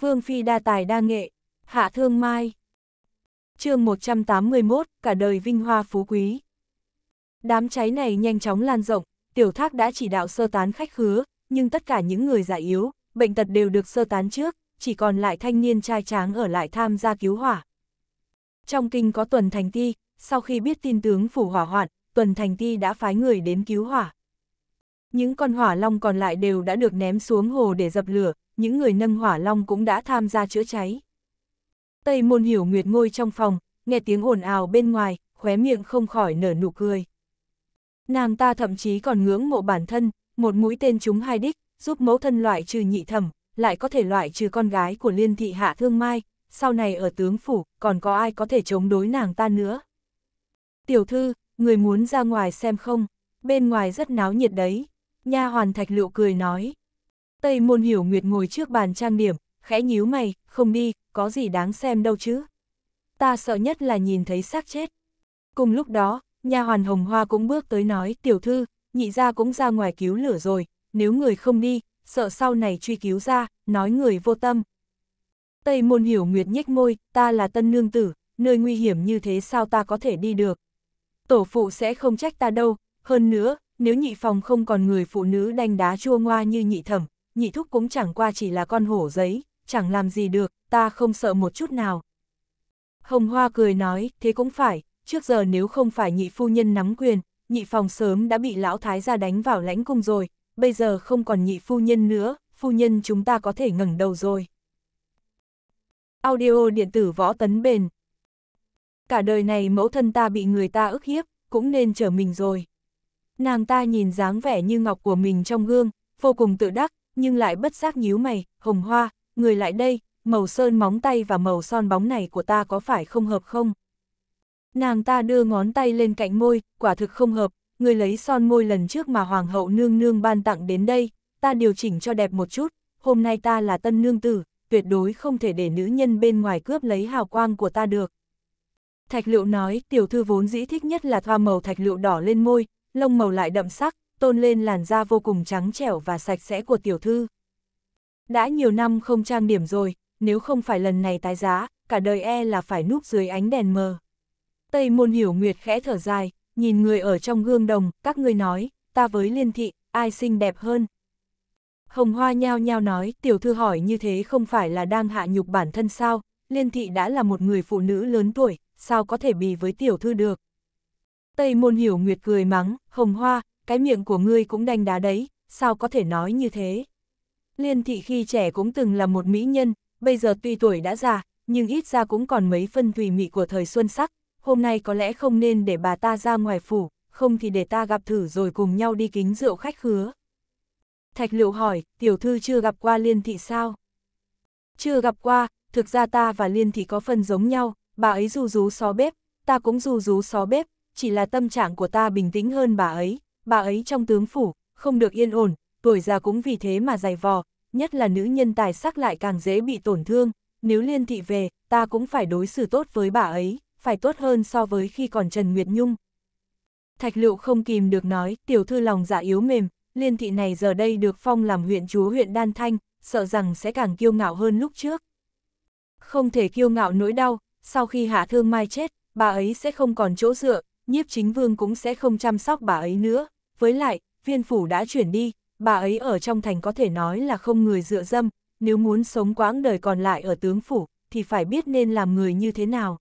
Vương Phi đa tài đa nghệ, hạ thương mai. chương 181, cả đời vinh hoa phú quý. Đám cháy này nhanh chóng lan rộng, tiểu thác đã chỉ đạo sơ tán khách khứa, nhưng tất cả những người già yếu, bệnh tật đều được sơ tán trước, chỉ còn lại thanh niên trai tráng ở lại tham gia cứu hỏa. Trong kinh có tuần thành ti, sau khi biết tin tướng phủ hỏa hoạn, tuần thành ti đã phái người đến cứu hỏa. Những con hỏa long còn lại đều đã được ném xuống hồ để dập lửa, những người nâng hỏa long cũng đã tham gia chữa cháy. Tây môn hiểu nguyệt ngôi trong phòng, nghe tiếng ồn ào bên ngoài, khóe miệng không khỏi nở nụ cười. Nàng ta thậm chí còn ngưỡng mộ bản thân, một mũi tên chúng hai đích, giúp mẫu thân loại trừ nhị thẩm, lại có thể loại trừ con gái của liên thị hạ thương mai, sau này ở tướng phủ, còn có ai có thể chống đối nàng ta nữa. Tiểu thư, người muốn ra ngoài xem không, bên ngoài rất náo nhiệt đấy, nha hoàn thạch lựu cười nói. Tây môn hiểu nguyệt ngồi trước bàn trang điểm, khẽ nhíu mày, không đi, có gì đáng xem đâu chứ. Ta sợ nhất là nhìn thấy xác chết. Cùng lúc đó, nhà hoàn hồng hoa cũng bước tới nói, tiểu thư, nhị ra cũng ra ngoài cứu lửa rồi, nếu người không đi, sợ sau này truy cứu ra, nói người vô tâm. Tây môn hiểu nguyệt nhếch môi, ta là tân nương tử, nơi nguy hiểm như thế sao ta có thể đi được. Tổ phụ sẽ không trách ta đâu, hơn nữa, nếu nhị phòng không còn người phụ nữ đanh đá chua ngoa như nhị thẩm, nhị thúc cũng chẳng qua chỉ là con hổ giấy, chẳng làm gì được, ta không sợ một chút nào. Hồng Hoa cười nói, thế cũng phải, trước giờ nếu không phải nhị phu nhân nắm quyền, nhị phòng sớm đã bị lão thái gia đánh vào lãnh cung rồi, bây giờ không còn nhị phu nhân nữa, phu nhân chúng ta có thể ngẩng đầu rồi. Audio điện tử võ tấn bền Cả đời này mẫu thân ta bị người ta ức hiếp, cũng nên trở mình rồi. Nàng ta nhìn dáng vẻ như ngọc của mình trong gương, vô cùng tự đắc, nhưng lại bất giác nhíu mày, hồng hoa, người lại đây, màu sơn móng tay và màu son bóng này của ta có phải không hợp không? Nàng ta đưa ngón tay lên cạnh môi, quả thực không hợp, người lấy son môi lần trước mà hoàng hậu nương nương ban tặng đến đây, ta điều chỉnh cho đẹp một chút, hôm nay ta là tân nương tử, tuyệt đối không thể để nữ nhân bên ngoài cướp lấy hào quang của ta được. Thạch liệu nói, tiểu thư vốn dĩ thích nhất là thoa màu thạch liệu đỏ lên môi, lông màu lại đậm sắc, tôn lên làn da vô cùng trắng trẻo và sạch sẽ của tiểu thư. Đã nhiều năm không trang điểm rồi, nếu không phải lần này tái giá, cả đời e là phải núp dưới ánh đèn mờ. Tây môn hiểu nguyệt khẽ thở dài, nhìn người ở trong gương đồng, các ngươi nói, ta với liên thị, ai xinh đẹp hơn. Hồng hoa nhao nhao nói, tiểu thư hỏi như thế không phải là đang hạ nhục bản thân sao, liên thị đã là một người phụ nữ lớn tuổi, sao có thể bì với tiểu thư được. Tây môn hiểu nguyệt cười mắng, hồng hoa, cái miệng của ngươi cũng đanh đá đấy, sao có thể nói như thế. Liên thị khi trẻ cũng từng là một mỹ nhân, bây giờ tuy tuổi đã già, nhưng ít ra cũng còn mấy phân thùy mị của thời xuân sắc, hôm nay có lẽ không nên để bà ta ra ngoài phủ, không thì để ta gặp thử rồi cùng nhau đi kính rượu khách khứa. Thạch liệu hỏi, tiểu thư chưa gặp qua liên thị sao? Chưa gặp qua, thực ra ta và liên thị có phần giống nhau, bà ấy ru rú xó bếp, ta cũng ru rú xó bếp, chỉ là tâm trạng của ta bình tĩnh hơn bà ấy, bà ấy trong tướng phủ, không được yên ổn, tuổi già cũng vì thế mà dày vò, nhất là nữ nhân tài sắc lại càng dễ bị tổn thương, nếu liên thị về, ta cũng phải đối xử tốt với bà ấy, phải tốt hơn so với khi còn Trần Nguyệt Nhung. Thạch Lựu không kìm được nói, tiểu thư lòng dạ yếu mềm, liên thị này giờ đây được phong làm huyện chúa huyện Đan Thanh, sợ rằng sẽ càng kiêu ngạo hơn lúc trước. Không thể kiêu ngạo nỗi đau, sau khi Hạ Thương Mai chết, bà ấy sẽ không còn chỗ dựa, nhiếp chính vương cũng sẽ không chăm sóc bà ấy nữa, với lại, viên phủ đã chuyển đi, bà ấy ở trong thành có thể nói là không người dựa dâm, nếu muốn sống quãng đời còn lại ở tướng phủ, thì phải biết nên làm người như thế nào.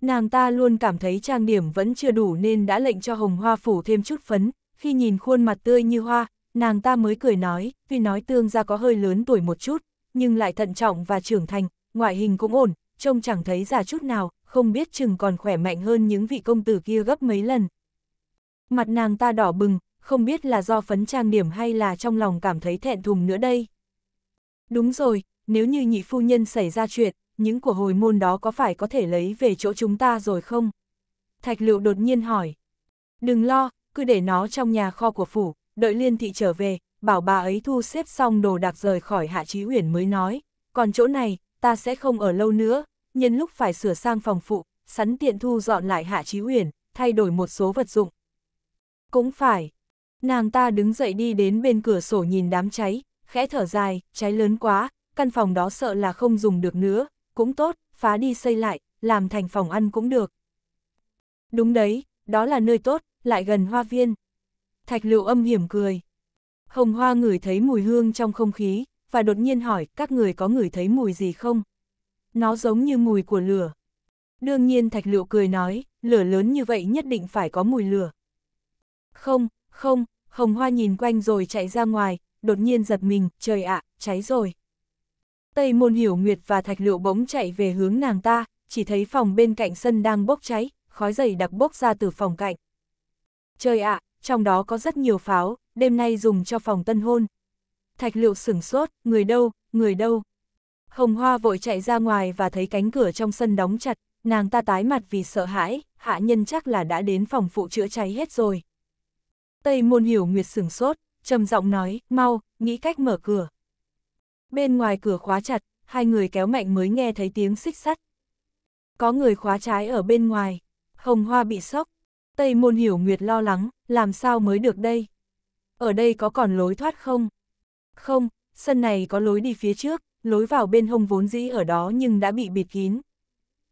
Nàng ta luôn cảm thấy trang điểm vẫn chưa đủ nên đã lệnh cho hồng hoa phủ thêm chút phấn, khi nhìn khuôn mặt tươi như hoa, nàng ta mới cười nói, tuy nói tương ra có hơi lớn tuổi một chút, nhưng lại thận trọng và trưởng thành, ngoại hình cũng ổn, trông chẳng thấy già chút nào, không biết chừng còn khỏe mạnh hơn những vị công tử kia gấp mấy lần. Mặt nàng ta đỏ bừng, không biết là do phấn trang điểm hay là trong lòng cảm thấy thẹn thùng nữa đây. Đúng rồi, nếu như nhị phu nhân xảy ra chuyện, những của hồi môn đó có phải có thể lấy về chỗ chúng ta rồi không? Thạch lựu đột nhiên hỏi. Đừng lo, cứ để nó trong nhà kho của phủ, đợi liên thị trở về, bảo bà ấy thu xếp xong đồ đạc rời khỏi hạ trí uyển mới nói. Còn chỗ này, ta sẽ không ở lâu nữa, nhân lúc phải sửa sang phòng phụ, sắn tiện thu dọn lại Hạ trí Uyển, thay đổi một số vật dụng. Cũng phải. Nàng ta đứng dậy đi đến bên cửa sổ nhìn đám cháy, khẽ thở dài, cháy lớn quá, căn phòng đó sợ là không dùng được nữa, cũng tốt, phá đi xây lại, làm thành phòng ăn cũng được. Đúng đấy, đó là nơi tốt, lại gần hoa viên. Thạch lựu âm hiểm cười. Hồng hoa ngửi thấy mùi hương trong không khí, và đột nhiên hỏi các người có ngửi thấy mùi gì không? nó giống như mùi của lửa. Đương nhiên thạch lựu cười nói, lửa lớn như vậy nhất định phải có mùi lửa. Không, không, hồng hoa nhìn quanh rồi chạy ra ngoài, đột nhiên giật mình, trời ạ, cháy rồi. Tây môn hiểu nguyệt và thạch lựu bỗng chạy về hướng nàng ta, chỉ thấy phòng bên cạnh sân đang bốc cháy, khói dày đặc bốc ra từ phòng cạnh. Trời ạ, trong đó có rất nhiều pháo, đêm nay dùng cho phòng tân hôn. Thạch lựu sửng sốt, người đâu, người đâu. Hồng Hoa vội chạy ra ngoài và thấy cánh cửa trong sân đóng chặt, nàng ta tái mặt vì sợ hãi, hạ nhân chắc là đã đến phòng phụ chữa cháy hết rồi. Tây môn hiểu nguyệt sửng sốt, trầm giọng nói, mau, nghĩ cách mở cửa. Bên ngoài cửa khóa chặt, hai người kéo mạnh mới nghe thấy tiếng xích sắt. Có người khóa trái ở bên ngoài, hồng hoa bị sốc. Tây môn hiểu nguyệt lo lắng, làm sao mới được đây? Ở đây có còn lối thoát không? Không, sân này có lối đi phía trước, lối vào bên hông vốn dĩ ở đó nhưng đã bị bịt kín.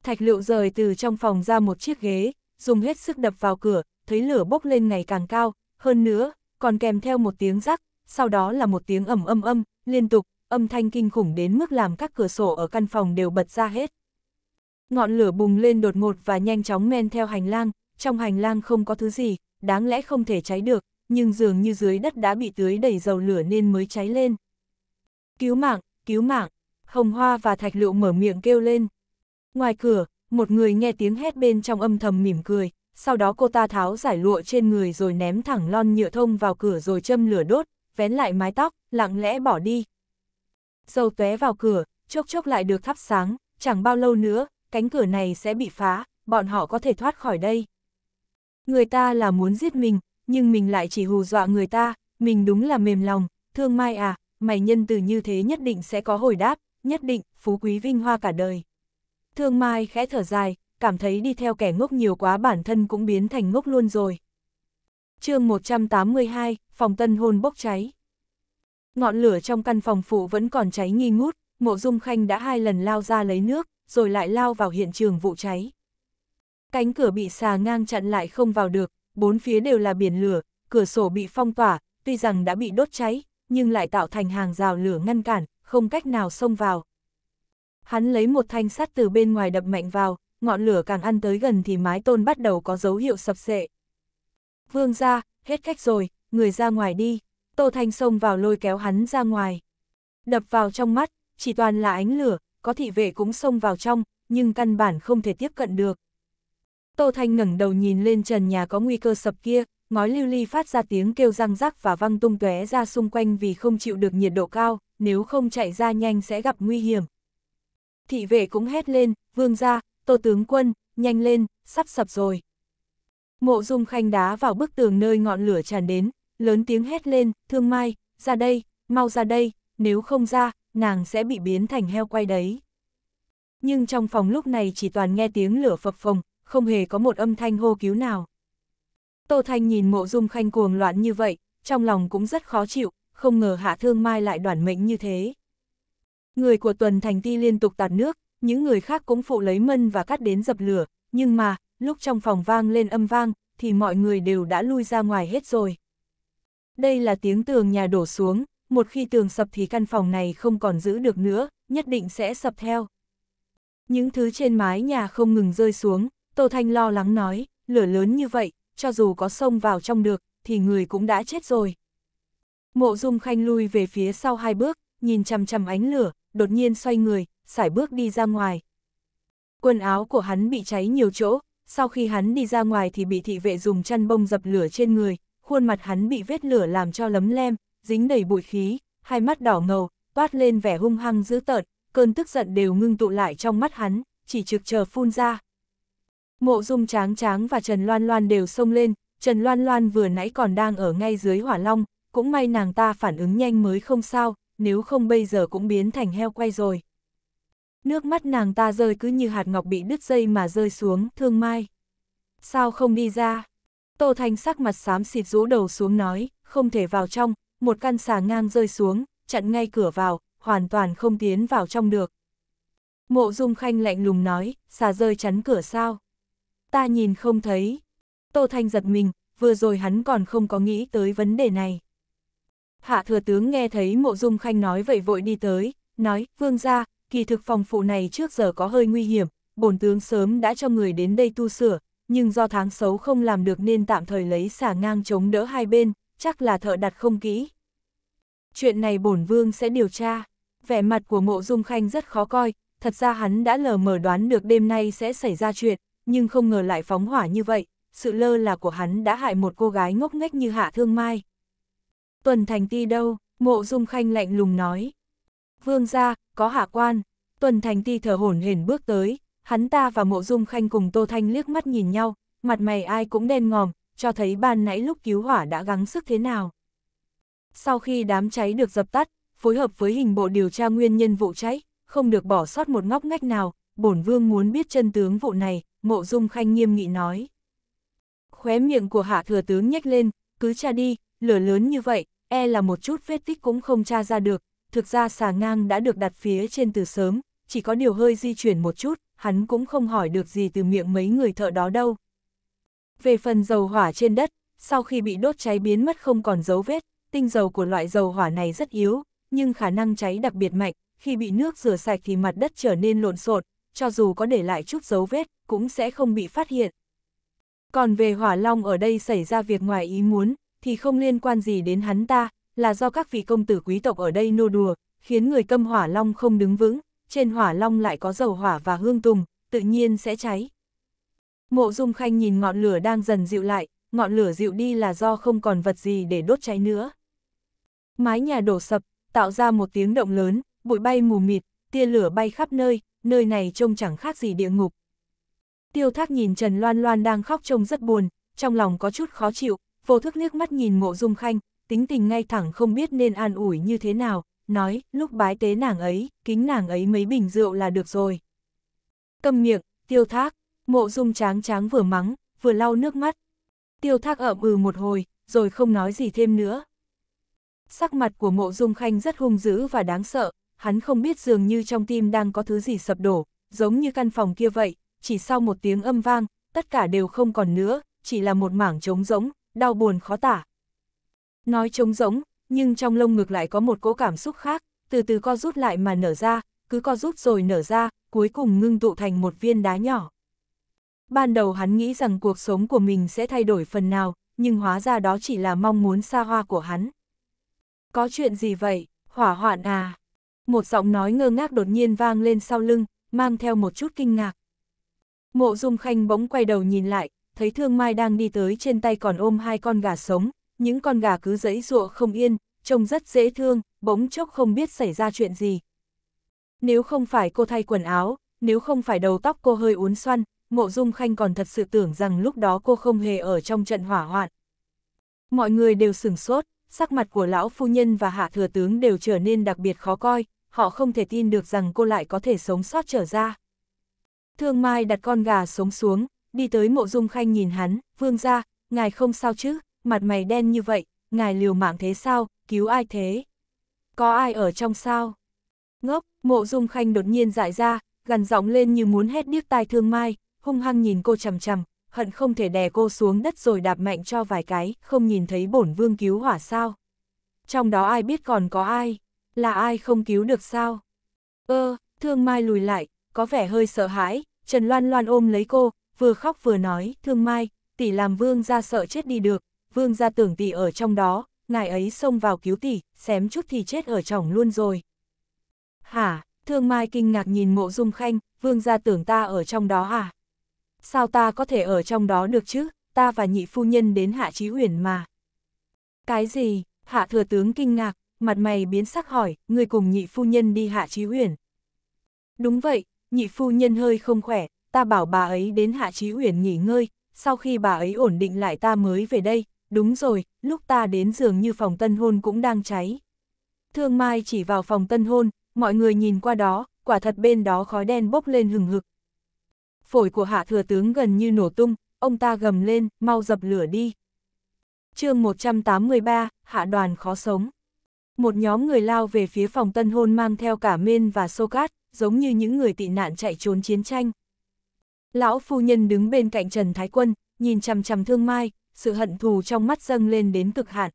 Thạch Lựu rời từ trong phòng ra một chiếc ghế, dùng hết sức đập vào cửa, thấy lửa bốc lên ngày càng cao, hơn nữa, còn kèm theo một tiếng rắc, sau đó là một tiếng ầm âm âm, liên tục, âm thanh kinh khủng đến mức làm các cửa sổ ở căn phòng đều bật ra hết. Ngọn lửa bùng lên đột ngột và nhanh chóng men theo hành lang, trong hành lang không có thứ gì, đáng lẽ không thể cháy được, nhưng dường như dưới đất đã bị tưới đầy dầu lửa nên mới cháy lên. Cứu mạng, cứu mạng, hồng hoa và thạch lựu mở miệng kêu lên. Ngoài cửa, một người nghe tiếng hét bên trong âm thầm mỉm cười, sau đó cô ta tháo giải lụa trên người rồi ném thẳng lon nhựa thông vào cửa rồi châm lửa đốt, vén lại mái tóc, lặng lẽ bỏ đi. Dầu tóe vào cửa, chốc chốc lại được thắp sáng, chẳng bao lâu nữa, cánh cửa này sẽ bị phá, bọn họ có thể thoát khỏi đây. Người ta là muốn giết mình, nhưng mình lại chỉ hù dọa người ta, mình đúng là mềm lòng, thương mai à, mày nhân từ như thế nhất định sẽ có hồi đáp, nhất định, phú quý vinh hoa cả đời. Thương Mai khẽ thở dài, cảm thấy đi theo kẻ ngốc nhiều quá bản thân cũng biến thành ngốc luôn rồi. chương 182, phòng tân hôn bốc cháy. Ngọn lửa trong căn phòng phụ vẫn còn cháy nghi ngút, mộ dung khanh đã hai lần lao ra lấy nước, rồi lại lao vào hiện trường vụ cháy. Cánh cửa bị xà ngang chặn lại không vào được, bốn phía đều là biển lửa, cửa sổ bị phong tỏa, tuy rằng đã bị đốt cháy, nhưng lại tạo thành hàng rào lửa ngăn cản, không cách nào xông vào. Hắn lấy một thanh sắt từ bên ngoài đập mạnh vào, ngọn lửa càng ăn tới gần thì mái tôn bắt đầu có dấu hiệu sập sệ. Vương ra, hết cách rồi, người ra ngoài đi. Tô Thanh xông vào lôi kéo hắn ra ngoài. Đập vào trong mắt, chỉ toàn là ánh lửa, có thị vệ cũng xông vào trong, nhưng căn bản không thể tiếp cận được. Tô Thanh ngẩng đầu nhìn lên trần nhà có nguy cơ sập kia, ngói lưu ly phát ra tiếng kêu răng rắc và văng tung tóe ra xung quanh vì không chịu được nhiệt độ cao, nếu không chạy ra nhanh sẽ gặp nguy hiểm. Thị vệ cũng hét lên, vương ra, tô tướng quân, nhanh lên, sắp sập rồi. Mộ dung khanh đá vào bức tường nơi ngọn lửa tràn đến, lớn tiếng hét lên, thương mai, ra đây, mau ra đây, nếu không ra, nàng sẽ bị biến thành heo quay đấy. Nhưng trong phòng lúc này chỉ toàn nghe tiếng lửa phập phồng, không hề có một âm thanh hô cứu nào. Tô Thanh nhìn mộ dung khanh cuồng loạn như vậy, trong lòng cũng rất khó chịu, không ngờ hạ thương mai lại đoản mệnh như thế. Người của tuần thành ti liên tục tạt nước, những người khác cũng phụ lấy mân và cắt đến dập lửa, nhưng mà, lúc trong phòng vang lên âm vang, thì mọi người đều đã lui ra ngoài hết rồi. Đây là tiếng tường nhà đổ xuống, một khi tường sập thì căn phòng này không còn giữ được nữa, nhất định sẽ sập theo. Những thứ trên mái nhà không ngừng rơi xuống, Tô Thanh lo lắng nói, lửa lớn như vậy, cho dù có xông vào trong được, thì người cũng đã chết rồi. Mộ Dung Khanh lui về phía sau hai bước, nhìn chằm chằm ánh lửa, đột nhiên xoay người, sải bước đi ra ngoài. Quần áo của hắn bị cháy nhiều chỗ, sau khi hắn đi ra ngoài thì bị thị vệ dùng chăn bông dập lửa trên người, khuôn mặt hắn bị vết lửa làm cho lấm lem, dính đầy bụi khí, hai mắt đỏ ngầu, toát lên vẻ hung hăng dữ tợn, cơn tức giận đều ngưng tụ lại trong mắt hắn, chỉ trực chờ phun ra. Mộ dung tráng tráng và Trần Loan Loan đều xông lên, Trần Loan Loan vừa nãy còn đang ở ngay dưới hỏa long, cũng may nàng ta phản ứng nhanh mới không sao, nếu không bây giờ cũng biến thành heo quay rồi. Nước mắt nàng ta rơi cứ như hạt ngọc bị đứt dây mà rơi xuống, thương mai. Sao không đi ra? Tô Thanh sắc mặt xám xịt rũ đầu xuống nói, không thể vào trong, một căn xà ngang rơi xuống, chặn ngay cửa vào, hoàn toàn không tiến vào trong được. Mộ Dung Khanh lạnh lùng nói, xà rơi chắn cửa sao? ta nhìn không thấy. Tô Thanh giật mình, vừa rồi hắn còn không có nghĩ tới vấn đề này. Hạ thừa tướng nghe thấy mộ dung khanh nói vậy vội đi tới, nói, vương ra, kỳ thực phòng phụ này trước giờ có hơi nguy hiểm, bổn tướng sớm đã cho người đến đây tu sửa, nhưng do tháng xấu không làm được nên tạm thời lấy xả ngang chống đỡ hai bên, chắc là thợ đặt không kỹ. Chuyện này bổn vương sẽ điều tra, vẻ mặt của mộ dung khanh rất khó coi, thật ra hắn đã lờ mờ đoán được đêm nay sẽ xảy ra chuyện, nhưng không ngờ lại phóng hỏa như vậy, sự lơ là của hắn đã hại một cô gái ngốc nghếch như Hạ Thương Mai. Tuần Thành Ti đâu? Mộ Dung Khanh lạnh lùng nói. Vương gia, có hạ quan. Tuần Thành Ti thở hổn hển bước tới, hắn ta và Mộ Dung Khanh cùng Tô Thanh liếc mắt nhìn nhau, mặt mày ai cũng đen ngòm, cho thấy ban nãy lúc cứu hỏa đã gắng sức thế nào. Sau khi đám cháy được dập tắt, phối hợp với hình bộ điều tra nguyên nhân vụ cháy, không được bỏ sót một ngóc ngách nào, bổn vương muốn biết chân tướng vụ này, mộ dung khanh nghiêm nghị nói. Khóe miệng của hạ thừa tướng nhếch lên, cứ tra đi, lửa lớn như vậy, e là một chút vết tích cũng không tra ra được, thực ra xà ngang đã được đặt phía trên từ sớm, chỉ có điều hơi di chuyển một chút, hắn cũng không hỏi được gì từ miệng mấy người thợ đó đâu. Về phần dầu hỏa trên đất, sau khi bị đốt cháy biến mất không còn dấu vết, tinh dầu của loại dầu hỏa này rất yếu, nhưng khả năng cháy đặc biệt mạnh, khi bị nước rửa sạch thì mặt đất trở nên lộn xộn, cho dù có để lại chút dấu vết, cũng sẽ không bị phát hiện. Còn về hỏa long ở đây xảy ra việc ngoài ý muốn, thì không liên quan gì đến hắn ta, là do các vị công tử quý tộc ở đây nô đùa, khiến người câm hỏa long không đứng vững, trên hỏa long lại có dầu hỏa và hương tùng, tự nhiên sẽ cháy. Mộ Dung Khanh nhìn ngọn lửa đang dần dịu lại, ngọn lửa dịu đi là do không còn vật gì để đốt cháy nữa. Mái nhà đổ sập, tạo ra một tiếng động lớn, bụi bay mù mịt, tia lửa bay khắp nơi, nơi này trông chẳng khác gì địa ngục. Tiêu thác nhìn Trần Loan Loan đang khóc trông rất buồn, trong lòng có chút khó chịu, vô thức liếc mắt nhìn mộ dung khanh, tính tình ngay thẳng không biết nên an ủi như thế nào, nói, lúc bái tế nàng ấy, kính nàng ấy mấy bình rượu là được rồi. Cầm miệng, tiêu thác, mộ dung tráng tráng vừa mắng, vừa lau nước mắt. Tiêu thác ậm ừ một hồi, rồi không nói gì thêm nữa. Sắc mặt của mộ dung khanh rất hung dữ và đáng sợ, hắn không biết dường như trong tim đang có thứ gì sập đổ, giống như căn phòng kia vậy, chỉ sau một tiếng âm vang, tất cả đều không còn nữa, chỉ là một mảng trống rỗng, đau buồn khó tả. Nói trống rỗng, nhưng trong lông ngực lại có một cỗ cảm xúc khác, từ từ co rút lại mà nở ra, cứ co rút rồi nở ra, cuối cùng ngưng tụ thành một viên đá nhỏ. Ban đầu hắn nghĩ rằng cuộc sống của mình sẽ thay đổi phần nào, nhưng hóa ra đó chỉ là mong muốn xa hoa của hắn. Có chuyện gì vậy, hỏa hoạn à? một giọng nói ngơ ngác đột nhiên vang lên sau lưng, mang theo một chút kinh ngạc. Mộ Dung Khanh bỗng quay đầu nhìn lại, thấy Thương Mai đang đi tới trên tay còn ôm hai con gà sống, những con gà cứ dẫy dụa không yên, trông rất dễ thương, bỗng chốc không biết xảy ra chuyện gì. Nếu không phải cô thay quần áo, nếu không phải đầu tóc cô hơi uốn xoăn, Mộ Dung Khanh còn thật sự tưởng rằng lúc đó cô không hề ở trong trận hỏa hoạn. Mọi người đều sửng sốt, sắc mặt của lão phu nhân và hạ thừa tướng đều trở nên đặc biệt khó coi, họ không thể tin được rằng cô lại có thể sống sót trở ra. Thương Mai đặt con gà sống xuống, đi tới mộ dung khanh nhìn hắn, vương ra, ngài không sao chứ, mặt mày đen như vậy, ngài liều mạng thế sao, cứu ai thế? Có ai ở trong sao? Ngốc, mộ dung khanh đột nhiên dại ra, gằn giọng lên như muốn hét điếc tai thương mai, hung hăng nhìn cô chằm chằm, hận không thể đè cô xuống đất rồi đạp mạnh cho vài cái, không nhìn thấy bổn vương cứu hỏa sao. Trong đó ai biết còn có ai là ai không cứu được sao? Ơ, ờ, Thương Mai lùi lại, có vẻ hơi sợ hãi, Trần Loan Loan ôm lấy cô, vừa khóc vừa nói, Thương Mai, tỷ làm vương ra sợ chết đi được, vương ra tưởng tỷ ở trong đó, ngài ấy xông vào cứu tỷ, xém chút thì chết ở chồng luôn rồi. Hả, Thương Mai kinh ngạc nhìn mộ dung khanh, vương ra tưởng ta ở trong đó à? Sao ta có thể ở trong đó được chứ, ta và nhị phu nhân đến hạ trí huyền mà. Cái gì, hạ thừa tướng kinh ngạc, mặt mày biến sắc hỏi, người cùng nhị phu nhân đi hạ trí huyền Đúng vậy, nhị phu nhân hơi không khỏe, ta bảo bà ấy đến hạ trí huyền nghỉ ngơi, sau khi bà ấy ổn định lại ta mới về đây, đúng rồi, lúc ta đến giường như phòng tân hôn cũng đang cháy. Thương Mai chỉ vào phòng tân hôn, mọi người nhìn qua đó, quả thật bên đó khói đen bốc lên hừng hực. Phổi của hạ thừa tướng gần như nổ tung, ông ta gầm lên, mau dập lửa đi. chương 183, hạ đoàn khó sống. Một nhóm người lao về phía phòng tân hôn mang theo cả Mên và Sokat, giống như những người tị nạn chạy trốn chiến tranh. Lão phu nhân đứng bên cạnh Trần Thái Quân, nhìn chằm chằm thương mai, sự hận thù trong mắt dâng lên đến cực hạn.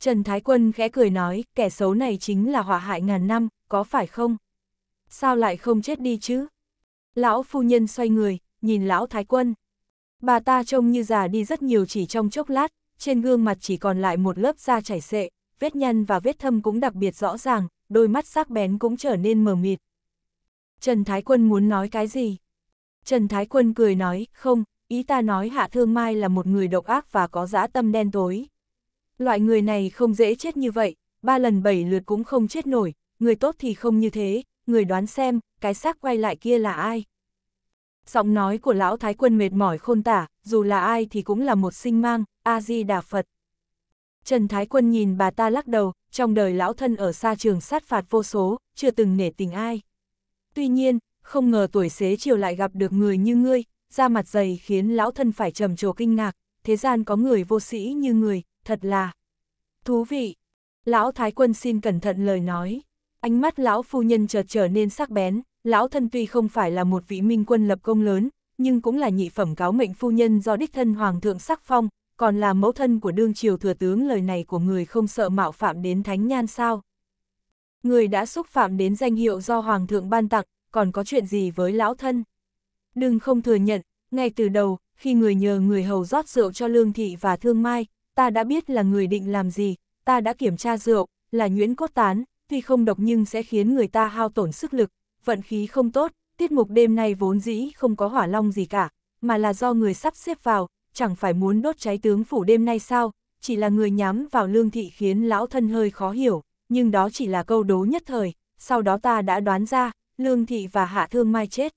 Trần Thái Quân khẽ cười nói, kẻ xấu này chính là họa hại ngàn năm, có phải không? Sao lại không chết đi chứ? Lão phu nhân xoay người, nhìn lão Thái Quân. Bà ta trông như già đi rất nhiều chỉ trong chốc lát, trên gương mặt chỉ còn lại một lớp da chảy xệ, vết nhăn và vết thâm cũng đặc biệt rõ ràng, đôi mắt sắc bén cũng trở nên mờ mịt. Trần Thái Quân muốn nói cái gì? Trần Thái Quân cười nói, không, ý ta nói Hạ Thương Mai là một người độc ác và có dã tâm đen tối. Loại người này không dễ chết như vậy, ba lần bảy lượt cũng không chết nổi, người tốt thì không như thế, người đoán xem, cái xác quay lại kia là ai? Giọng nói của lão Thái Quân mệt mỏi khôn tả, dù là ai thì cũng là một sinh mang, A-di-đà Phật. Trần Thái Quân nhìn bà ta lắc đầu, trong đời lão thân ở xa trường sát phạt vô số, chưa từng nể tình ai. Tuy nhiên, không ngờ tuổi xế chiều lại gặp được người như ngươi, da mặt dày khiến lão thân phải trầm trồ kinh ngạc, thế gian có người vô sĩ như người, thật là thú vị. Lão Thái Quân xin cẩn thận lời nói, ánh mắt lão phu nhân chợt trở nên sắc bén, lão thân tuy không phải là một vị minh quân lập công lớn, nhưng cũng là nhị phẩm cáo mệnh phu nhân do đích thân hoàng thượng sắc phong, còn là mẫu thân của đương triều thừa tướng lời này của người không sợ mạo phạm đến thánh nhan sao. Người đã xúc phạm đến danh hiệu do Hoàng thượng ban tặng, còn có chuyện gì với lão thân? Đừng không thừa nhận, ngay từ đầu, khi người nhờ người hầu rót rượu cho lương thị và thương mai, ta đã biết là người định làm gì, ta đã kiểm tra rượu, là nhuyễn cốt tán, tuy không độc nhưng sẽ khiến người ta hao tổn sức lực, vận khí không tốt, tiết mục đêm nay vốn dĩ không có hỏa long gì cả, mà là do người sắp xếp vào, chẳng phải muốn đốt cháy tướng phủ đêm nay sao, chỉ là người nhắm vào lương thị khiến lão thân hơi khó hiểu, nhưng đó chỉ là câu đố nhất thời, sau đó ta đã đoán ra, lương thị và hạ thương mai chết.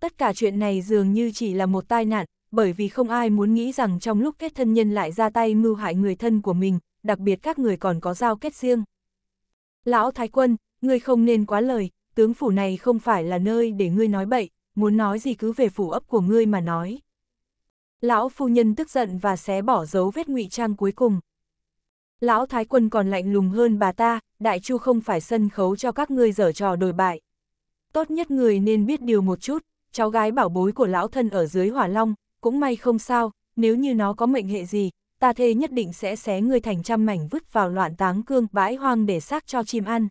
Tất cả chuyện này dường như chỉ là một tai nạn, bởi vì không ai muốn nghĩ rằng trong lúc kết thân nhân lại ra tay mưu hại người thân của mình, đặc biệt các người còn có giao kết riêng. Lão Thái Quân, ngươi không nên quá lời, tướng phủ này không phải là nơi để ngươi nói bậy, muốn nói gì cứ về phủ ấp của ngươi mà nói lão phu nhân tức giận và xé bỏ dấu vết ngụy trang cuối cùng. Lão thái quân còn lạnh lùng hơn bà ta, đại chu không phải sân khấu cho các ngươi dở trò đồi bại. Tốt nhất người nên biết điều một chút, cháu gái bảo bối của lão thân ở dưới hỏa long, cũng may không sao, nếu như nó có mệnh hệ gì, ta thề nhất định sẽ xé ngươi thành trăm mảnh vứt vào loạn táng cương bãi hoang để xác cho chim ăn.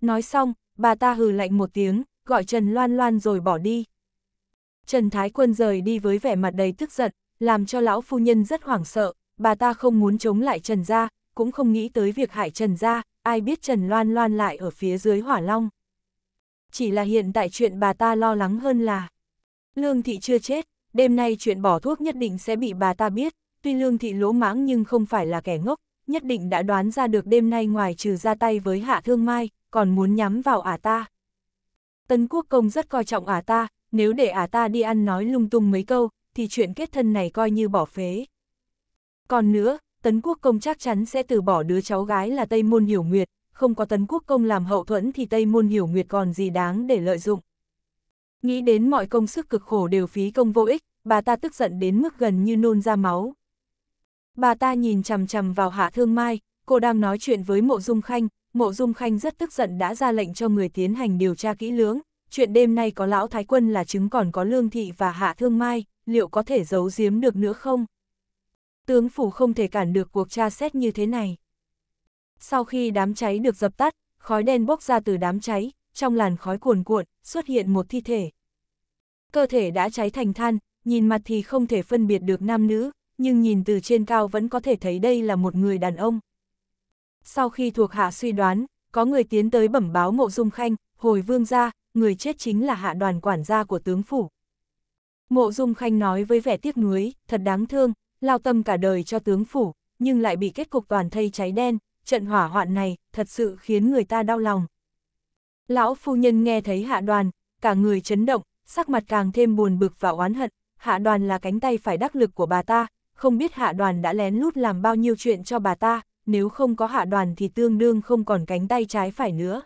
Nói xong, bà ta hừ lạnh một tiếng, gọi Trần Loan Loan rồi bỏ đi. Trần Thái Quân rời đi với vẻ mặt đầy tức giận, làm cho lão phu nhân rất hoảng sợ, bà ta không muốn chống lại Trần Gia, cũng không nghĩ tới việc hại Trần Gia, ai biết Trần Loan Loan lại ở phía dưới hỏa long. Chỉ là hiện tại chuyện bà ta lo lắng hơn là Lương Thị chưa chết, đêm nay chuyện bỏ thuốc nhất định sẽ bị bà ta biết, tuy Lương Thị lỗ mãng nhưng không phải là kẻ ngốc, nhất định đã đoán ra được đêm nay ngoài trừ ra tay với Hạ Thương Mai, còn muốn nhắm vào ả ta. Tân Quốc Công rất coi trọng ả ta, nếu để ả à ta đi ăn nói lung tung mấy câu, thì chuyện kết thân này coi như bỏ phế. Còn nữa, Tấn Quốc Công chắc chắn sẽ từ bỏ đứa cháu gái là Tây Môn Hiểu Nguyệt, không có Tấn Quốc Công làm hậu thuẫn thì Tây Môn Hiểu Nguyệt còn gì đáng để lợi dụng. Nghĩ đến mọi công sức cực khổ đều phí công vô ích, bà ta tức giận đến mức gần như nôn ra máu. Bà ta nhìn chằm chằm vào Hạ Thương Mai, cô đang nói chuyện với Mộ Dung Khanh, Mộ Dung Khanh rất tức giận đã ra lệnh cho người tiến hành điều tra kỹ lưỡng, chuyện đêm nay có lão thái quân là chứng còn có lương thị và hạ thương mai, liệu có thể giấu giếm được nữa không? Tướng phủ không thể cản được cuộc tra xét như thế này. Sau khi đám cháy được dập tắt, khói đen bốc ra từ đám cháy, trong làn khói cuồn cuộn, xuất hiện một thi thể. Cơ thể đã cháy thành than, nhìn mặt thì không thể phân biệt được nam nữ, nhưng nhìn từ trên cao vẫn có thể thấy đây là một người đàn ông. Sau khi thuộc hạ suy đoán, có người tiến tới bẩm báo mộ dung khanh, hồi vương gia người chết chính là hạ đoàn quản gia của tướng phủ. Mộ Dung Khanh nói với vẻ tiếc nuối, thật đáng thương, lao tâm cả đời cho tướng phủ, nhưng lại bị kết cục toàn thây cháy đen, trận hỏa hoạn này thật sự khiến người ta đau lòng. Lão phu nhân nghe thấy hạ đoàn, cả người chấn động, sắc mặt càng thêm buồn bực và oán hận, hạ đoàn là cánh tay phải đắc lực của bà ta, không biết hạ đoàn đã lén lút làm bao nhiêu chuyện cho bà ta, nếu không có hạ đoàn thì tương đương không còn cánh tay trái phải nữa.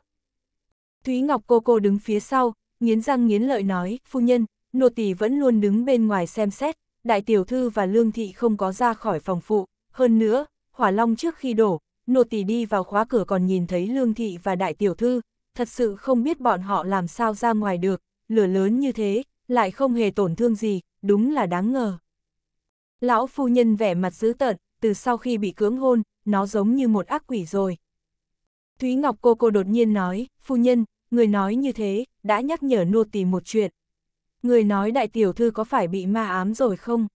Thúy Ngọc cô cô đứng phía sau, nghiến răng nghiến lợi nói, phu nhân, nô tỳ vẫn luôn đứng bên ngoài xem xét, đại tiểu thư và lương thị không có ra khỏi phòng phụ, hơn nữa, hỏa long trước khi đổ, nô tỳ đi vào khóa cửa còn nhìn thấy lương thị và đại tiểu thư, thật sự không biết bọn họ làm sao ra ngoài được, lửa lớn như thế, lại không hề tổn thương gì, đúng là đáng ngờ. Lão phu nhân vẻ mặt dữ tợn, từ sau khi bị cưỡng hôn, nó giống như một ác quỷ rồi, Thúy Ngọc cô cô đột nhiên nói, phu nhân, người nói như thế, đã nhắc nhở nô tỳ một chuyện. Người nói đại tiểu thư có phải bị ma ám rồi không?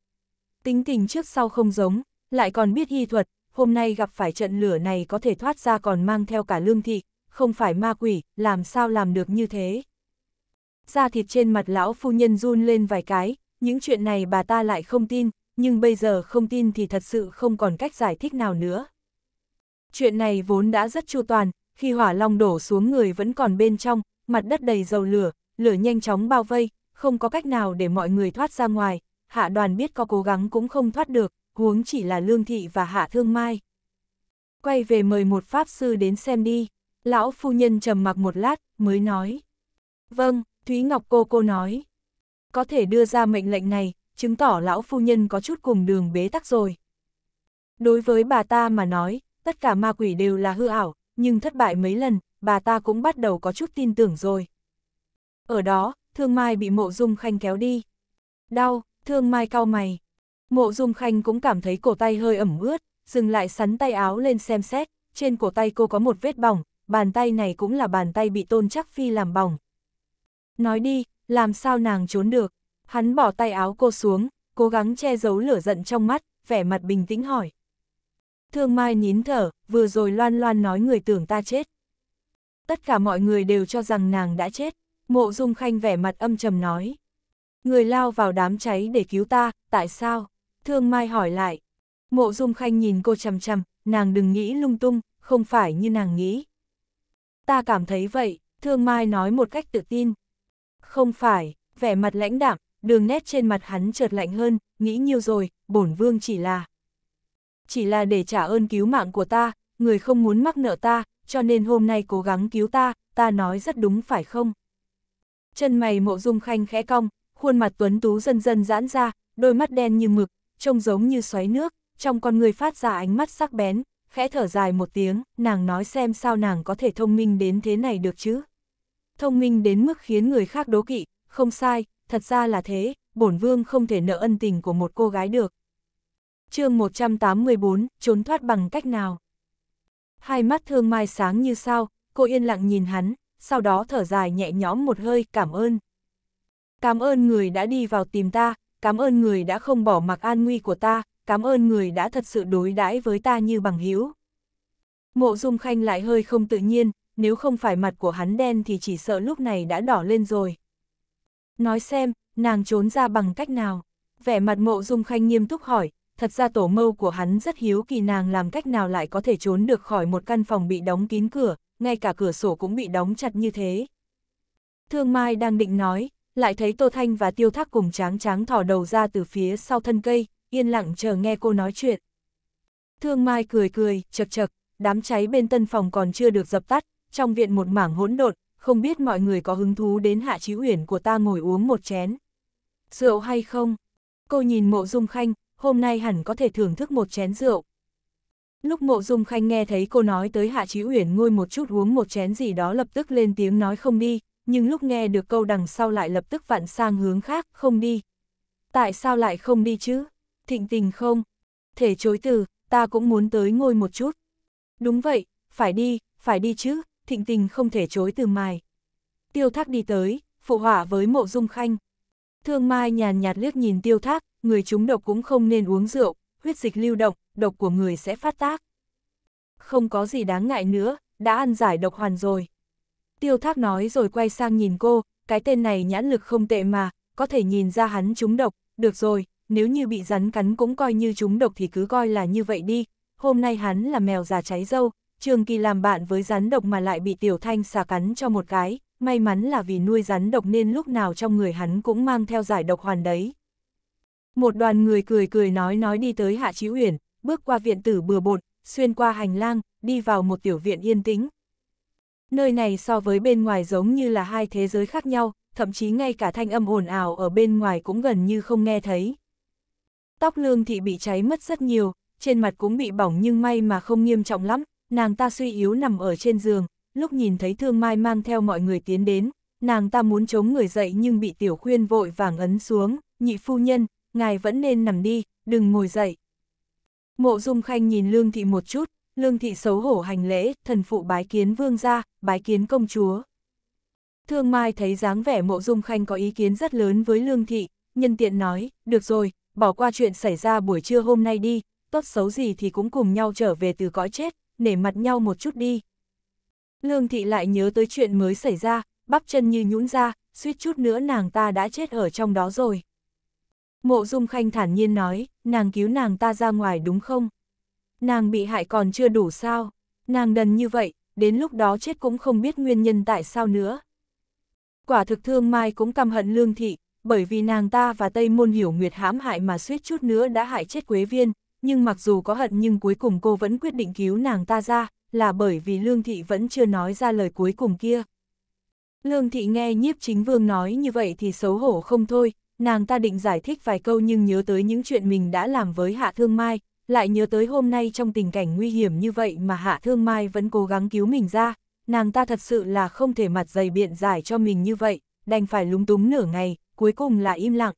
Tính tình trước sau không giống, lại còn biết y thuật, hôm nay gặp phải trận lửa này có thể thoát ra còn mang theo cả lương thị, không phải ma quỷ, làm sao làm được như thế? Da thịt trên mặt lão phu nhân run lên vài cái, những chuyện này bà ta lại không tin, nhưng bây giờ không tin thì thật sự không còn cách giải thích nào nữa. Chuyện này vốn đã rất chu toàn, khi hỏa long đổ xuống người vẫn còn bên trong, mặt đất đầy dầu lửa, lửa nhanh chóng bao vây, không có cách nào để mọi người thoát ra ngoài, hạ đoàn biết có cố gắng cũng không thoát được, huống chỉ là lương thị và hạ thương mai. Quay về mời một pháp sư đến xem đi, lão phu nhân trầm mặc một lát, mới nói. Vâng, Thúy Ngọc cô cô nói. Có thể đưa ra mệnh lệnh này, chứng tỏ lão phu nhân có chút cùng đường bế tắc rồi. Đối với bà ta mà nói, tất cả ma quỷ đều là hư ảo, nhưng thất bại mấy lần, bà ta cũng bắt đầu có chút tin tưởng rồi. Ở đó, Thương Mai bị Mộ Dung Khanh kéo đi. Đau, Thương Mai cau mày. Mộ Dung Khanh cũng cảm thấy cổ tay hơi ẩm ướt, dừng lại sắn tay áo lên xem xét, trên cổ tay cô có một vết bỏng, bàn tay này cũng là bàn tay bị Tôn Chắc Phi làm bỏng. Nói đi, làm sao nàng trốn được? Hắn bỏ tay áo cô xuống, cố gắng che giấu lửa giận trong mắt, vẻ mặt bình tĩnh hỏi. Thương Mai nín thở, vừa rồi loan loan nói người tưởng ta chết. Tất cả mọi người đều cho rằng nàng đã chết, mộ dung khanh vẻ mặt âm trầm nói. Người lao vào đám cháy để cứu ta, tại sao? Thương Mai hỏi lại. Mộ dung khanh nhìn cô chằm chằm, nàng đừng nghĩ lung tung, không phải như nàng nghĩ. Ta cảm thấy vậy, Thương Mai nói một cách tự tin. Không phải, vẻ mặt lãnh đạm, đường nét trên mặt hắn chợt lạnh hơn, nghĩ nhiều rồi, bổn vương chỉ là chỉ là để trả ơn cứu mạng của ta, người không muốn mắc nợ ta, cho nên hôm nay cố gắng cứu ta, ta nói rất đúng phải không? Chân mày mộ dung khanh khẽ cong, khuôn mặt tuấn tú dần dần giãn ra, đôi mắt đen như mực, trông giống như xoáy nước, trong con người phát ra ánh mắt sắc bén, khẽ thở dài một tiếng, nàng nói xem sao nàng có thể thông minh đến thế này được chứ? Thông minh đến mức khiến người khác đố kỵ, không sai, thật ra là thế, bổn vương không thể nợ ân tình của một cô gái được chương 184, trốn thoát bằng cách nào? Hai mắt thương mai sáng như sao, cô yên lặng nhìn hắn, sau đó thở dài nhẹ nhõm một hơi cảm ơn. Cảm ơn người đã đi vào tìm ta, cảm ơn người đã không bỏ mặc an nguy của ta, cảm ơn người đã thật sự đối đãi với ta như bằng hữu. Mộ Dung Khanh lại hơi không tự nhiên, nếu không phải mặt của hắn đen thì chỉ sợ lúc này đã đỏ lên rồi. Nói xem, nàng trốn ra bằng cách nào? Vẻ mặt Mộ Dung Khanh nghiêm túc hỏi, thật ra tổ mâu của hắn rất hiếu kỳ nàng làm cách nào lại có thể trốn được khỏi một căn phòng bị đóng kín cửa, ngay cả cửa sổ cũng bị đóng chặt như thế. Thương Mai đang định nói, lại thấy Tô Thanh và Tiêu Thác cùng tráng tráng thỏ đầu ra từ phía sau thân cây, yên lặng chờ nghe cô nói chuyện. Thương Mai cười cười, chật chật, đám cháy bên tân phòng còn chưa được dập tắt, trong viện một mảng hỗn độn, không biết mọi người có hứng thú đến hạ trí uyển của ta ngồi uống một chén. Rượu hay không? Cô nhìn mộ dung khanh, hôm nay hẳn có thể thưởng thức một chén rượu. Lúc mộ dung khanh nghe thấy cô nói tới Hạ Chí Uyển ngôi một chút uống một chén gì đó lập tức lên tiếng nói không đi, nhưng lúc nghe được câu đằng sau lại lập tức vặn sang hướng khác, không đi. Tại sao lại không đi chứ? Thịnh tình không? Thể chối từ, ta cũng muốn tới ngôi một chút. Đúng vậy, phải đi, phải đi chứ, thịnh tình không thể chối từ mài. Tiêu thác đi tới, phụ họa với mộ dung khanh. Thương Mai nhàn nhạt liếc nhìn tiêu thác, người chúng độc cũng không nên uống rượu, huyết dịch lưu động, độc của người sẽ phát tác. Không có gì đáng ngại nữa, đã ăn giải độc hoàn rồi. Tiêu thác nói rồi quay sang nhìn cô, cái tên này nhãn lực không tệ mà, có thể nhìn ra hắn trúng độc, được rồi, nếu như bị rắn cắn cũng coi như trúng độc thì cứ coi là như vậy đi. Hôm nay hắn là mèo già cháy dâu, Trường Kỳ làm bạn với rắn độc mà lại bị Tiểu Thanh xà cắn cho một cái, may mắn là vì nuôi rắn độc nên lúc nào trong người hắn cũng mang theo giải độc hoàn đấy. Một đoàn người cười cười nói nói đi tới Hạ Chí Uyển, bước qua viện tử bừa bột, xuyên qua hành lang, đi vào một tiểu viện yên tĩnh. Nơi này so với bên ngoài giống như là hai thế giới khác nhau, thậm chí ngay cả thanh âm ồn ào ở bên ngoài cũng gần như không nghe thấy. Tóc lương thị bị cháy mất rất nhiều, trên mặt cũng bị bỏng nhưng may mà không nghiêm trọng lắm, nàng ta suy yếu nằm ở trên giường, lúc nhìn thấy thương mai mang theo mọi người tiến đến, nàng ta muốn chống người dậy nhưng bị tiểu khuyên vội vàng ấn xuống, nhị phu nhân, ngài vẫn nên nằm đi, đừng ngồi dậy. Mộ dung khanh nhìn lương thị một chút, lương thị xấu hổ hành lễ, thần phụ bái kiến vương gia, bái kiến công chúa. Thương Mai thấy dáng vẻ mộ dung khanh có ý kiến rất lớn với lương thị, nhân tiện nói, được rồi, bỏ qua chuyện xảy ra buổi trưa hôm nay đi, tốt xấu gì thì cũng cùng nhau trở về từ cõi chết, nể mặt nhau một chút đi. Lương thị lại nhớ tới chuyện mới xảy ra, bắp chân như nhũn ra, suýt chút nữa nàng ta đã chết ở trong đó rồi. Mộ Dung Khanh thản nhiên nói, nàng cứu nàng ta ra ngoài đúng không? Nàng bị hại còn chưa đủ sao? Nàng đần như vậy, đến lúc đó chết cũng không biết nguyên nhân tại sao nữa. Quả thực thương Mai cũng căm hận Lương Thị, bởi vì nàng ta và Tây Môn Hiểu Nguyệt hãm hại mà suýt chút nữa đã hại chết Quế Viên, nhưng mặc dù có hận nhưng cuối cùng cô vẫn quyết định cứu nàng ta ra, là bởi vì Lương Thị vẫn chưa nói ra lời cuối cùng kia. Lương Thị nghe nhiếp chính vương nói như vậy thì xấu hổ không thôi, nàng ta định giải thích vài câu nhưng nhớ tới những chuyện mình đã làm với Hạ Thương Mai, lại nhớ tới hôm nay trong tình cảnh nguy hiểm như vậy mà Hạ Thương Mai vẫn cố gắng cứu mình ra, nàng ta thật sự là không thể mặt dày biện giải cho mình như vậy, đành phải lúng túng nửa ngày, cuối cùng là im lặng.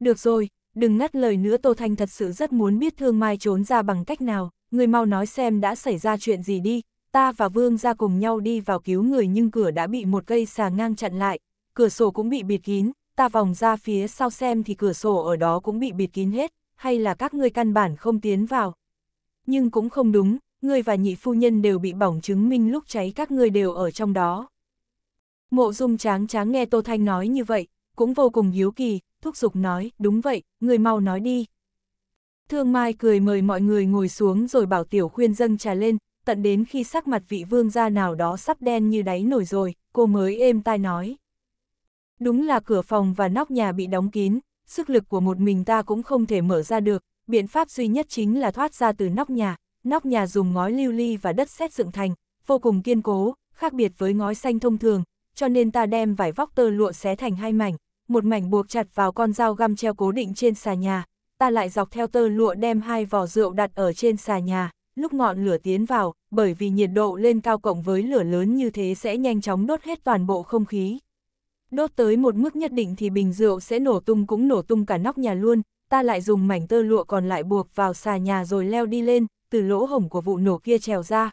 Được rồi, đừng ngắt lời nữa Tô Thanh thật sự rất muốn biết Thương Mai trốn ra bằng cách nào người mau nói xem đã xảy ra chuyện gì đi, ta và Vương ra cùng nhau đi vào cứu người nhưng cửa đã bị một cây xà ngang chặn lại, cửa sổ cũng bị bịt kín, ta vòng ra phía sau xem thì cửa sổ ở đó cũng bị bịt kín hết, hay là các ngươi căn bản không tiến vào. Nhưng cũng không đúng, ngươi và nhị phu nhân đều bị bỏng chứng minh lúc cháy các ngươi đều ở trong đó. Mộ dung tráng tráng nghe Tô Thanh nói như vậy, cũng vô cùng hiếu kỳ, thúc giục nói, đúng vậy, người mau nói đi, Thương Mai cười mời mọi người ngồi xuống rồi bảo Tiểu Khuyên dâng trà lên, tận đến khi sắc mặt vị vương gia nào đó sắp đen như đáy nổi rồi, cô mới êm tai nói. Đúng là cửa phòng và nóc nhà bị đóng kín, sức lực của một mình ta cũng không thể mở ra được, biện pháp duy nhất chính là thoát ra từ nóc nhà, nóc nhà dùng ngói lưu ly và đất sét dựng thành, vô cùng kiên cố, khác biệt với ngói xanh thông thường, cho nên ta đem vải vóc tơ lụa xé thành hai mảnh, một mảnh buộc chặt vào con dao găm treo cố định trên xà nhà, ta lại dọc theo tơ lụa đem hai vỏ rượu đặt ở trên xà nhà, lúc ngọn lửa tiến vào, bởi vì nhiệt độ lên cao cộng với lửa lớn như thế sẽ nhanh chóng đốt hết toàn bộ không khí. Đốt tới một mức nhất định thì bình rượu sẽ nổ tung cũng nổ tung cả nóc nhà luôn, ta lại dùng mảnh tơ lụa còn lại buộc vào xà nhà rồi leo đi lên, từ lỗ hổng của vụ nổ kia trèo ra.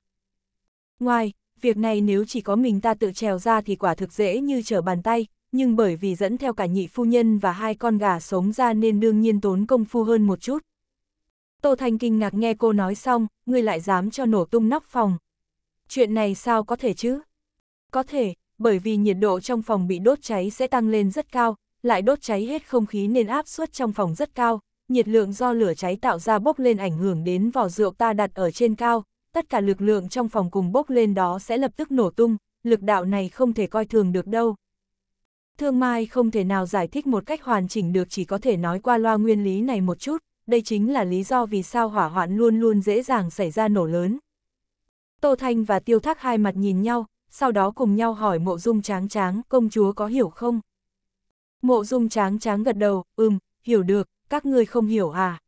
Ngoài, việc này nếu chỉ có mình ta tự trèo ra thì quả thực dễ như trở bàn tay, nhưng bởi vì dẫn theo cả nhị phu nhân và hai con gà sống ra nên đương nhiên tốn công phu hơn một chút. Tô Thanh kinh ngạc nghe cô nói xong, ngươi lại dám cho nổ tung nóc phòng. Chuyện này sao có thể chứ? Có thể, bởi vì nhiệt độ trong phòng bị đốt cháy sẽ tăng lên rất cao, lại đốt cháy hết không khí nên áp suất trong phòng rất cao, nhiệt lượng do lửa cháy tạo ra bốc lên ảnh hưởng đến vỏ rượu ta đặt ở trên cao, tất cả lực lượng trong phòng cùng bốc lên đó sẽ lập tức nổ tung, lực đạo này không thể coi thường được đâu thương mai không thể nào giải thích một cách hoàn chỉnh được chỉ có thể nói qua loa nguyên lý này một chút, đây chính là lý do vì sao hỏa hoạn luôn luôn dễ dàng xảy ra nổ lớn. Tô Thanh và Tiêu Thác hai mặt nhìn nhau, sau đó cùng nhau hỏi mộ dung tráng tráng công chúa có hiểu không? Mộ dung tráng tráng gật đầu, ừm, hiểu được, các ngươi không hiểu à?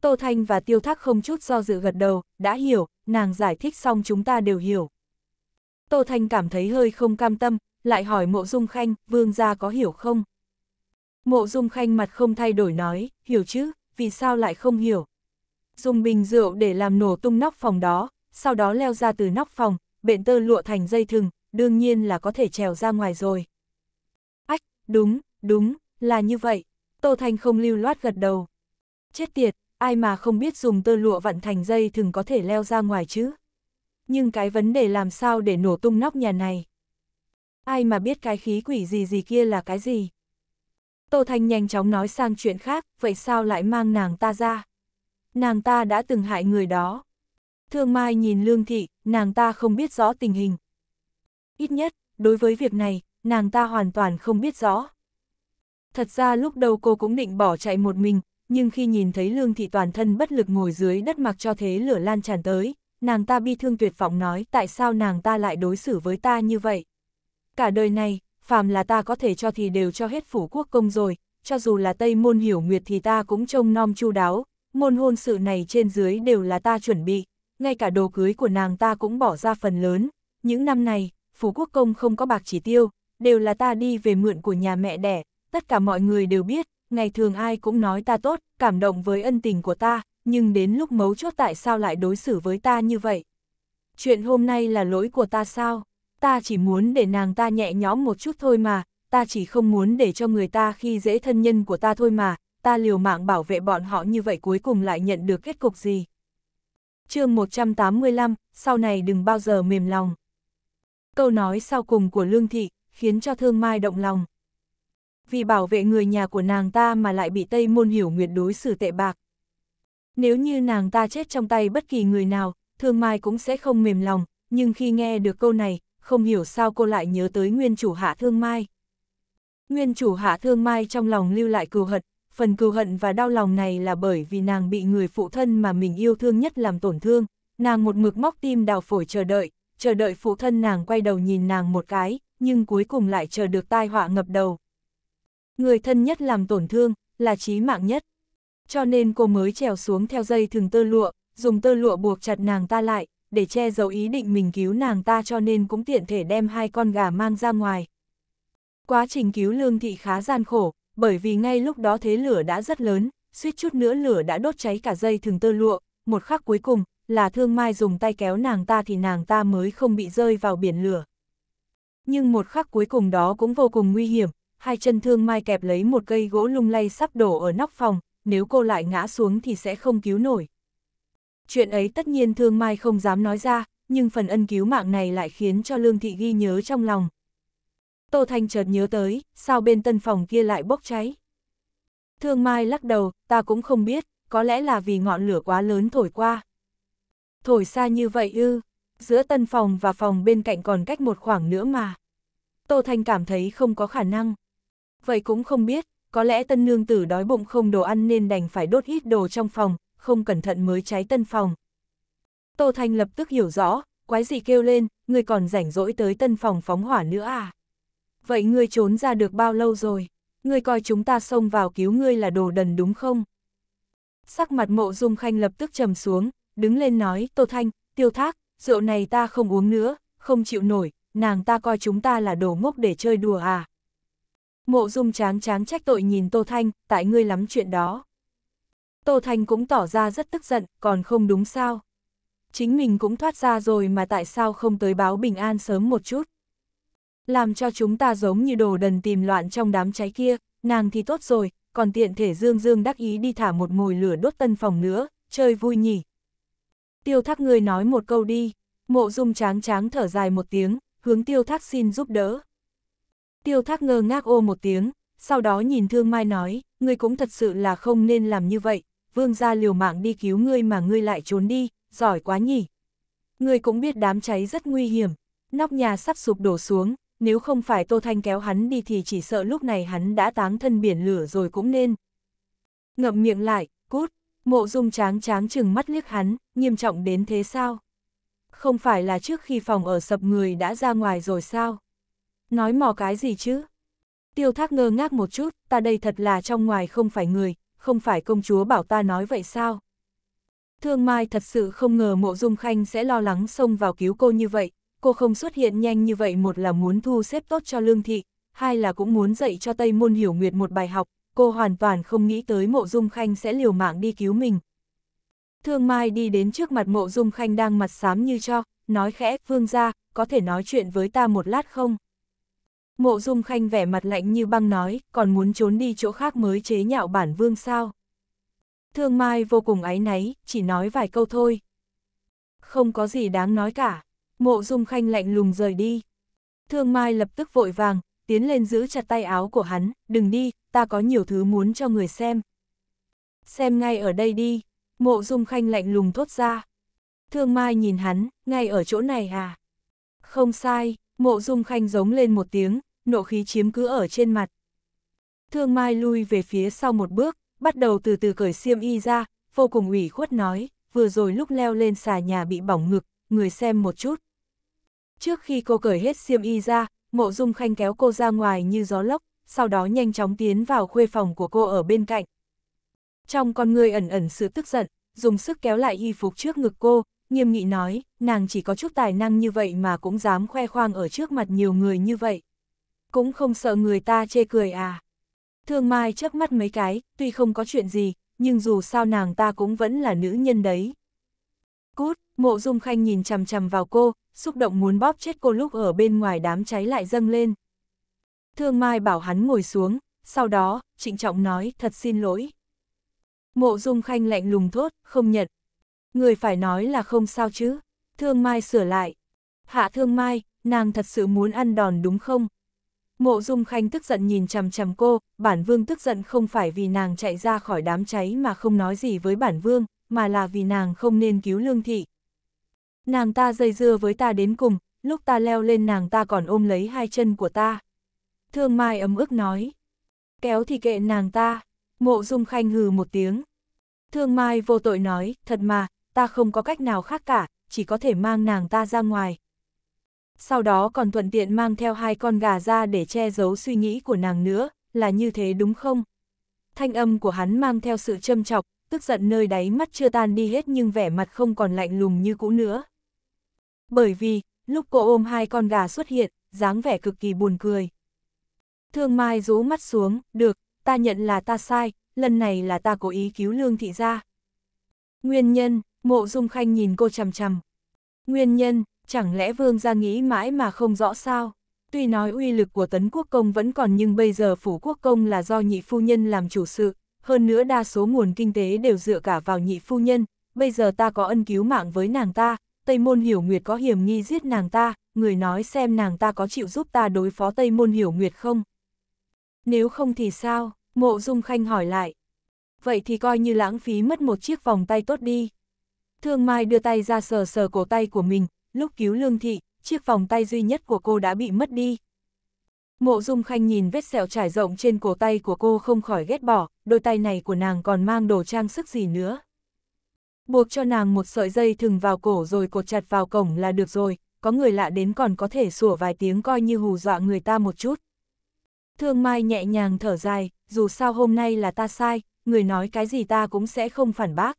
Tô Thanh và Tiêu Thác không chút do dự gật đầu, đã hiểu, nàng giải thích xong chúng ta đều hiểu. Tô Thanh cảm thấy hơi không cam tâm, lại hỏi mộ dung khanh, vương gia có hiểu không? Mộ dung khanh mặt không thay đổi nói, hiểu chứ, vì sao lại không hiểu? Dùng bình rượu để làm nổ tung nóc phòng đó, sau đó leo ra từ nóc phòng, bện tơ lụa thành dây thừng, đương nhiên là có thể trèo ra ngoài rồi. Ách, đúng, đúng, là như vậy. Tô Thanh không lưu loát gật đầu. Chết tiệt, ai mà không biết dùng tơ lụa vặn thành dây thừng có thể leo ra ngoài chứ. Nhưng cái vấn đề làm sao để nổ tung nóc nhà này? ai mà biết cái khí quỷ gì gì kia là cái gì. Tô Thanh nhanh chóng nói sang chuyện khác, vậy sao lại mang nàng ta ra? Nàng ta đã từng hại người đó. Thương Mai nhìn Lương Thị, nàng ta không biết rõ tình hình. Ít nhất, đối với việc này, nàng ta hoàn toàn không biết rõ. Thật ra lúc đầu cô cũng định bỏ chạy một mình, nhưng khi nhìn thấy Lương Thị toàn thân bất lực ngồi dưới đất mặc cho thế lửa lan tràn tới, nàng ta bi thương tuyệt vọng nói tại sao nàng ta lại đối xử với ta như vậy cả đời này, phàm là ta có thể cho thì đều cho hết phủ quốc công rồi, cho dù là Tây Môn Hiểu Nguyệt thì ta cũng trông nom chu đáo, môn hôn sự này trên dưới đều là ta chuẩn bị, ngay cả đồ cưới của nàng ta cũng bỏ ra phần lớn, những năm này, phủ quốc công không có bạc chỉ tiêu, đều là ta đi về mượn của nhà mẹ đẻ, tất cả mọi người đều biết, ngày thường ai cũng nói ta tốt, cảm động với ân tình của ta, nhưng đến lúc mấu chốt tại sao lại đối xử với ta như vậy? Chuyện hôm nay là lỗi của ta sao? ta chỉ muốn để nàng ta nhẹ nhõm một chút thôi mà, ta chỉ không muốn để cho người ta khi dễ thân nhân của ta thôi mà, ta liều mạng bảo vệ bọn họ như vậy cuối cùng lại nhận được kết cục gì. chương 185, sau này đừng bao giờ mềm lòng. Câu nói sau cùng của Lương Thị, khiến cho Thương Mai động lòng. Vì bảo vệ người nhà của nàng ta mà lại bị Tây Môn Hiểu Nguyệt đối xử tệ bạc. Nếu như nàng ta chết trong tay bất kỳ người nào, Thương Mai cũng sẽ không mềm lòng, nhưng khi nghe được câu này, không hiểu sao cô lại nhớ tới nguyên chủ hạ thương mai. Nguyên chủ hạ thương mai trong lòng lưu lại cừu hận, phần cừu hận và đau lòng này là bởi vì nàng bị người phụ thân mà mình yêu thương nhất làm tổn thương, nàng một mực móc tim đào phổi chờ đợi, chờ đợi phụ thân nàng quay đầu nhìn nàng một cái, nhưng cuối cùng lại chờ được tai họa ngập đầu. Người thân nhất làm tổn thương, là chí mạng nhất. Cho nên cô mới trèo xuống theo dây thường tơ lụa, dùng tơ lụa buộc chặt nàng ta lại, để che giấu ý định mình cứu nàng ta cho nên cũng tiện thể đem hai con gà mang ra ngoài. Quá trình cứu lương thị khá gian khổ, bởi vì ngay lúc đó thế lửa đã rất lớn, suýt chút nữa lửa đã đốt cháy cả dây thường tơ lụa, một khắc cuối cùng, là thương mai dùng tay kéo nàng ta thì nàng ta mới không bị rơi vào biển lửa. Nhưng một khắc cuối cùng đó cũng vô cùng nguy hiểm, hai chân thương mai kẹp lấy một cây gỗ lung lay sắp đổ ở nóc phòng, nếu cô lại ngã xuống thì sẽ không cứu nổi chuyện ấy tất nhiên Thương Mai không dám nói ra, nhưng phần ân cứu mạng này lại khiến cho Lương Thị ghi nhớ trong lòng. Tô Thanh chợt nhớ tới, sao bên tân phòng kia lại bốc cháy. Thương Mai lắc đầu, ta cũng không biết, có lẽ là vì ngọn lửa quá lớn thổi qua. Thổi xa như vậy ư, giữa tân phòng và phòng bên cạnh còn cách một khoảng nữa mà. Tô Thanh cảm thấy không có khả năng. Vậy cũng không biết, có lẽ tân nương tử đói bụng không đồ ăn nên đành phải đốt ít đồ trong phòng, không cẩn thận mới cháy tân phòng. Tô Thanh lập tức hiểu rõ, quái gì kêu lên, người còn rảnh rỗi tới tân phòng phóng hỏa nữa à? Vậy ngươi trốn ra được bao lâu rồi? Ngươi coi chúng ta xông vào cứu ngươi là đồ đần đúng không? Sắc mặt mộ dung khanh lập tức trầm xuống, đứng lên nói, Tô Thanh, tiêu thác, rượu này ta không uống nữa, không chịu nổi, nàng ta coi chúng ta là đồ ngốc để chơi đùa à? Mộ dung tráng tráng trách tội nhìn Tô Thanh, tại ngươi lắm chuyện đó. Tô Thanh cũng tỏ ra rất tức giận, còn không đúng sao. Chính mình cũng thoát ra rồi mà tại sao không tới báo bình an sớm một chút. Làm cho chúng ta giống như đồ đần tìm loạn trong đám cháy kia, nàng thì tốt rồi, còn tiện thể Dương Dương đắc ý đi thả một mồi lửa đốt tân phòng nữa, chơi vui nhỉ. Tiêu thác người nói một câu đi, mộ dung tráng tráng thở dài một tiếng, hướng tiêu thác xin giúp đỡ. Tiêu thác ngơ ngác ô một tiếng, sau đó nhìn thương mai nói, ngươi cũng thật sự là không nên làm như vậy, vương gia liều mạng đi cứu ngươi mà ngươi lại trốn đi, giỏi quá nhỉ. Ngươi cũng biết đám cháy rất nguy hiểm, nóc nhà sắp sụp đổ xuống, nếu không phải Tô Thanh kéo hắn đi thì chỉ sợ lúc này hắn đã táng thân biển lửa rồi cũng nên. Ngậm miệng lại, cút, mộ dung tráng tráng chừng mắt liếc hắn, nghiêm trọng đến thế sao? Không phải là trước khi phòng ở sập người đã ra ngoài rồi sao? Nói mò cái gì chứ? Tiêu thác ngơ ngác một chút, ta đây thật là trong ngoài không phải người, không phải công chúa bảo ta nói vậy sao? Thương Mai thật sự không ngờ mộ dung khanh sẽ lo lắng xông vào cứu cô như vậy, cô không xuất hiện nhanh như vậy một là muốn thu xếp tốt cho lương thị, hai là cũng muốn dạy cho Tây Môn Hiểu Nguyệt một bài học, cô hoàn toàn không nghĩ tới mộ dung khanh sẽ liều mạng đi cứu mình. Thương Mai đi đến trước mặt mộ dung khanh đang mặt xám như cho, nói khẽ, vương ra, có thể nói chuyện với ta một lát không? Mộ dung khanh vẻ mặt lạnh như băng nói, còn muốn trốn đi chỗ khác mới chế nhạo bản vương sao. Thương Mai vô cùng áy náy, chỉ nói vài câu thôi. Không có gì đáng nói cả, mộ dung khanh lạnh lùng rời đi. Thương Mai lập tức vội vàng, tiến lên giữ chặt tay áo của hắn, đừng đi, ta có nhiều thứ muốn cho người xem. Xem ngay ở đây đi, mộ dung khanh lạnh lùng thốt ra. Thương Mai nhìn hắn, ngay ở chỗ này à? Không sai, mộ dung khanh giống lên một tiếng, nộ khí chiếm cứ ở trên mặt. Thương Mai lui về phía sau một bước, bắt đầu từ từ cởi xiêm y ra, vô cùng ủy khuất nói, vừa rồi lúc leo lên xà nhà bị bỏng ngực, người xem một chút. Trước khi cô cởi hết xiêm y ra, mộ dung khanh kéo cô ra ngoài như gió lốc, sau đó nhanh chóng tiến vào khuê phòng của cô ở bên cạnh. Trong con người ẩn ẩn sự tức giận, dùng sức kéo lại y phục trước ngực cô, nghiêm nghị nói, nàng chỉ có chút tài năng như vậy mà cũng dám khoe khoang ở trước mặt nhiều người như vậy cũng không sợ người ta chê cười à. Thương Mai chớp mắt mấy cái, tuy không có chuyện gì, nhưng dù sao nàng ta cũng vẫn là nữ nhân đấy. Cút, mộ dung khanh nhìn chằm chằm vào cô, xúc động muốn bóp chết cô lúc ở bên ngoài đám cháy lại dâng lên. Thương Mai bảo hắn ngồi xuống, sau đó, trịnh trọng nói, thật xin lỗi. Mộ dung khanh lạnh lùng thốt, không nhận. Người phải nói là không sao chứ. Thương Mai sửa lại. Hạ Thương Mai, nàng thật sự muốn ăn đòn đúng không? Mộ Dung Khanh tức giận nhìn chằm chằm cô, bản vương tức giận không phải vì nàng chạy ra khỏi đám cháy mà không nói gì với bản vương, mà là vì nàng không nên cứu lương thị. Nàng ta dây dưa với ta đến cùng, lúc ta leo lên nàng ta còn ôm lấy hai chân của ta. Thương Mai ấm ức nói, kéo thì kệ nàng ta, mộ dung khanh hừ một tiếng. Thương Mai vô tội nói, thật mà, ta không có cách nào khác cả, chỉ có thể mang nàng ta ra ngoài, sau đó còn thuận tiện mang theo hai con gà ra để che giấu suy nghĩ của nàng nữa, là như thế đúng không? Thanh âm của hắn mang theo sự châm chọc, tức giận nơi đáy mắt chưa tan đi hết nhưng vẻ mặt không còn lạnh lùng như cũ nữa. Bởi vì, lúc cô ôm hai con gà xuất hiện, dáng vẻ cực kỳ buồn cười. Thương Mai rú mắt xuống, được, ta nhận là ta sai, lần này là ta cố ý cứu Lương Thị ra. Nguyên nhân, mộ dung khanh nhìn cô chằm chằm. Nguyên nhân, chẳng lẽ vương gia nghĩ mãi mà không rõ sao? Tuy nói uy lực của tấn quốc công vẫn còn nhưng bây giờ phủ quốc công là do nhị phu nhân làm chủ sự, hơn nữa đa số nguồn kinh tế đều dựa cả vào nhị phu nhân, bây giờ ta có ân cứu mạng với nàng ta, Tây Môn Hiểu Nguyệt có hiểm nghi giết nàng ta, người nói xem nàng ta có chịu giúp ta đối phó Tây Môn Hiểu Nguyệt không? Nếu không thì sao? Mộ Dung Khanh hỏi lại. Vậy thì coi như lãng phí mất một chiếc vòng tay tốt đi. Thương Mai đưa tay ra sờ sờ cổ tay của mình, lúc cứu lương thị, chiếc vòng tay duy nhất của cô đã bị mất đi. Mộ Dung Khanh nhìn vết sẹo trải rộng trên cổ tay của cô không khỏi ghét bỏ, đôi tay này của nàng còn mang đồ trang sức gì nữa. Buộc cho nàng một sợi dây thừng vào cổ rồi cột chặt vào cổng là được rồi, có người lạ đến còn có thể sủa vài tiếng coi như hù dọa người ta một chút. Thương Mai nhẹ nhàng thở dài, dù sao hôm nay là ta sai, người nói cái gì ta cũng sẽ không phản bác.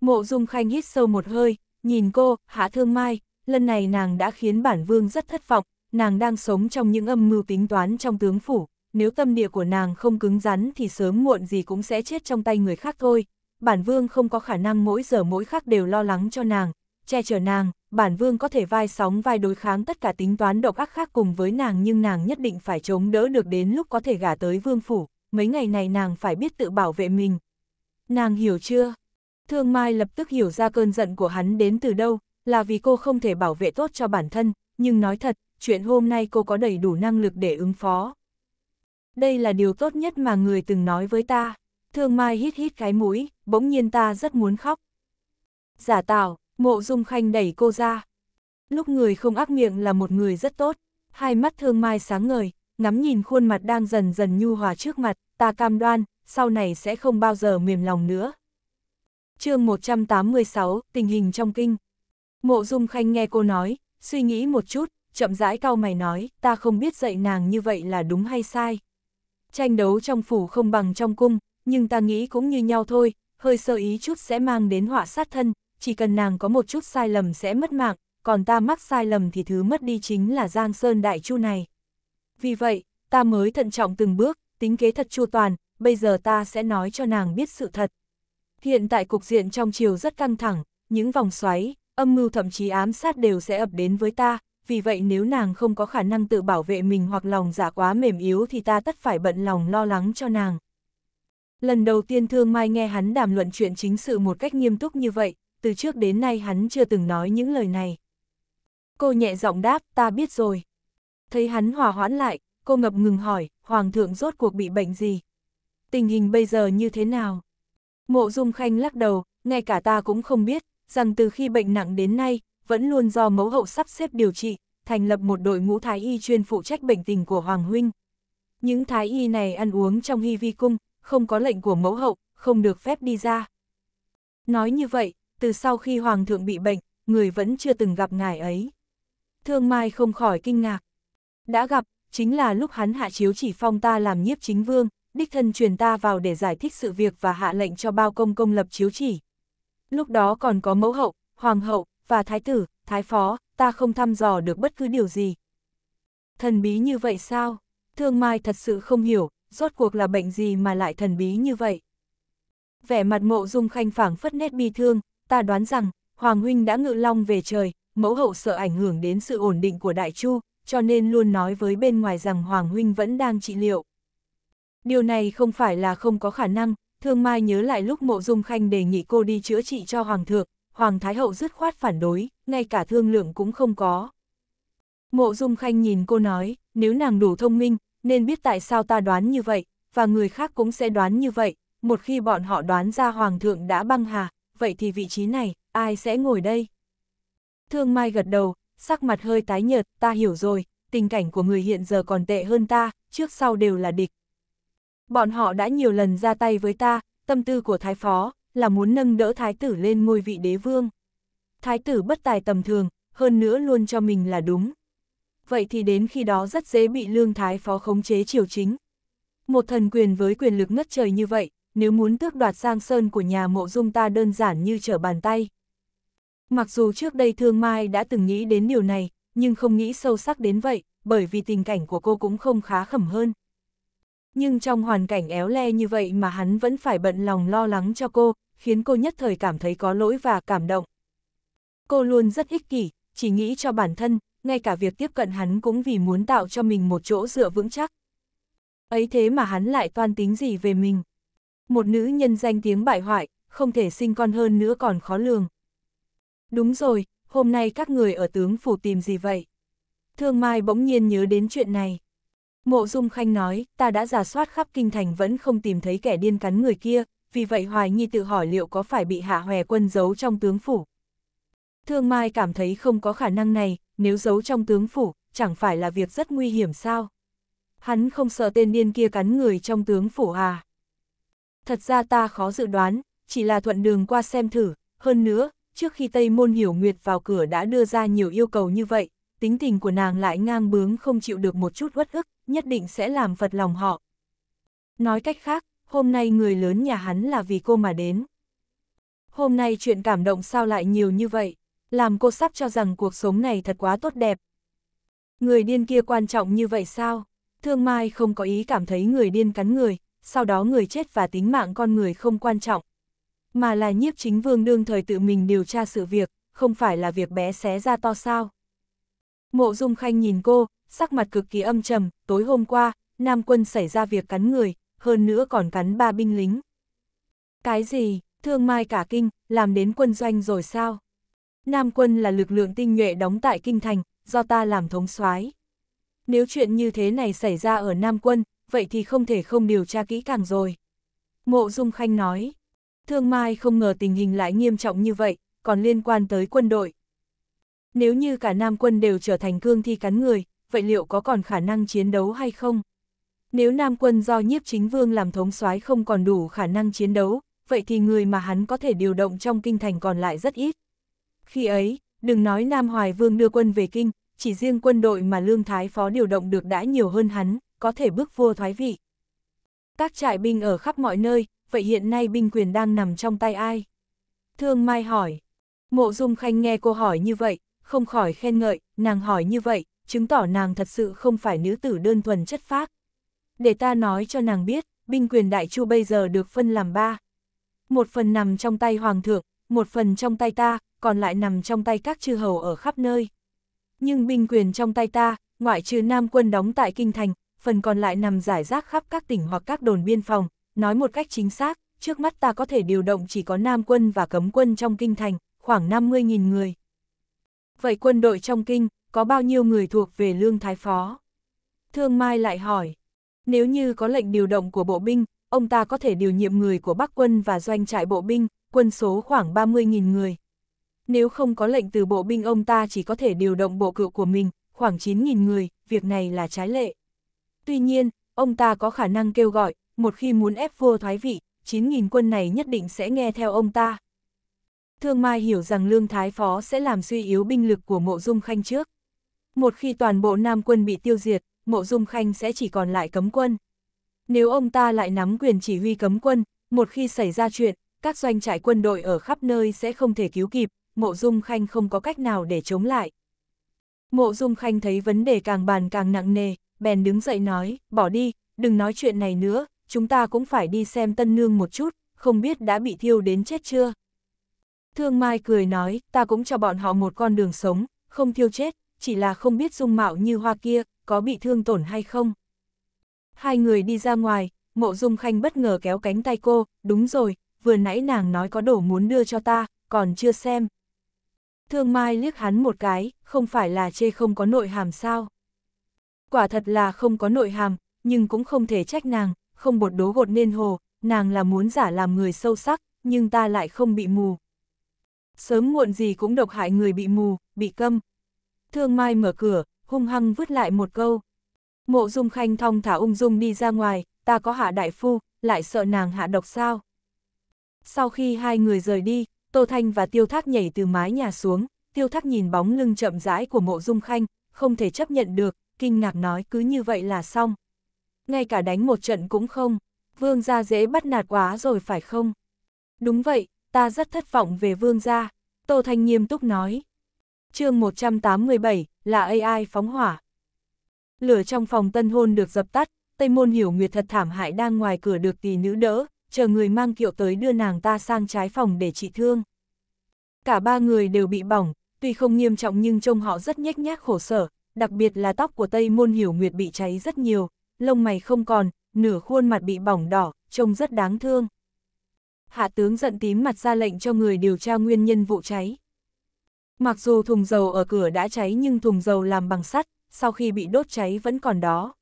Mộ Dung Khanh hít sâu một hơi, Nhìn cô, Hạ Thương Mai, lần này nàng đã khiến bản vương rất thất vọng, nàng đang sống trong những âm mưu tính toán trong tướng phủ, nếu tâm địa của nàng không cứng rắn thì sớm muộn gì cũng sẽ chết trong tay người khác thôi. Bản vương không có khả năng mỗi giờ mỗi khắc đều lo lắng cho nàng, che chở nàng, bản vương có thể vai sóng vai đối kháng tất cả tính toán độc ác khác cùng với nàng nhưng nàng nhất định phải chống đỡ được đến lúc có thể gả tới vương phủ, mấy ngày này nàng phải biết tự bảo vệ mình. Nàng hiểu chưa? Thương Mai lập tức hiểu ra cơn giận của hắn đến từ đâu, là vì cô không thể bảo vệ tốt cho bản thân, nhưng nói thật, chuyện hôm nay cô có đầy đủ năng lực để ứng phó. Đây là điều tốt nhất mà người từng nói với ta. Thương Mai hít hít cái mũi, bỗng nhiên ta rất muốn khóc. Giả tạo, mộ dung khanh đẩy cô ra. Lúc người không ác miệng là một người rất tốt. Hai mắt Thương Mai sáng ngời, ngắm nhìn khuôn mặt đang dần dần nhu hòa trước mặt, ta cam đoan, sau này sẽ không bao giờ mềm lòng nữa chương 186, tình hình trong kinh. Mộ Dung Khanh nghe cô nói, suy nghĩ một chút, chậm rãi cau mày nói, ta không biết dạy nàng như vậy là đúng hay sai. Tranh đấu trong phủ không bằng trong cung, nhưng ta nghĩ cũng như nhau thôi, hơi sơ ý chút sẽ mang đến họa sát thân, chỉ cần nàng có một chút sai lầm sẽ mất mạng, còn ta mắc sai lầm thì thứ mất đi chính là Giang Sơn Đại Chu này. Vì vậy, ta mới thận trọng từng bước, tính kế thật chu toàn, bây giờ ta sẽ nói cho nàng biết sự thật. Hiện tại cục diện trong chiều rất căng thẳng, những vòng xoáy, âm mưu thậm chí ám sát đều sẽ ập đến với ta, vì vậy nếu nàng không có khả năng tự bảo vệ mình hoặc lòng giả dạ quá mềm yếu thì ta tất phải bận lòng lo lắng cho nàng. Lần đầu tiên Thương Mai nghe hắn đàm luận chuyện chính sự một cách nghiêm túc như vậy, từ trước đến nay hắn chưa từng nói những lời này. Cô nhẹ giọng đáp, ta biết rồi. Thấy hắn hòa hoãn lại, cô ngập ngừng hỏi, Hoàng thượng rốt cuộc bị bệnh gì? Tình hình bây giờ như thế nào? Mộ Dung Khanh lắc đầu, ngay cả ta cũng không biết, rằng từ khi bệnh nặng đến nay, vẫn luôn do mẫu hậu sắp xếp điều trị, thành lập một đội ngũ thái y chuyên phụ trách bệnh tình của Hoàng Huynh. Những thái y này ăn uống trong hy vi cung, không có lệnh của mẫu hậu, không được phép đi ra. Nói như vậy, từ sau khi Hoàng thượng bị bệnh, người vẫn chưa từng gặp ngài ấy. Thương Mai không khỏi kinh ngạc. Đã gặp, chính là lúc hắn hạ chiếu chỉ phong ta làm nhiếp chính vương, đích thân truyền ta vào để giải thích sự việc và hạ lệnh cho bao công công lập chiếu chỉ. Lúc đó còn có mẫu hậu, hoàng hậu, và thái tử, thái phó, ta không thăm dò được bất cứ điều gì. Thần bí như vậy sao? Thương Mai thật sự không hiểu, rốt cuộc là bệnh gì mà lại thần bí như vậy. Vẻ mặt mộ dung khanh phảng phất nét bi thương, ta đoán rằng, Hoàng Huynh đã ngự long về trời, mẫu hậu sợ ảnh hưởng đến sự ổn định của Đại Chu, cho nên luôn nói với bên ngoài rằng Hoàng Huynh vẫn đang trị liệu. Điều này không phải là không có khả năng, Thương Mai nhớ lại lúc Mộ Dung Khanh đề nghị cô đi chữa trị cho Hoàng thượng, Hoàng Thái Hậu dứt khoát phản đối, ngay cả thương lượng cũng không có. Mộ Dung Khanh nhìn cô nói, nếu nàng đủ thông minh, nên biết tại sao ta đoán như vậy, và người khác cũng sẽ đoán như vậy, một khi bọn họ đoán ra Hoàng thượng đã băng hà, vậy thì vị trí này, ai sẽ ngồi đây? Thương Mai gật đầu, sắc mặt hơi tái nhợt, ta hiểu rồi, tình cảnh của người hiện giờ còn tệ hơn ta, trước sau đều là địch, bọn họ đã nhiều lần ra tay với ta, tâm tư của thái phó là muốn nâng đỡ thái tử lên ngôi vị đế vương. Thái tử bất tài tầm thường, hơn nữa luôn cho mình là đúng. Vậy thì đến khi đó rất dễ bị lương thái phó khống chế triều chính. Một thần quyền với quyền lực ngất trời như vậy, nếu muốn tước đoạt sang sơn của nhà mộ dung ta đơn giản như trở bàn tay. Mặc dù trước đây Thương Mai đã từng nghĩ đến điều này, nhưng không nghĩ sâu sắc đến vậy, bởi vì tình cảnh của cô cũng không khá khẩm hơn nhưng trong hoàn cảnh éo le như vậy mà hắn vẫn phải bận lòng lo lắng cho cô, khiến cô nhất thời cảm thấy có lỗi và cảm động. Cô luôn rất ích kỷ, chỉ nghĩ cho bản thân, ngay cả việc tiếp cận hắn cũng vì muốn tạo cho mình một chỗ dựa vững chắc. Ấy thế mà hắn lại toan tính gì về mình. Một nữ nhân danh tiếng bại hoại, không thể sinh con hơn nữa còn khó lường. Đúng rồi, hôm nay các người ở tướng phủ tìm gì vậy? Thương Mai bỗng nhiên nhớ đến chuyện này. Mộ Dung Khanh nói, ta đã giả soát khắp kinh thành vẫn không tìm thấy kẻ điên cắn người kia, vì vậy hoài Nhi tự hỏi liệu có phải bị hạ hòe quân giấu trong tướng phủ. Thương Mai cảm thấy không có khả năng này, nếu giấu trong tướng phủ, chẳng phải là việc rất nguy hiểm sao? Hắn không sợ tên điên kia cắn người trong tướng phủ à? Thật ra ta khó dự đoán, chỉ là thuận đường qua xem thử, hơn nữa, trước khi Tây Môn Hiểu Nguyệt vào cửa đã đưa ra nhiều yêu cầu như vậy, tính tình của nàng lại ngang bướng không chịu được một chút uất ức, nhất định sẽ làm phật lòng họ. Nói cách khác, hôm nay người lớn nhà hắn là vì cô mà đến. Hôm nay chuyện cảm động sao lại nhiều như vậy, làm cô sắp cho rằng cuộc sống này thật quá tốt đẹp. Người điên kia quan trọng như vậy sao? Thương Mai không có ý cảm thấy người điên cắn người, sau đó người chết và tính mạng con người không quan trọng. Mà là nhiếp chính vương đương thời tự mình điều tra sự việc, không phải là việc bé xé ra to sao. Mộ Dung Khanh nhìn cô, sắc mặt cực kỳ âm trầm, tối hôm qua, Nam quân xảy ra việc cắn người, hơn nữa còn cắn ba binh lính. Cái gì, thương mai cả kinh, làm đến quân doanh rồi sao? Nam quân là lực lượng tinh nhuệ đóng tại kinh thành, do ta làm thống soái. Nếu chuyện như thế này xảy ra ở Nam quân, vậy thì không thể không điều tra kỹ càng rồi. Mộ Dung Khanh nói, thương mai không ngờ tình hình lại nghiêm trọng như vậy, còn liên quan tới quân đội, nếu như cả Nam quân đều trở thành cương thi cắn người, vậy liệu có còn khả năng chiến đấu hay không? Nếu Nam quân do nhiếp chính vương làm thống soái không còn đủ khả năng chiến đấu, vậy thì người mà hắn có thể điều động trong kinh thành còn lại rất ít. Khi ấy, đừng nói Nam Hoài vương đưa quân về kinh, chỉ riêng quân đội mà Lương Thái Phó điều động được đã nhiều hơn hắn, có thể bước vua thoái vị. Các trại binh ở khắp mọi nơi, vậy hiện nay binh quyền đang nằm trong tay ai? Thương Mai hỏi. Mộ Dung Khanh nghe cô hỏi như vậy, không khỏi khen ngợi, nàng hỏi như vậy, chứng tỏ nàng thật sự không phải nữ tử đơn thuần chất phác. Để ta nói cho nàng biết, binh quyền đại chu bây giờ được phân làm ba. Một phần nằm trong tay hoàng thượng, một phần trong tay ta, còn lại nằm trong tay các chư hầu ở khắp nơi. Nhưng binh quyền trong tay ta, ngoại trừ nam quân đóng tại kinh thành, phần còn lại nằm giải rác khắp các tỉnh hoặc các đồn biên phòng, nói một cách chính xác, trước mắt ta có thể điều động chỉ có nam quân và cấm quân trong kinh thành, khoảng 50.000 người. Vậy quân đội trong kinh, có bao nhiêu người thuộc về lương thái phó? Thương Mai lại hỏi, nếu như có lệnh điều động của bộ binh, ông ta có thể điều nhiệm người của Bắc quân và doanh trại bộ binh, quân số khoảng 30.000 người. Nếu không có lệnh từ bộ binh ông ta chỉ có thể điều động bộ cựu của mình, khoảng 9.000 người, việc này là trái lệ. Tuy nhiên, ông ta có khả năng kêu gọi, một khi muốn ép vua thoái vị, 9.000 quân này nhất định sẽ nghe theo ông ta. Thương Mai hiểu rằng Lương Thái Phó sẽ làm suy yếu binh lực của Mộ Dung Khanh trước. Một khi toàn bộ Nam quân bị tiêu diệt, Mộ Dung Khanh sẽ chỉ còn lại cấm quân. Nếu ông ta lại nắm quyền chỉ huy cấm quân, một khi xảy ra chuyện, các doanh trại quân đội ở khắp nơi sẽ không thể cứu kịp, Mộ Dung Khanh không có cách nào để chống lại. Mộ Dung Khanh thấy vấn đề càng bàn càng nặng nề, bèn đứng dậy nói, bỏ đi, đừng nói chuyện này nữa, chúng ta cũng phải đi xem tân nương một chút, không biết đã bị thiêu đến chết chưa. Thương Mai cười nói, ta cũng cho bọn họ một con đường sống, không thiêu chết, chỉ là không biết dung mạo như hoa kia, có bị thương tổn hay không. Hai người đi ra ngoài, mộ dung khanh bất ngờ kéo cánh tay cô, đúng rồi, vừa nãy nàng nói có đồ muốn đưa cho ta, còn chưa xem. Thương Mai liếc hắn một cái, không phải là chê không có nội hàm sao. Quả thật là không có nội hàm, nhưng cũng không thể trách nàng, không bột đố gột nên hồ, nàng là muốn giả làm người sâu sắc, nhưng ta lại không bị mù sớm muộn gì cũng độc hại người bị mù, bị câm. Thương Mai mở cửa, hung hăng vứt lại một câu. Mộ Dung Khanh thong thả ung dung đi ra ngoài, ta có hạ đại phu, lại sợ nàng hạ độc sao. Sau khi hai người rời đi, Tô Thanh và Tiêu Thác nhảy từ mái nhà xuống, Tiêu Thác nhìn bóng lưng chậm rãi của Mộ Dung Khanh, không thể chấp nhận được, kinh ngạc nói cứ như vậy là xong. Ngay cả đánh một trận cũng không, vương gia dễ bắt nạt quá rồi phải không? Đúng vậy, ta rất thất vọng về vương gia, Tô Thanh nghiêm túc nói. chương 187, là AI phóng hỏa. Lửa trong phòng tân hôn được dập tắt, Tây Môn Hiểu Nguyệt thật thảm hại đang ngoài cửa được tỷ nữ đỡ, chờ người mang kiệu tới đưa nàng ta sang trái phòng để trị thương. Cả ba người đều bị bỏng, tuy không nghiêm trọng nhưng trông họ rất nhếch nhác khổ sở, đặc biệt là tóc của Tây Môn Hiểu Nguyệt bị cháy rất nhiều, lông mày không còn, nửa khuôn mặt bị bỏng đỏ, trông rất đáng thương hạ tướng giận tím mặt ra lệnh cho người điều tra nguyên nhân vụ cháy. Mặc dù thùng dầu ở cửa đã cháy nhưng thùng dầu làm bằng sắt, sau khi bị đốt cháy vẫn còn đó.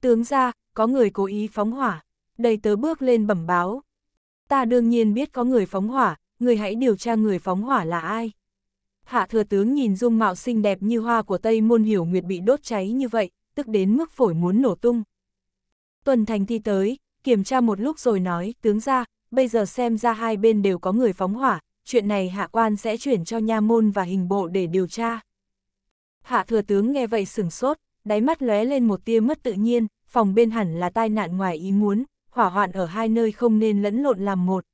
Tướng ra, có người cố ý phóng hỏa, đầy tớ bước lên bẩm báo. Ta đương nhiên biết có người phóng hỏa, người hãy điều tra người phóng hỏa là ai. Hạ thừa tướng nhìn dung mạo xinh đẹp như hoa của Tây Môn Hiểu Nguyệt bị đốt cháy như vậy, tức đến mức phổi muốn nổ tung. Tuần Thành thi tới, kiểm tra một lúc rồi nói, tướng ra, bây giờ xem ra hai bên đều có người phóng hỏa, chuyện này hạ quan sẽ chuyển cho nha môn và hình bộ để điều tra. Hạ thừa tướng nghe vậy sửng sốt, đáy mắt lóe lên một tia mất tự nhiên, phòng bên hẳn là tai nạn ngoài ý muốn, hỏa hoạn ở hai nơi không nên lẫn lộn làm một.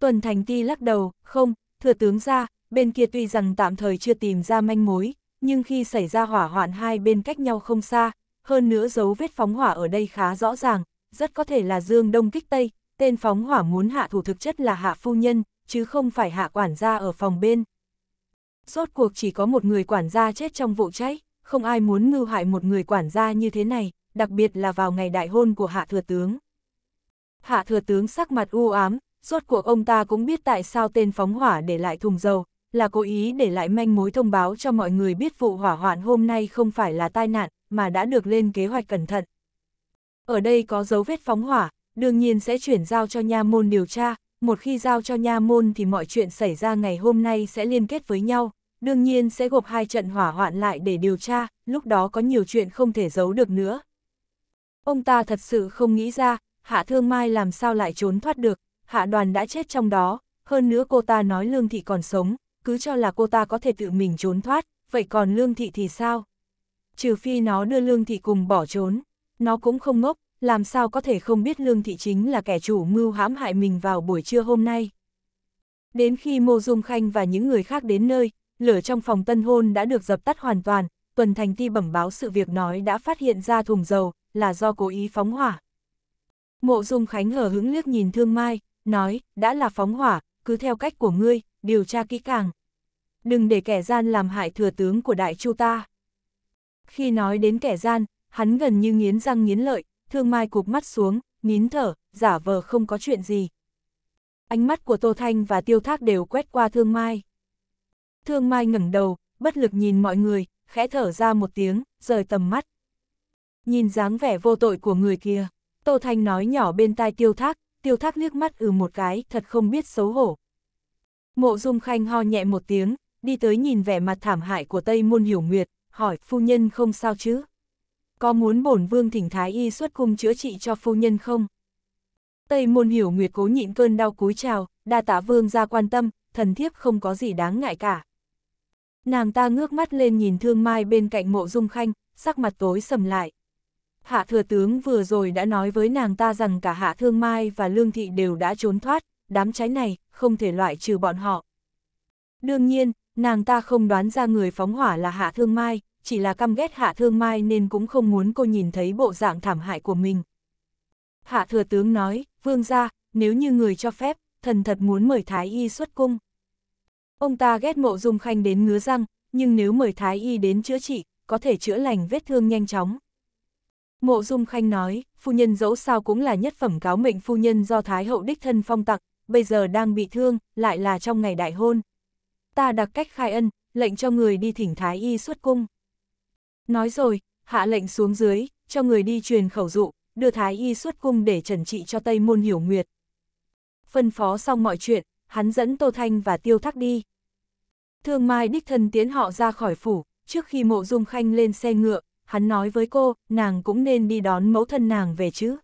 Tuần Thành Ti lắc đầu, không, thừa tướng ra, bên kia tuy rằng tạm thời chưa tìm ra manh mối, nhưng khi xảy ra hỏa hoạn hai bên cách nhau không xa, hơn nữa dấu vết phóng hỏa ở đây khá rõ ràng, rất có thể là dương đông kích tây, tên phóng hỏa muốn hạ thủ thực chất là hạ phu nhân, chứ không phải hạ quản gia ở phòng bên. Rốt cuộc chỉ có một người quản gia chết trong vụ cháy, không ai muốn ngư hại một người quản gia như thế này, đặc biệt là vào ngày đại hôn của hạ thừa tướng. Hạ thừa tướng sắc mặt u ám, rốt cuộc ông ta cũng biết tại sao tên phóng hỏa để lại thùng dầu, là cố ý để lại manh mối thông báo cho mọi người biết vụ hỏa hoạn hôm nay không phải là tai nạn, mà đã được lên kế hoạch cẩn thận. Ở đây có dấu vết phóng hỏa, đương nhiên sẽ chuyển giao cho nha môn điều tra, một khi giao cho nha môn thì mọi chuyện xảy ra ngày hôm nay sẽ liên kết với nhau, đương nhiên sẽ gộp hai trận hỏa hoạn lại để điều tra, lúc đó có nhiều chuyện không thể giấu được nữa. Ông ta thật sự không nghĩ ra, Hạ Thương Mai làm sao lại trốn thoát được, Hạ Đoàn đã chết trong đó, hơn nữa cô ta nói Lương Thị còn sống, cứ cho là cô ta có thể tự mình trốn thoát, vậy còn Lương Thị thì sao? Trừ phi nó đưa Lương Thị cùng bỏ trốn, nó cũng không ngốc, làm sao có thể không biết Lương Thị chính là kẻ chủ mưu hãm hại mình vào buổi trưa hôm nay. Đến khi Mô Dung Khanh và những người khác đến nơi, lửa trong phòng tân hôn đã được dập tắt hoàn toàn, Tuần Thành Ti bẩm báo sự việc nói đã phát hiện ra thùng dầu, là do cố ý phóng hỏa. Mộ Dung Khánh hờ hững liếc nhìn Thương Mai, nói, đã là phóng hỏa, cứ theo cách của ngươi, điều tra kỹ càng. Đừng để kẻ gian làm hại thừa tướng của đại chu ta. Khi nói đến kẻ gian, hắn gần như nghiến răng nghiến lợi, Thương Mai cụp mắt xuống, nín thở, giả vờ không có chuyện gì. Ánh mắt của Tô Thanh và Tiêu Thác đều quét qua Thương Mai. Thương Mai ngẩng đầu, bất lực nhìn mọi người, khẽ thở ra một tiếng, rời tầm mắt. Nhìn dáng vẻ vô tội của người kia, Tô Thanh nói nhỏ bên tai Tiêu Thác, Tiêu Thác liếc mắt ừ một cái, thật không biết xấu hổ. Mộ Dung Khanh ho nhẹ một tiếng, đi tới nhìn vẻ mặt thảm hại của Tây Môn Hiểu Nguyệt, hỏi phu nhân không sao chứ có muốn bổn vương thỉnh thái y xuất cung chữa trị cho phu nhân không? Tây môn hiểu nguyệt cố nhịn cơn đau cúi chào, đa tạ vương ra quan tâm, thần thiếp không có gì đáng ngại cả. Nàng ta ngước mắt lên nhìn thương mai bên cạnh mộ dung khanh, sắc mặt tối sầm lại. Hạ thừa tướng vừa rồi đã nói với nàng ta rằng cả hạ thương mai và lương thị đều đã trốn thoát, đám cháy này không thể loại trừ bọn họ. Đương nhiên, nàng ta không đoán ra người phóng hỏa là hạ thương mai, chỉ là căm ghét Hạ Thương Mai nên cũng không muốn cô nhìn thấy bộ dạng thảm hại của mình. Hạ Thừa Tướng nói, vương gia, nếu như người cho phép, thần thật muốn mời Thái Y xuất cung. Ông ta ghét mộ dung khanh đến ngứa răng, nhưng nếu mời Thái Y đến chữa trị, có thể chữa lành vết thương nhanh chóng. Mộ dung khanh nói, phu nhân dẫu sao cũng là nhất phẩm cáo mệnh phu nhân do Thái Hậu đích thân phong tặng, bây giờ đang bị thương, lại là trong ngày đại hôn. Ta đặc cách khai ân, lệnh cho người đi thỉnh Thái Y xuất cung. Nói rồi, hạ lệnh xuống dưới, cho người đi truyền khẩu dụ, đưa Thái Y xuất cung để trần trị cho Tây Môn Hiểu Nguyệt. Phân phó xong mọi chuyện, hắn dẫn Tô Thanh và Tiêu thắc đi. Thương Mai đích thân tiến họ ra khỏi phủ, trước khi mộ dung khanh lên xe ngựa, hắn nói với cô, nàng cũng nên đi đón mẫu thân nàng về chứ.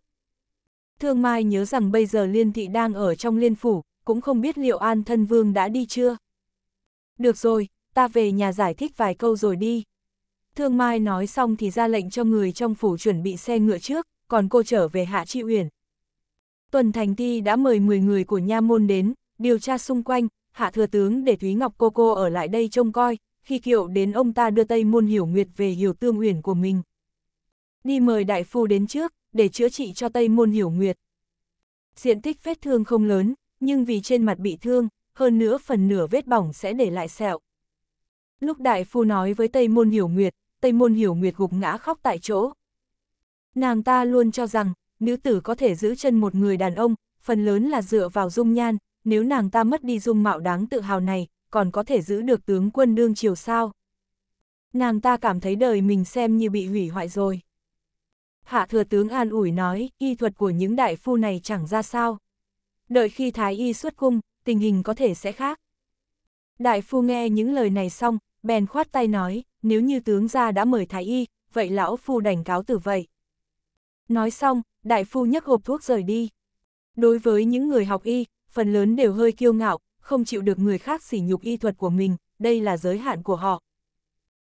Thương Mai nhớ rằng bây giờ liên thị đang ở trong liên phủ, cũng không biết liệu an thân vương đã đi chưa. Được rồi, ta về nhà giải thích vài câu rồi đi. Thương Mai nói xong thì ra lệnh cho người trong phủ chuẩn bị xe ngựa trước, còn cô trở về Hạ Chi Uyển. Tuần Thành Ti đã mời 10 người của nha môn đến, điều tra xung quanh, Hạ Thừa Tướng để Thúy Ngọc Cô Cô ở lại đây trông coi, khi kiệu đến ông ta đưa Tây Môn Hiểu Nguyệt về Hiểu Tương Uyển của mình. Đi mời đại phu đến trước, để chữa trị cho Tây Môn Hiểu Nguyệt. Diện tích vết thương không lớn, nhưng vì trên mặt bị thương, hơn nữa phần nửa vết bỏng sẽ để lại sẹo. Lúc đại phu nói với Tây Môn Hiểu Nguyệt, Tây Môn Hiểu Nguyệt gục ngã khóc tại chỗ. Nàng ta luôn cho rằng, nữ tử có thể giữ chân một người đàn ông, phần lớn là dựa vào dung nhan, nếu nàng ta mất đi dung mạo đáng tự hào này, còn có thể giữ được tướng quân đương chiều sao. Nàng ta cảm thấy đời mình xem như bị hủy hoại rồi. Hạ thừa tướng an ủi nói, y thuật của những đại phu này chẳng ra sao. Đợi khi thái y xuất cung, tình hình có thể sẽ khác. Đại phu nghe những lời này xong, bèn khoát tay nói, nếu như tướng gia đã mời thái y, vậy lão phu đành cáo từ vậy. Nói xong, đại phu nhấc hộp thuốc rời đi. Đối với những người học y, phần lớn đều hơi kiêu ngạo, không chịu được người khác sỉ nhục y thuật của mình, đây là giới hạn của họ.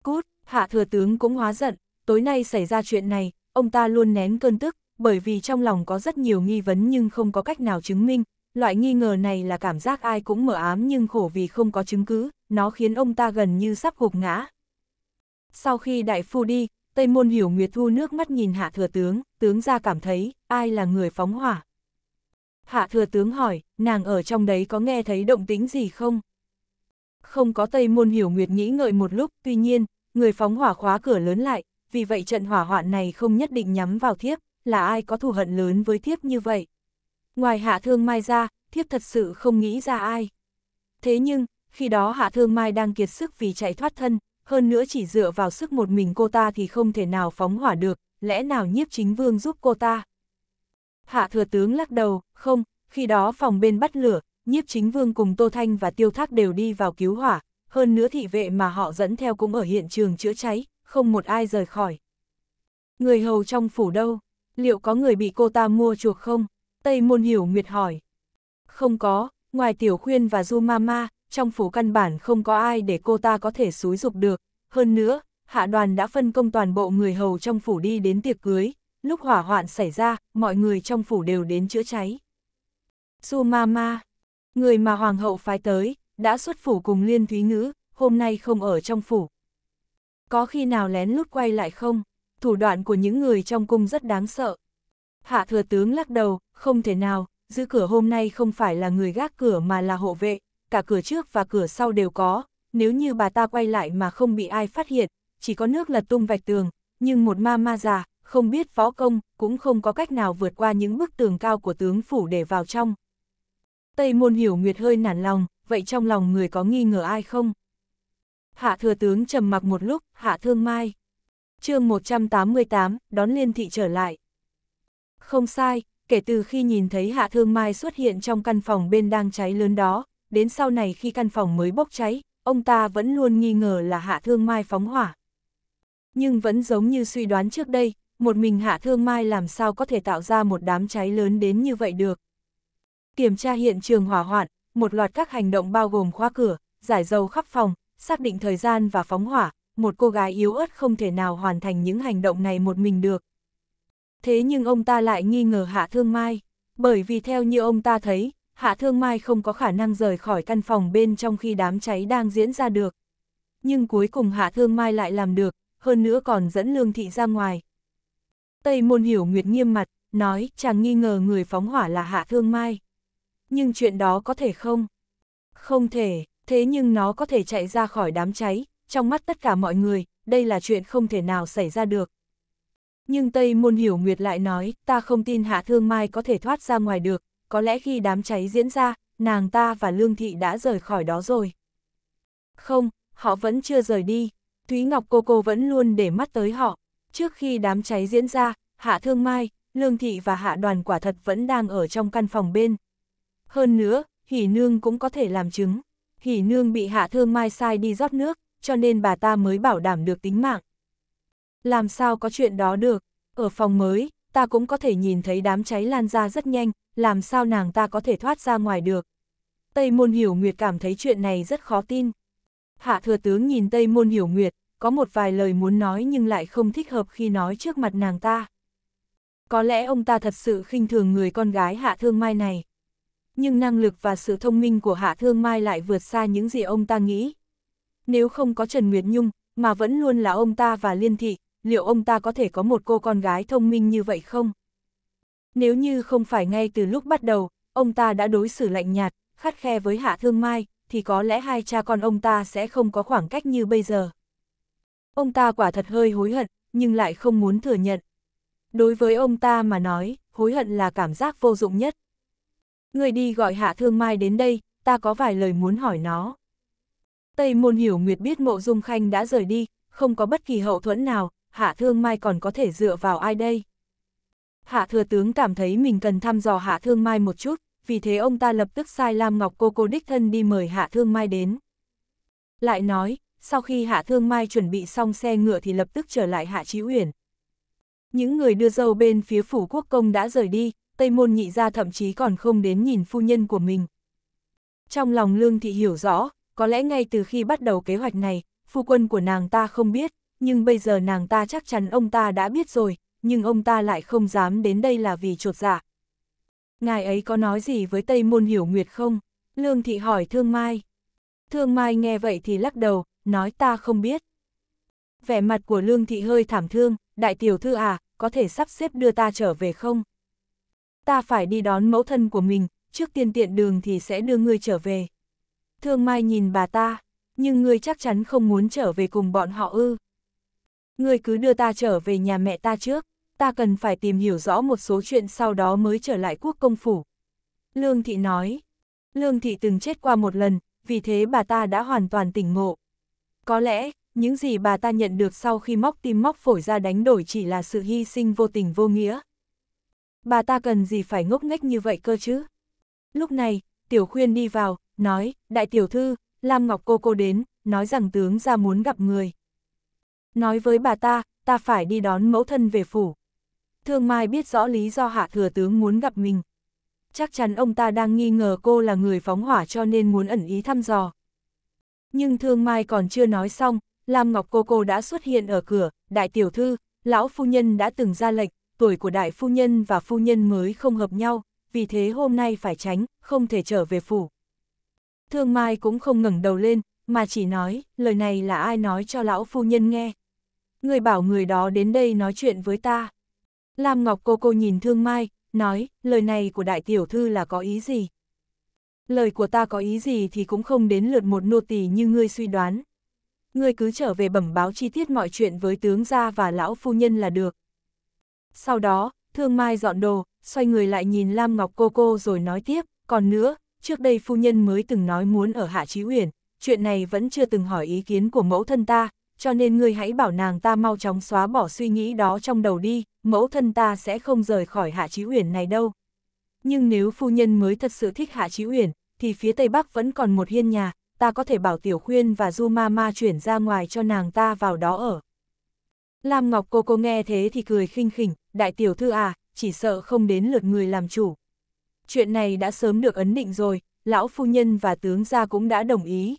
Cút, hạ thừa tướng cũng hóa giận, tối nay xảy ra chuyện này, ông ta luôn nén cơn tức, bởi vì trong lòng có rất nhiều nghi vấn nhưng không có cách nào chứng minh, loại nghi ngờ này là cảm giác ai cũng mở ám nhưng khổ vì không có chứng cứ, nó khiến ông ta gần như sắp gục ngã. Sau khi đại phu đi, Tây Môn Hiểu Nguyệt thu nước mắt nhìn hạ thừa tướng, tướng ra cảm thấy, ai là người phóng hỏa. Hạ thừa tướng hỏi, nàng ở trong đấy có nghe thấy động tính gì không? Không có Tây Môn Hiểu Nguyệt nghĩ ngợi một lúc, tuy nhiên, người phóng hỏa khóa cửa lớn lại, vì vậy trận hỏa hoạn này không nhất định nhắm vào thiếp, là ai có thù hận lớn với thiếp như vậy. Ngoài hạ thương mai ra, thiếp thật sự không nghĩ ra ai. Thế nhưng, khi đó Hạ Thương Mai đang kiệt sức vì chạy thoát thân, hơn nữa chỉ dựa vào sức một mình cô ta thì không thể nào phóng hỏa được, lẽ nào nhiếp chính vương giúp cô ta? Hạ thừa tướng lắc đầu, không, khi đó phòng bên bắt lửa, nhiếp chính vương cùng Tô Thanh và Tiêu Thác đều đi vào cứu hỏa, hơn nữa thị vệ mà họ dẫn theo cũng ở hiện trường chữa cháy, không một ai rời khỏi. Người hầu trong phủ đâu? Liệu có người bị cô ta mua chuộc không? Tây Môn Hiểu Nguyệt hỏi. Không có, ngoài Tiểu Khuyên và Du Mama, trong phủ căn bản không có ai để cô ta có thể xúi dục được. Hơn nữa, hạ đoàn đã phân công toàn bộ người hầu trong phủ đi đến tiệc cưới, lúc hỏa hoạn xảy ra, mọi người trong phủ đều đến chữa cháy. Su Mama, người mà hoàng hậu phái tới, đã xuất phủ cùng Liên Thúy Ngữ, hôm nay không ở trong phủ. Có khi nào lén lút quay lại không? Thủ đoạn của những người trong cung rất đáng sợ. Hạ thừa tướng lắc đầu, không thể nào, giữ cửa hôm nay không phải là người gác cửa mà là hộ vệ, cả cửa trước và cửa sau đều có, nếu như bà ta quay lại mà không bị ai phát hiện, chỉ có nước lật tung vạch tường, nhưng một ma ma già, không biết võ công, cũng không có cách nào vượt qua những bức tường cao của tướng phủ để vào trong. Tây môn hiểu nguyệt hơi nản lòng, vậy trong lòng người có nghi ngờ ai không? Hạ thừa tướng trầm mặc một lúc, hạ thương mai. chương 188, đón liên thị trở lại. Không sai, kể từ khi nhìn thấy hạ thương mai xuất hiện trong căn phòng bên đang cháy lớn đó, đến sau này khi căn phòng mới bốc cháy, ông ta vẫn luôn nghi ngờ là Hạ Thương Mai phóng hỏa. Nhưng vẫn giống như suy đoán trước đây, một mình Hạ Thương Mai làm sao có thể tạo ra một đám cháy lớn đến như vậy được. Kiểm tra hiện trường hỏa hoạn, một loạt các hành động bao gồm khóa cửa, giải dầu khắp phòng, xác định thời gian và phóng hỏa, một cô gái yếu ớt không thể nào hoàn thành những hành động này một mình được. Thế nhưng ông ta lại nghi ngờ Hạ Thương Mai, bởi vì theo như ông ta thấy, Hạ Thương Mai không có khả năng rời khỏi căn phòng bên trong khi đám cháy đang diễn ra được. Nhưng cuối cùng Hạ Thương Mai lại làm được, hơn nữa còn dẫn Lương Thị ra ngoài. Tây Môn Hiểu Nguyệt nghiêm mặt, nói chàng nghi ngờ người phóng hỏa là Hạ Thương Mai. Nhưng chuyện đó có thể không? Không thể, thế nhưng nó có thể chạy ra khỏi đám cháy, trong mắt tất cả mọi người, đây là chuyện không thể nào xảy ra được. Nhưng Tây Môn Hiểu Nguyệt lại nói, ta không tin Hạ Thương Mai có thể thoát ra ngoài được, có lẽ khi đám cháy diễn ra, nàng ta và Lương Thị đã rời khỏi đó rồi. Không, họ vẫn chưa rời đi, Thúy Ngọc cô cô vẫn luôn để mắt tới họ. Trước khi đám cháy diễn ra, Hạ Thương Mai, Lương Thị và Hạ Đoàn quả thật vẫn đang ở trong căn phòng bên. Hơn nữa, Hỷ Nương cũng có thể làm chứng. Hỷ Nương bị Hạ Thương Mai sai đi rót nước, cho nên bà ta mới bảo đảm được tính mạng. Làm sao có chuyện đó được? Ở phòng mới, ta cũng có thể nhìn thấy đám cháy lan ra rất nhanh, làm sao nàng ta có thể thoát ra ngoài được. Tây Môn Hiểu Nguyệt cảm thấy chuyện này rất khó tin. Hạ thừa tướng nhìn Tây Môn Hiểu Nguyệt, có một vài lời muốn nói nhưng lại không thích hợp khi nói trước mặt nàng ta. Có lẽ ông ta thật sự khinh thường người con gái Hạ Thương Mai này. Nhưng năng lực và sự thông minh của Hạ Thương Mai lại vượt xa những gì ông ta nghĩ. Nếu không có Trần Nguyệt Nhung, mà vẫn luôn là ông ta và Liên Thị, liệu ông ta có thể có một cô con gái thông minh như vậy không? Nếu như không phải ngay từ lúc bắt đầu, ông ta đã đối xử lạnh nhạt, khắt khe với Hạ Thương Mai, thì có lẽ hai cha con ông ta sẽ không có khoảng cách như bây giờ. Ông ta quả thật hơi hối hận, nhưng lại không muốn thừa nhận. Đối với ông ta mà nói, hối hận là cảm giác vô dụng nhất. Người đi gọi Hạ Thương Mai đến đây, ta có vài lời muốn hỏi nó. Tây Môn Hiểu Nguyệt biết Mộ Dung Khanh đã rời đi, không có bất kỳ hậu thuẫn nào, Hạ Thương Mai còn có thể dựa vào ai đây? Hạ Thừa Tướng cảm thấy mình cần thăm dò Hạ Thương Mai một chút, vì thế ông ta lập tức sai Lam Ngọc Cô Cô Đích Thân đi mời Hạ Thương Mai đến. Lại nói, sau khi Hạ Thương Mai chuẩn bị xong xe ngựa thì lập tức trở lại Hạ Chí Uyển. Những người đưa dâu bên phía phủ quốc công đã rời đi, Tây Môn nhị gia thậm chí còn không đến nhìn phu nhân của mình. Trong lòng Lương Thị hiểu rõ, có lẽ ngay từ khi bắt đầu kế hoạch này, phu quân của nàng ta không biết, nhưng bây giờ nàng ta chắc chắn ông ta đã biết rồi, nhưng ông ta lại không dám đến đây là vì trột dạ. Ngài ấy có nói gì với Tây Môn Hiểu Nguyệt không? Lương Thị hỏi Thương Mai. Thương Mai nghe vậy thì lắc đầu, nói ta không biết. Vẻ mặt của Lương Thị hơi thảm thương, đại tiểu thư à, có thể sắp xếp đưa ta trở về không? Ta phải đi đón mẫu thân của mình, trước tiên tiện đường thì sẽ đưa ngươi trở về. Thương Mai nhìn bà ta, nhưng ngươi chắc chắn không muốn trở về cùng bọn họ ư ngươi cứ đưa ta trở về nhà mẹ ta trước, ta cần phải tìm hiểu rõ một số chuyện sau đó mới trở lại quốc công phủ. Lương thị nói, Lương thị từng chết qua một lần, vì thế bà ta đã hoàn toàn tỉnh ngộ. Có lẽ, những gì bà ta nhận được sau khi móc tim móc phổi ra đánh đổi chỉ là sự hy sinh vô tình vô nghĩa. Bà ta cần gì phải ngốc nghếch như vậy cơ chứ? Lúc này, Tiểu Khuyên đi vào, nói, Đại Tiểu Thư, Lam Ngọc cô cô đến, nói rằng tướng ra muốn gặp người nói với bà ta, ta phải đi đón mẫu thân về phủ. Thương Mai biết rõ lý do hạ thừa tướng muốn gặp mình. Chắc chắn ông ta đang nghi ngờ cô là người phóng hỏa cho nên muốn ẩn ý thăm dò. Nhưng Thương Mai còn chưa nói xong, Lam Ngọc Cô Cô đã xuất hiện ở cửa, đại tiểu thư, lão phu nhân đã từng ra lệnh, tuổi của đại phu nhân và phu nhân mới không hợp nhau, vì thế hôm nay phải tránh, không thể trở về phủ. Thương Mai cũng không ngẩng đầu lên, mà chỉ nói, lời này là ai nói cho lão phu nhân nghe người bảo người đó đến đây nói chuyện với ta. Lam Ngọc cô cô nhìn Thương Mai, nói, lời này của đại tiểu thư là có ý gì? Lời của ta có ý gì thì cũng không đến lượt một nô tỳ như ngươi suy đoán. Ngươi cứ trở về bẩm báo chi tiết mọi chuyện với tướng gia và lão phu nhân là được. Sau đó, Thương Mai dọn đồ, xoay người lại nhìn Lam Ngọc cô cô rồi nói tiếp, còn nữa, trước đây phu nhân mới từng nói muốn ở Hạ Chí Uyển, chuyện này vẫn chưa từng hỏi ý kiến của mẫu thân ta, cho nên ngươi hãy bảo nàng ta mau chóng xóa bỏ suy nghĩ đó trong đầu đi, mẫu thân ta sẽ không rời khỏi Hạ Chí Uyển này đâu. Nhưng nếu phu nhân mới thật sự thích Hạ Chí Uyển, thì phía Tây Bắc vẫn còn một hiên nhà, ta có thể bảo Tiểu Khuyên và Du Ma Ma chuyển ra ngoài cho nàng ta vào đó ở. Lam Ngọc cô cô nghe thế thì cười khinh khỉnh, đại tiểu thư à, chỉ sợ không đến lượt người làm chủ. Chuyện này đã sớm được ấn định rồi, lão phu nhân và tướng gia cũng đã đồng ý,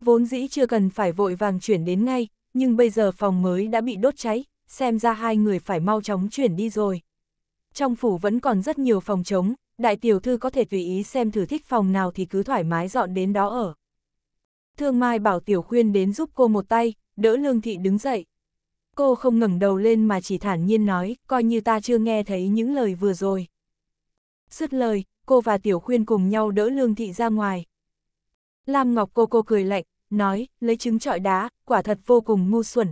Vốn dĩ chưa cần phải vội vàng chuyển đến ngay, nhưng bây giờ phòng mới đã bị đốt cháy, xem ra hai người phải mau chóng chuyển đi rồi. Trong phủ vẫn còn rất nhiều phòng trống, đại tiểu thư có thể tùy ý xem thử thích phòng nào thì cứ thoải mái dọn đến đó ở. Thương Mai bảo tiểu khuyên đến giúp cô một tay, đỡ lương thị đứng dậy. Cô không ngẩng đầu lên mà chỉ thản nhiên nói, coi như ta chưa nghe thấy những lời vừa rồi. Sứt lời, cô và tiểu khuyên cùng nhau đỡ lương thị ra ngoài. Lam Ngọc cô cô cười lạnh, nói, lấy trứng trọi đá, quả thật vô cùng ngu xuẩn.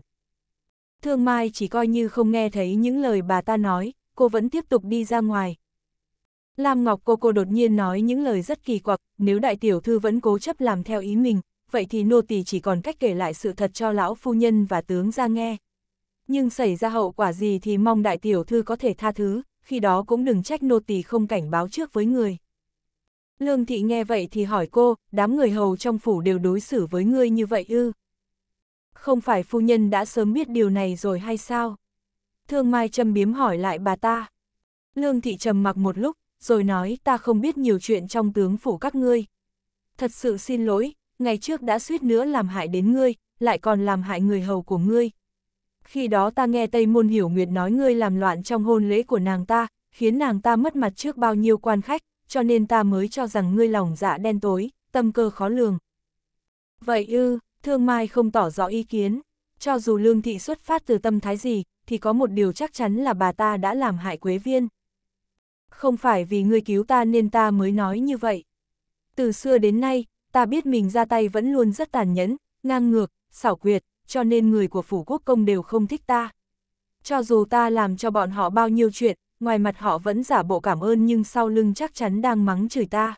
Thương Mai chỉ coi như không nghe thấy những lời bà ta nói, cô vẫn tiếp tục đi ra ngoài. Lam Ngọc cô cô đột nhiên nói những lời rất kỳ quặc, nếu đại tiểu thư vẫn cố chấp làm theo ý mình, vậy thì nô tỳ chỉ còn cách kể lại sự thật cho lão phu nhân và tướng ra nghe. Nhưng xảy ra hậu quả gì thì mong đại tiểu thư có thể tha thứ, khi đó cũng đừng trách nô tỳ không cảnh báo trước với người. Lương thị nghe vậy thì hỏi cô, đám người hầu trong phủ đều đối xử với ngươi như vậy ư? Không phải phu nhân đã sớm biết điều này rồi hay sao? Thương Mai châm biếm hỏi lại bà ta. Lương thị trầm mặc một lúc, rồi nói ta không biết nhiều chuyện trong tướng phủ các ngươi. Thật sự xin lỗi, ngày trước đã suýt nữa làm hại đến ngươi, lại còn làm hại người hầu của ngươi. Khi đó ta nghe Tây Môn Hiểu Nguyệt nói ngươi làm loạn trong hôn lễ của nàng ta, khiến nàng ta mất mặt trước bao nhiêu quan khách, cho nên ta mới cho rằng ngươi lòng dạ đen tối, tâm cơ khó lường. Vậy ư, thương mai không tỏ rõ ý kiến, cho dù lương thị xuất phát từ tâm thái gì, thì có một điều chắc chắn là bà ta đã làm hại quế viên. Không phải vì ngươi cứu ta nên ta mới nói như vậy. Từ xưa đến nay, ta biết mình ra tay vẫn luôn rất tàn nhẫn, ngang ngược, xảo quyệt, cho nên người của phủ quốc công đều không thích ta. Cho dù ta làm cho bọn họ bao nhiêu chuyện, ngoài mặt họ vẫn giả bộ cảm ơn nhưng sau lưng chắc chắn đang mắng chửi ta.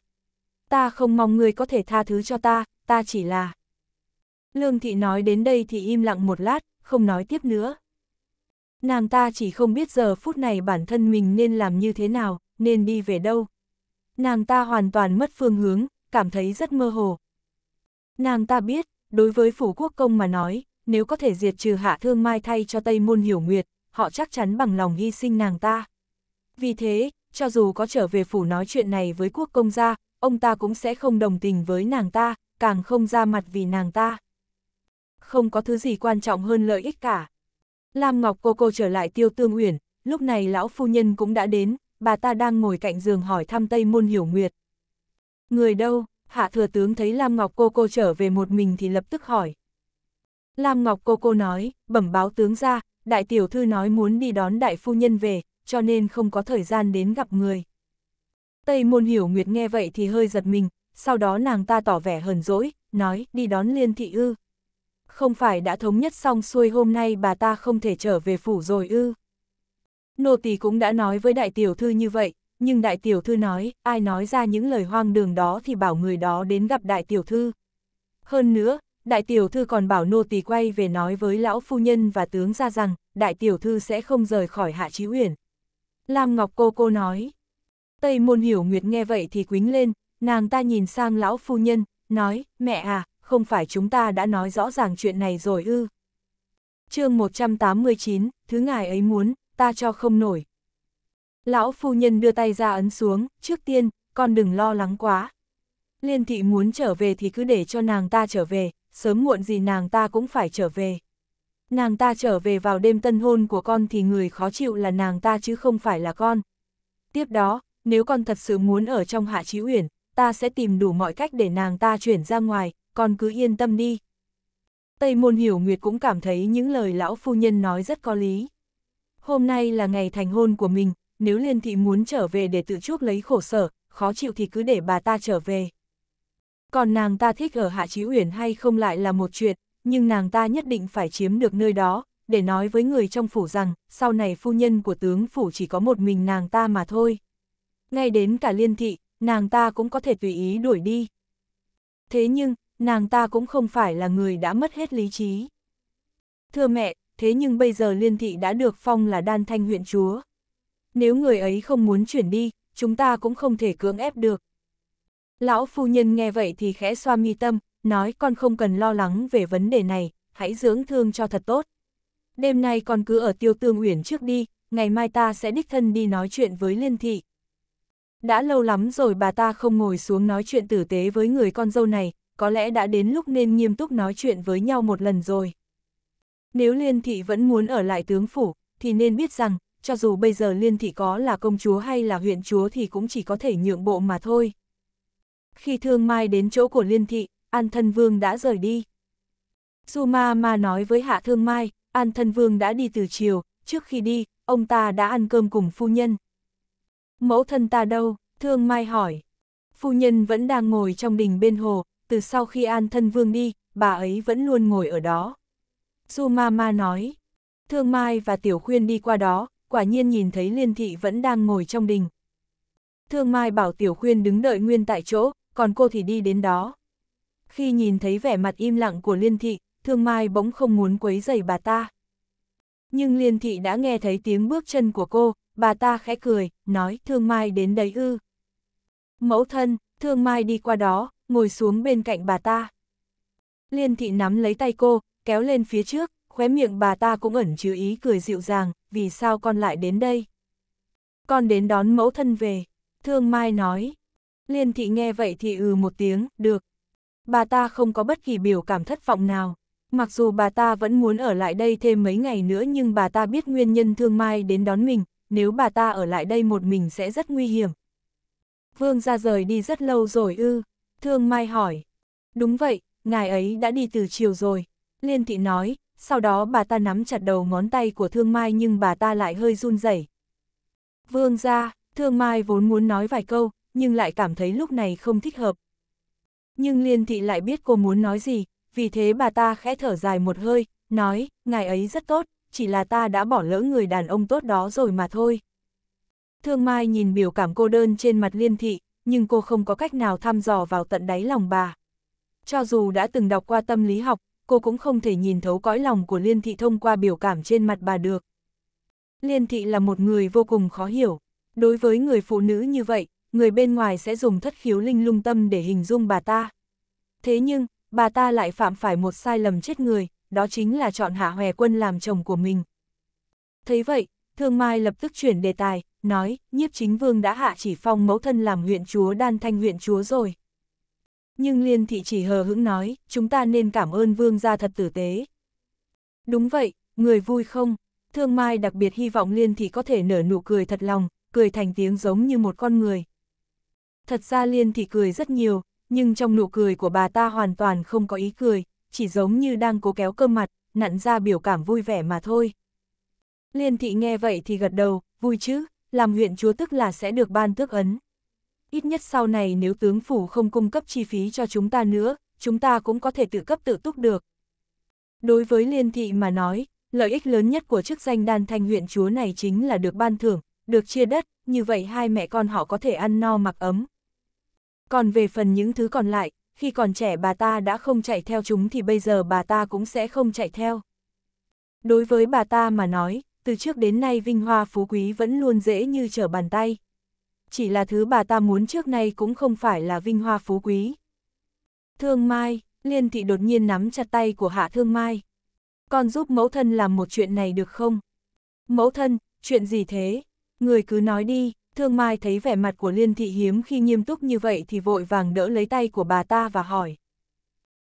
Ta không mong ngươi có thể tha thứ cho ta, ta chỉ là... Lương thị nói đến đây thì im lặng một lát, không nói tiếp nữa. Nàng ta chỉ không biết giờ phút này bản thân mình nên làm như thế nào, nên đi về đâu. Nàng ta hoàn toàn mất phương hướng, cảm thấy rất mơ hồ. Nàng ta biết, đối với phủ quốc công mà nói, nếu có thể diệt trừ hạ thương mai thay cho Tây Môn Hiểu Nguyệt, họ chắc chắn bằng lòng hy sinh nàng ta. Vì thế, cho dù có trở về phủ nói chuyện này với quốc công gia, ông ta cũng sẽ không đồng tình với nàng ta, càng không ra mặt vì nàng ta. Không có thứ gì quan trọng hơn lợi ích cả. Lam Ngọc cô cô trở lại tiêu tương uyển, lúc này lão phu nhân cũng đã đến, bà ta đang ngồi cạnh giường hỏi thăm Tây Môn Hiểu Nguyệt. Người đâu, hạ thừa tướng thấy Lam Ngọc cô cô trở về một mình thì lập tức hỏi. Lam Ngọc cô cô nói, bẩm báo tướng ra, đại tiểu thư nói muốn đi đón đại phu nhân về, cho nên không có thời gian đến gặp người. Tây môn hiểu nguyệt nghe vậy thì hơi giật mình, sau đó nàng ta tỏ vẻ hờn dỗi, nói đi đón liên thị ư. Không phải đã thống nhất xong xuôi hôm nay bà ta không thể trở về phủ rồi ư. Nô tỳ cũng đã nói với đại tiểu thư như vậy, nhưng đại tiểu thư nói, ai nói ra những lời hoang đường đó thì bảo người đó đến gặp đại tiểu thư. Hơn nữa, đại tiểu thư còn bảo nô tỳ quay về nói với lão phu nhân và tướng ra rằng, đại tiểu thư sẽ không rời khỏi hạ trí uyển, Lam Ngọc cô cô nói. Tây môn hiểu nguyệt nghe vậy thì quính lên, nàng ta nhìn sang lão phu nhân, nói, mẹ à, không phải chúng ta đã nói rõ ràng chuyện này rồi ư. chương 189, thứ ngài ấy muốn, ta cho không nổi. Lão phu nhân đưa tay ra ấn xuống, trước tiên, con đừng lo lắng quá. Liên thị muốn trở về thì cứ để cho nàng ta trở về, sớm muộn gì nàng ta cũng phải trở về. Nàng ta trở về vào đêm tân hôn của con thì người khó chịu là nàng ta chứ không phải là con. Tiếp đó, nếu con thật sự muốn ở trong hạ trí uyển, ta sẽ tìm đủ mọi cách để nàng ta chuyển ra ngoài, con cứ yên tâm đi. Tây môn hiểu nguyệt cũng cảm thấy những lời lão phu nhân nói rất có lý. Hôm nay là ngày thành hôn của mình, nếu liên thị muốn trở về để tự chuốc lấy khổ sở, khó chịu thì cứ để bà ta trở về. Còn nàng ta thích ở Hạ Chí Uyển hay không lại là một chuyện, nhưng nàng ta nhất định phải chiếm được nơi đó, để nói với người trong phủ rằng, sau này phu nhân của tướng phủ chỉ có một mình nàng ta mà thôi. Ngay đến cả liên thị, nàng ta cũng có thể tùy ý đuổi đi. Thế nhưng, nàng ta cũng không phải là người đã mất hết lý trí. Thưa mẹ, thế nhưng bây giờ liên thị đã được phong là đan thanh huyện chúa. Nếu người ấy không muốn chuyển đi, chúng ta cũng không thể cưỡng ép được. Lão phu nhân nghe vậy thì khẽ xoa mi tâm, nói con không cần lo lắng về vấn đề này, hãy dưỡng thương cho thật tốt. Đêm nay con cứ ở tiêu tương uyển trước đi, ngày mai ta sẽ đích thân đi nói chuyện với liên thị. Đã lâu lắm rồi bà ta không ngồi xuống nói chuyện tử tế với người con dâu này, có lẽ đã đến lúc nên nghiêm túc nói chuyện với nhau một lần rồi. Nếu liên thị vẫn muốn ở lại tướng phủ, thì nên biết rằng, cho dù bây giờ liên thị có là công chúa hay là huyện chúa thì cũng chỉ có thể nhượng bộ mà thôi. Khi thương mai đến chỗ của liên thị, An Thân Vương đã rời đi. Dù ma ma nói với Hạ Thương Mai, An Thân Vương đã đi từ chiều, trước khi đi, ông ta đã ăn cơm cùng phu nhân. Mẫu thân ta đâu? Thương Mai hỏi. Phu nhân vẫn đang ngồi trong đình bên hồ, từ sau khi An Thân Vương đi, bà ấy vẫn luôn ngồi ở đó. Dù ma ma nói. Thương Mai và Tiểu Khuyên đi qua đó, quả nhiên nhìn thấy Liên Thị vẫn đang ngồi trong đình. Thương Mai bảo Tiểu Khuyên đứng đợi nguyên tại chỗ, còn cô thì đi đến đó khi nhìn thấy vẻ mặt im lặng của Liên Thị, Thương Mai bỗng không muốn quấy rầy bà ta. Nhưng Liên Thị đã nghe thấy tiếng bước chân của cô, bà ta khẽ cười, nói Thương Mai đến đấy ư. Mẫu thân, Thương Mai đi qua đó, ngồi xuống bên cạnh bà ta. Liên Thị nắm lấy tay cô, kéo lên phía trước, khóe miệng bà ta cũng ẩn chứa ý cười dịu dàng, vì sao con lại đến đây? Con đến đón mẫu thân về, Thương Mai nói. Liên Thị nghe vậy thì ừ một tiếng, được, bà ta không có bất kỳ biểu cảm thất vọng nào. Mặc dù bà ta vẫn muốn ở lại đây thêm mấy ngày nữa nhưng bà ta biết nguyên nhân thương mai đến đón mình, nếu bà ta ở lại đây một mình sẽ rất nguy hiểm. Vương ra rời đi rất lâu rồi ư, thương mai hỏi. Đúng vậy, ngài ấy đã đi từ chiều rồi, liên thị nói, sau đó bà ta nắm chặt đầu ngón tay của thương mai nhưng bà ta lại hơi run rẩy. Vương ra, thương mai vốn muốn nói vài câu, nhưng lại cảm thấy lúc này không thích hợp, nhưng liên thị lại biết cô muốn nói gì, vì thế bà ta khẽ thở dài một hơi, nói, ngài ấy rất tốt, chỉ là ta đã bỏ lỡ người đàn ông tốt đó rồi mà thôi. Thương Mai nhìn biểu cảm cô đơn trên mặt liên thị, nhưng cô không có cách nào thăm dò vào tận đáy lòng bà. Cho dù đã từng đọc qua tâm lý học, cô cũng không thể nhìn thấu cõi lòng của liên thị thông qua biểu cảm trên mặt bà được. Liên thị là một người vô cùng khó hiểu. Đối với người phụ nữ như vậy, người bên ngoài sẽ dùng thất khiếu linh lung tâm để hình dung bà ta. Thế nhưng, bà ta lại phạm phải một sai lầm chết người, đó chính là chọn Hạ Hòe Quân làm chồng của mình. Thấy vậy, Thương Mai lập tức chuyển đề tài, nói, nhiếp chính vương đã hạ chỉ phong mẫu thân làm huyện chúa đan thanh huyện chúa rồi. Nhưng liên thị chỉ hờ hững nói, chúng ta nên cảm ơn vương gia thật tử tế. Đúng vậy, người vui không? Thương Mai đặc biệt hy vọng liên thị có thể nở nụ cười thật lòng, cười thành tiếng giống như một con người. Thật ra Liên Thị cười rất nhiều, nhưng trong nụ cười của bà ta hoàn toàn không có ý cười, chỉ giống như đang cố kéo cơ mặt, nặn ra biểu cảm vui vẻ mà thôi. Liên Thị nghe vậy thì gật đầu, vui chứ, làm huyện chúa tức là sẽ được ban tước ấn. Ít nhất sau này nếu tướng phủ không cung cấp chi phí cho chúng ta nữa, chúng ta cũng có thể tự cấp tự túc được. Đối với Liên Thị mà nói, lợi ích lớn nhất của chức danh đan thanh huyện chúa này chính là được ban thưởng, được chia đất, như vậy hai mẹ con họ có thể ăn no mặc ấm, còn về phần những thứ còn lại, khi còn trẻ bà ta đã không chạy theo chúng thì bây giờ bà ta cũng sẽ không chạy theo. Đối với bà ta mà nói, từ trước đến nay vinh hoa phú quý vẫn luôn dễ như trở bàn tay. Chỉ là thứ bà ta muốn trước nay cũng không phải là vinh hoa phú quý. Thương Mai, Liên Thị đột nhiên nắm chặt tay của Hạ Thương Mai. Con giúp mẫu thân làm một chuyện này được không? Mẫu thân, chuyện gì thế? Người cứ nói đi, Thương Mai thấy vẻ mặt của Liên Thị hiếm khi nghiêm túc như vậy thì vội vàng đỡ lấy tay của bà ta và hỏi.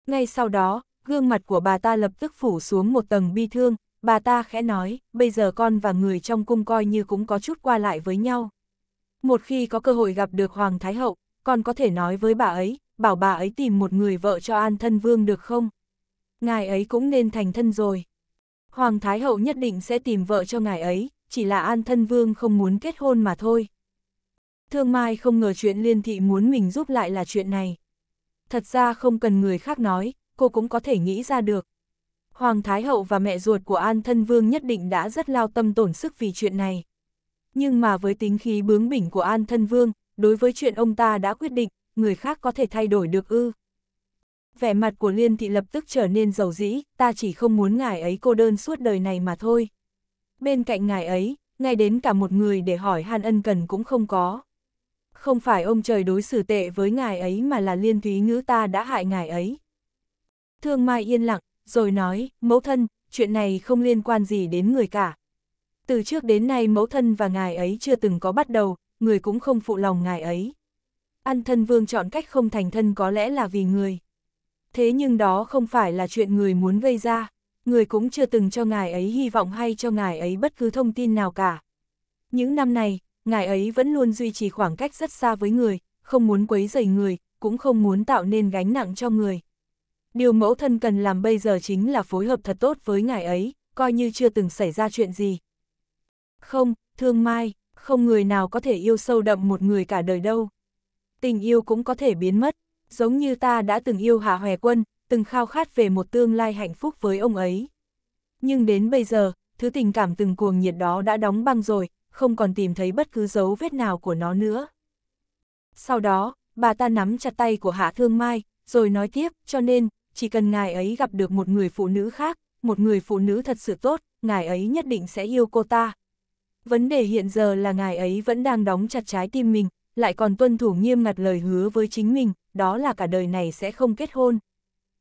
Ngay sau đó, gương mặt của bà ta lập tức phủ xuống một tầng bi thương, bà ta khẽ nói, bây giờ con và người trong cung coi như cũng có chút qua lại với nhau. Một khi có cơ hội gặp được Hoàng Thái Hậu, con có thể nói với bà ấy, bảo bà ấy tìm một người vợ cho An Thân Vương được không? Ngài ấy cũng nên thành thân rồi. Hoàng Thái Hậu nhất định sẽ tìm vợ cho ngài ấy, chỉ là An Thân Vương không muốn kết hôn mà thôi. Thương Mai không ngờ chuyện liên thị muốn mình giúp lại là chuyện này. Thật ra không cần người khác nói, cô cũng có thể nghĩ ra được. Hoàng Thái Hậu và mẹ ruột của An Thân Vương nhất định đã rất lao tâm tổn sức vì chuyện này. Nhưng mà với tính khí bướng bỉnh của An Thân Vương, đối với chuyện ông ta đã quyết định, người khác có thể thay đổi được ư. Vẻ mặt của Liên Thị lập tức trở nên giàu dĩ, ta chỉ không muốn ngài ấy cô đơn suốt đời này mà thôi. Bên cạnh ngài ấy, ngay đến cả một người để hỏi han ân cần cũng không có không phải ông trời đối xử tệ với ngài ấy mà là liên thúy ngữ ta đã hại ngài ấy. Thương Mai yên lặng, rồi nói, mẫu thân, chuyện này không liên quan gì đến người cả. Từ trước đến nay mẫu thân và ngài ấy chưa từng có bắt đầu, người cũng không phụ lòng ngài ấy. Ăn thân vương chọn cách không thành thân có lẽ là vì người. Thế nhưng đó không phải là chuyện người muốn gây ra, người cũng chưa từng cho ngài ấy hy vọng hay cho ngài ấy bất cứ thông tin nào cả. Những năm này, ngài ấy vẫn luôn duy trì khoảng cách rất xa với người, không muốn quấy rầy người, cũng không muốn tạo nên gánh nặng cho người. Điều mẫu thân cần làm bây giờ chính là phối hợp thật tốt với ngài ấy, coi như chưa từng xảy ra chuyện gì. Không, thương mai, không người nào có thể yêu sâu đậm một người cả đời đâu. Tình yêu cũng có thể biến mất, giống như ta đã từng yêu Hạ Hòe Quân, từng khao khát về một tương lai hạnh phúc với ông ấy. Nhưng đến bây giờ, thứ tình cảm từng cuồng nhiệt đó đã đóng băng rồi, không còn tìm thấy bất cứ dấu vết nào của nó nữa. Sau đó, bà ta nắm chặt tay của Hạ Thương Mai, rồi nói tiếp, cho nên, chỉ cần ngài ấy gặp được một người phụ nữ khác, một người phụ nữ thật sự tốt, ngài ấy nhất định sẽ yêu cô ta. Vấn đề hiện giờ là ngài ấy vẫn đang đóng chặt trái tim mình, lại còn tuân thủ nghiêm ngặt lời hứa với chính mình, đó là cả đời này sẽ không kết hôn.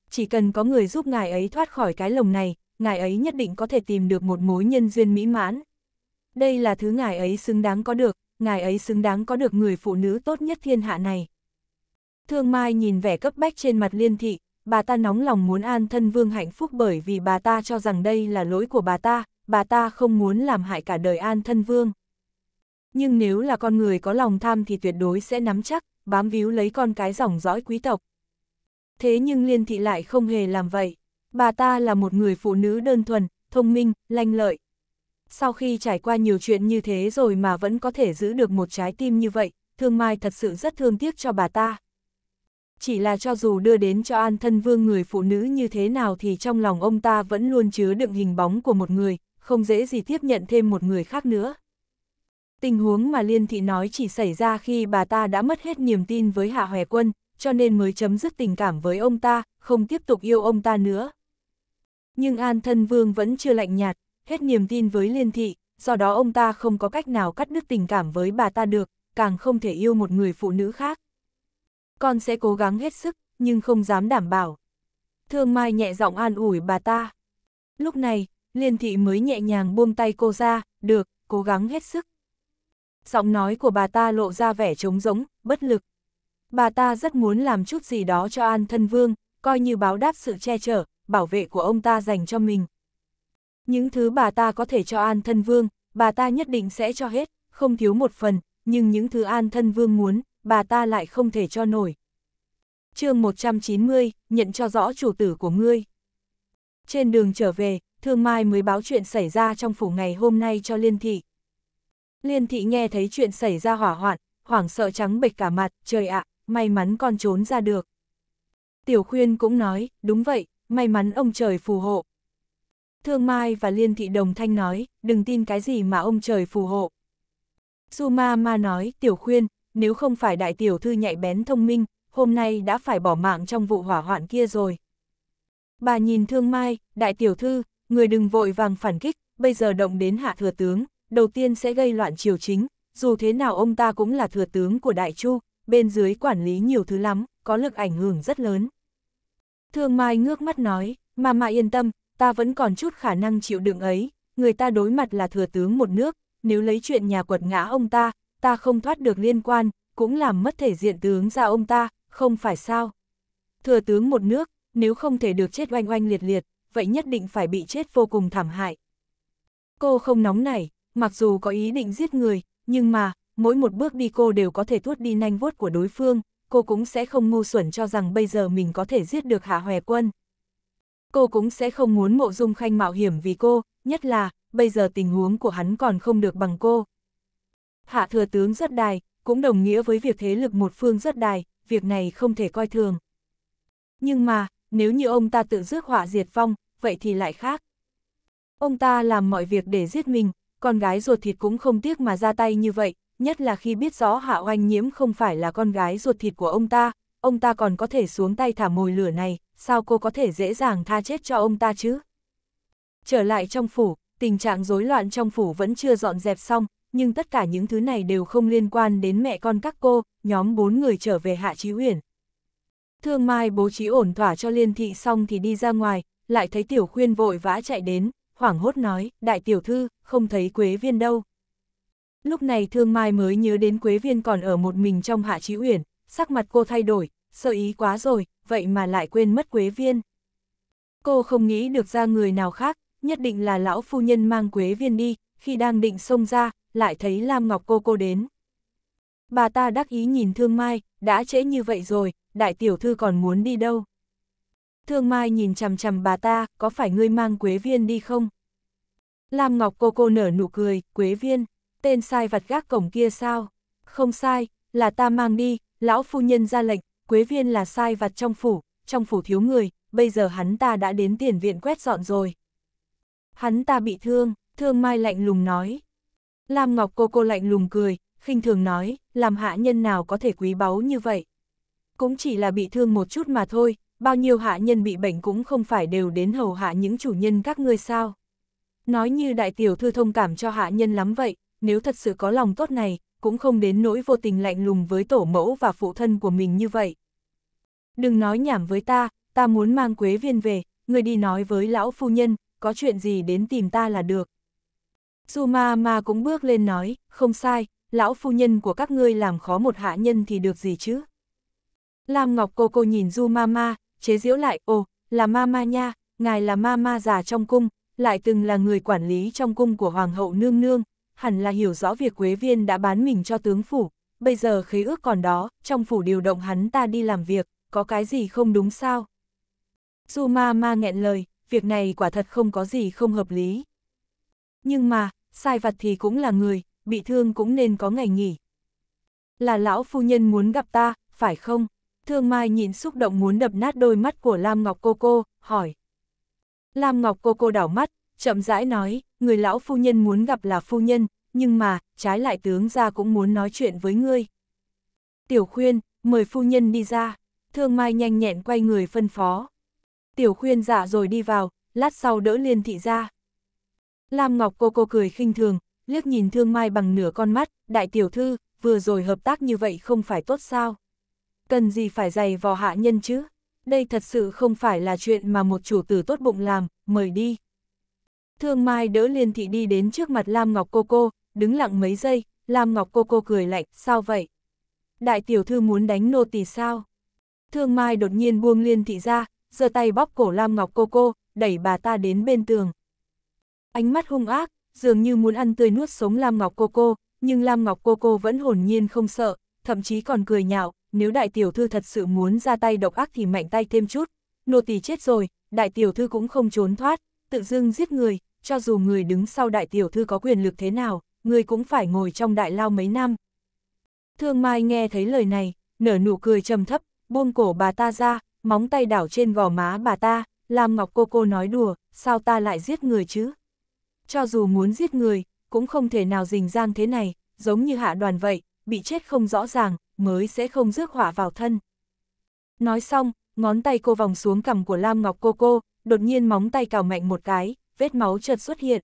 Chỉ cần có người giúp ngài ấy thoát khỏi cái lồng này, ngài ấy nhất định có thể tìm được một mối nhân duyên mỹ mãn đây là thứ ngài ấy xứng đáng có được, ngài ấy xứng đáng có được người phụ nữ tốt nhất thiên hạ này. Thương Mai nhìn vẻ cấp bách trên mặt liên thị, bà ta nóng lòng muốn an thân vương hạnh phúc bởi vì bà ta cho rằng đây là lỗi của bà ta, bà ta không muốn làm hại cả đời an thân vương. Nhưng nếu là con người có lòng tham thì tuyệt đối sẽ nắm chắc, bám víu lấy con cái dòng dõi quý tộc. Thế nhưng liên thị lại không hề làm vậy. Bà ta là một người phụ nữ đơn thuần, thông minh, lanh lợi, sau khi trải qua nhiều chuyện như thế rồi mà vẫn có thể giữ được một trái tim như vậy, thương mai thật sự rất thương tiếc cho bà ta. Chỉ là cho dù đưa đến cho an thân vương người phụ nữ như thế nào thì trong lòng ông ta vẫn luôn chứa đựng hình bóng của một người, không dễ gì tiếp nhận thêm một người khác nữa. Tình huống mà Liên Thị nói chỉ xảy ra khi bà ta đã mất hết niềm tin với Hạ Hòe Quân, cho nên mới chấm dứt tình cảm với ông ta, không tiếp tục yêu ông ta nữa. Nhưng An Thân Vương vẫn chưa lạnh nhạt, hết niềm tin với Liên Thị, do đó ông ta không có cách nào cắt đứt tình cảm với bà ta được, càng không thể yêu một người phụ nữ khác. Con sẽ cố gắng hết sức, nhưng không dám đảm bảo. Thương Mai nhẹ giọng an ủi bà ta. Lúc này, Liên Thị mới nhẹ nhàng buông tay cô ra, được, cố gắng hết sức. Giọng nói của bà ta lộ ra vẻ trống rỗng, bất lực. Bà ta rất muốn làm chút gì đó cho An Thân Vương, coi như báo đáp sự che chở, bảo vệ của ông ta dành cho mình. Những thứ bà ta có thể cho An Thân Vương, bà ta nhất định sẽ cho hết, không thiếu một phần, nhưng những thứ An Thân Vương muốn, bà ta lại không thể cho nổi. chương 190, nhận cho rõ chủ tử của ngươi. Trên đường trở về, Thương Mai mới báo chuyện xảy ra trong phủ ngày hôm nay cho Liên Thị. Liên Thị nghe thấy chuyện xảy ra hỏa hoạn, hoảng sợ trắng bệch cả mặt, trời ạ, may mắn con trốn ra được. Tiểu khuyên cũng nói, đúng vậy, may mắn ông trời phù hộ, Thương Mai và Liên Thị Đồng Thanh nói, đừng tin cái gì mà ông trời phù hộ. Su Ma Ma nói, tiểu khuyên, nếu không phải đại tiểu thư nhạy bén thông minh, hôm nay đã phải bỏ mạng trong vụ hỏa hoạn kia rồi. Bà nhìn Thương Mai, đại tiểu thư, người đừng vội vàng phản kích, bây giờ động đến hạ thừa tướng, đầu tiên sẽ gây loạn triều chính, dù thế nào ông ta cũng là thừa tướng của Đại Chu, bên dưới quản lý nhiều thứ lắm, có lực ảnh hưởng rất lớn. Thương Mai ngước mắt nói, Ma Ma yên tâm, ta vẫn còn chút khả năng chịu đựng ấy, người ta đối mặt là thừa tướng một nước, nếu lấy chuyện nhà quật ngã ông ta, ta không thoát được liên quan, cũng làm mất thể diện tướng ra ông ta, không phải sao. Thừa tướng một nước, nếu không thể được chết oanh oanh liệt liệt, vậy nhất định phải bị chết vô cùng thảm hại. Cô không nóng nảy, mặc dù có ý định giết người, nhưng mà, mỗi một bước đi cô đều có thể tuốt đi nanh vuốt của đối phương, cô cũng sẽ không ngu xuẩn cho rằng bây giờ mình có thể giết được Hạ Hòe Quân cô cũng sẽ không muốn mộ dung khanh mạo hiểm vì cô, nhất là, bây giờ tình huống của hắn còn không được bằng cô. Hạ thừa tướng rất đài, cũng đồng nghĩa với việc thế lực một phương rất đài, việc này không thể coi thường. Nhưng mà, nếu như ông ta tự rước họa diệt phong vậy thì lại khác. Ông ta làm mọi việc để giết mình, con gái ruột thịt cũng không tiếc mà ra tay như vậy, nhất là khi biết rõ Hạ Oanh Nhiễm không phải là con gái ruột thịt của ông ta, ông ta còn có thể xuống tay thả mồi lửa này, sao cô có thể dễ dàng tha chết cho ông ta chứ? Trở lại trong phủ, tình trạng rối loạn trong phủ vẫn chưa dọn dẹp xong, nhưng tất cả những thứ này đều không liên quan đến mẹ con các cô, nhóm bốn người trở về Hạ Chí Huyền. Thương Mai bố trí ổn thỏa cho liên thị xong thì đi ra ngoài, lại thấy tiểu khuyên vội vã chạy đến, hoảng hốt nói, đại tiểu thư, không thấy Quế Viên đâu. Lúc này Thương Mai mới nhớ đến Quế Viên còn ở một mình trong Hạ Chí Huyền sắc mặt cô thay đổi, sơ ý quá rồi, vậy mà lại quên mất Quế Viên. Cô không nghĩ được ra người nào khác, nhất định là lão phu nhân mang Quế Viên đi, khi đang định xông ra, lại thấy Lam Ngọc cô cô đến. Bà ta đắc ý nhìn Thương Mai, đã trễ như vậy rồi, đại tiểu thư còn muốn đi đâu? Thương Mai nhìn chằm chằm bà ta, có phải ngươi mang Quế Viên đi không? Lam Ngọc cô cô nở nụ cười, Quế Viên, tên sai vặt gác cổng kia sao? Không sai, là ta mang đi, lão phu nhân ra lệnh, Quế Viên là sai vặt trong phủ, trong phủ thiếu người, bây giờ hắn ta đã đến tiền viện quét dọn rồi. Hắn ta bị thương, thương mai lạnh lùng nói. Lam Ngọc cô cô lạnh lùng cười, khinh thường nói, làm hạ nhân nào có thể quý báu như vậy. Cũng chỉ là bị thương một chút mà thôi, bao nhiêu hạ nhân bị bệnh cũng không phải đều đến hầu hạ những chủ nhân các ngươi sao. Nói như đại tiểu thư thông cảm cho hạ nhân lắm vậy, nếu thật sự có lòng tốt này, cũng không đến nỗi vô tình lạnh lùng với tổ mẫu và phụ thân của mình như vậy. Đừng nói nhảm với ta, ta muốn mang Quế Viên về, người đi nói với lão phu nhân, có chuyện gì đến tìm ta là được. Su ma ma cũng bước lên nói, không sai, lão phu nhân của các ngươi làm khó một hạ nhân thì được gì chứ. Lam Ngọc cô cô nhìn Du ma ma, chế giễu lại, ồ, là ma ma nha, ngài là ma ma già trong cung, lại từng là người quản lý trong cung của hoàng hậu nương nương, hẳn là hiểu rõ việc Quế Viên đã bán mình cho tướng phủ, bây giờ khế ước còn đó, trong phủ điều động hắn ta đi làm việc, có cái gì không đúng sao? Du ma ma nghẹn lời, việc này quả thật không có gì không hợp lý. Nhưng mà, sai vặt thì cũng là người, bị thương cũng nên có ngày nghỉ. Là lão phu nhân muốn gặp ta, phải không? Thương Mai nhìn xúc động muốn đập nát đôi mắt của Lam Ngọc Cô Cô, hỏi. Lam Ngọc Cô Cô đảo mắt, chậm rãi nói, người lão phu nhân muốn gặp là phu nhân, nhưng mà, trái lại tướng ra cũng muốn nói chuyện với ngươi. Tiểu khuyên, mời phu nhân đi ra, thương mai nhanh nhẹn quay người phân phó. Tiểu khuyên dạ rồi đi vào, lát sau đỡ liên thị ra. Lam Ngọc cô cô cười khinh thường, liếc nhìn thương mai bằng nửa con mắt, đại tiểu thư, vừa rồi hợp tác như vậy không phải tốt sao? Cần gì phải dày vò hạ nhân chứ? Đây thật sự không phải là chuyện mà một chủ tử tốt bụng làm, mời đi. Thương Mai đỡ Liên Thị đi đến trước mặt Lam Ngọc Cô Cô, đứng lặng mấy giây, Lam Ngọc Cô Cô cười lạnh, sao vậy? Đại tiểu thư muốn đánh nô tỳ sao? Thương Mai đột nhiên buông Liên Thị ra, giơ tay bóp cổ Lam Ngọc Cô Cô, đẩy bà ta đến bên tường. Ánh mắt hung ác, dường như muốn ăn tươi nuốt sống Lam Ngọc Cô Cô, nhưng Lam Ngọc Cô Cô vẫn hồn nhiên không sợ, thậm chí còn cười nhạo, nếu đại tiểu thư thật sự muốn ra tay độc ác thì mạnh tay thêm chút, nô tỳ chết rồi, đại tiểu thư cũng không trốn thoát, tự dưng giết người, cho dù người đứng sau đại tiểu thư có quyền lực thế nào, người cũng phải ngồi trong đại lao mấy năm. Thương Mai nghe thấy lời này, nở nụ cười trầm thấp, buông cổ bà ta ra, móng tay đảo trên gò má bà ta, Lam Ngọc cô cô nói đùa, sao ta lại giết người chứ? Cho dù muốn giết người, cũng không thể nào rình rang thế này, giống như hạ đoàn vậy, bị chết không rõ ràng, mới sẽ không rước họa vào thân. Nói xong, ngón tay cô vòng xuống cằm của Lam Ngọc cô cô, đột nhiên móng tay cào mạnh một cái, vết máu chợt xuất hiện.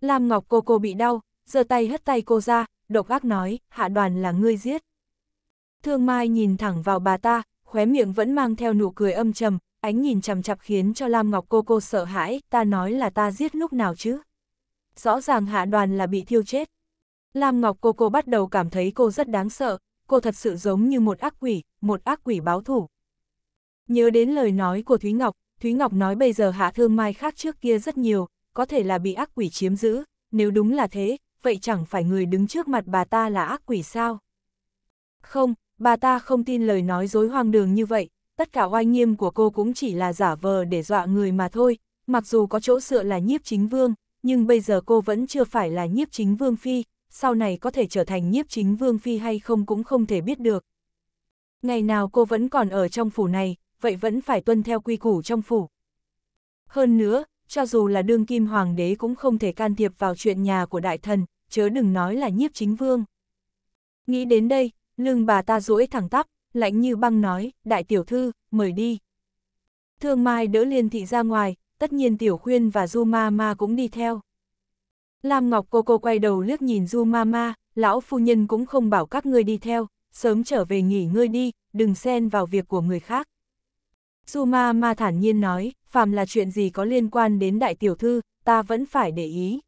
Lam Ngọc cô cô bị đau, giơ tay hất tay cô ra, độc ác nói, hạ đoàn là ngươi giết. Thương Mai nhìn thẳng vào bà ta, khóe miệng vẫn mang theo nụ cười âm trầm, ánh nhìn chằm chặp khiến cho Lam Ngọc cô cô sợ hãi, ta nói là ta giết lúc nào chứ. Rõ ràng hạ đoàn là bị thiêu chết. Lam Ngọc cô cô bắt đầu cảm thấy cô rất đáng sợ, cô thật sự giống như một ác quỷ, một ác quỷ báo thủ. Nhớ đến lời nói của Thúy Ngọc, Thúy Ngọc nói bây giờ Hạ Thương Mai khác trước kia rất nhiều, có thể là bị ác quỷ chiếm giữ, nếu đúng là thế, vậy chẳng phải người đứng trước mặt bà ta là ác quỷ sao? Không, bà ta không tin lời nói dối hoang đường như vậy, tất cả oai nghiêm của cô cũng chỉ là giả vờ để dọa người mà thôi, mặc dù có chỗ dựa là nhiếp chính vương, nhưng bây giờ cô vẫn chưa phải là nhiếp chính vương phi, sau này có thể trở thành nhiếp chính vương phi hay không cũng không thể biết được. Ngày nào cô vẫn còn ở trong phủ này, vậy vẫn phải tuân theo quy củ trong phủ. Hơn nữa, cho dù là đương kim hoàng đế cũng không thể can thiệp vào chuyện nhà của đại thần, chớ đừng nói là nhiếp chính vương. Nghĩ đến đây, lưng bà ta duỗi thẳng tắp, lạnh như băng nói, đại tiểu thư, mời đi. Thương Mai đỡ liên thị ra ngoài, tất nhiên tiểu khuyên và Du Ma Ma cũng đi theo. Lam Ngọc cô cô quay đầu liếc nhìn Du Ma Ma, lão phu nhân cũng không bảo các ngươi đi theo, sớm trở về nghỉ ngơi đi, đừng xen vào việc của người khác. Su Ma thản nhiên nói, phàm là chuyện gì có liên quan đến đại tiểu thư, ta vẫn phải để ý.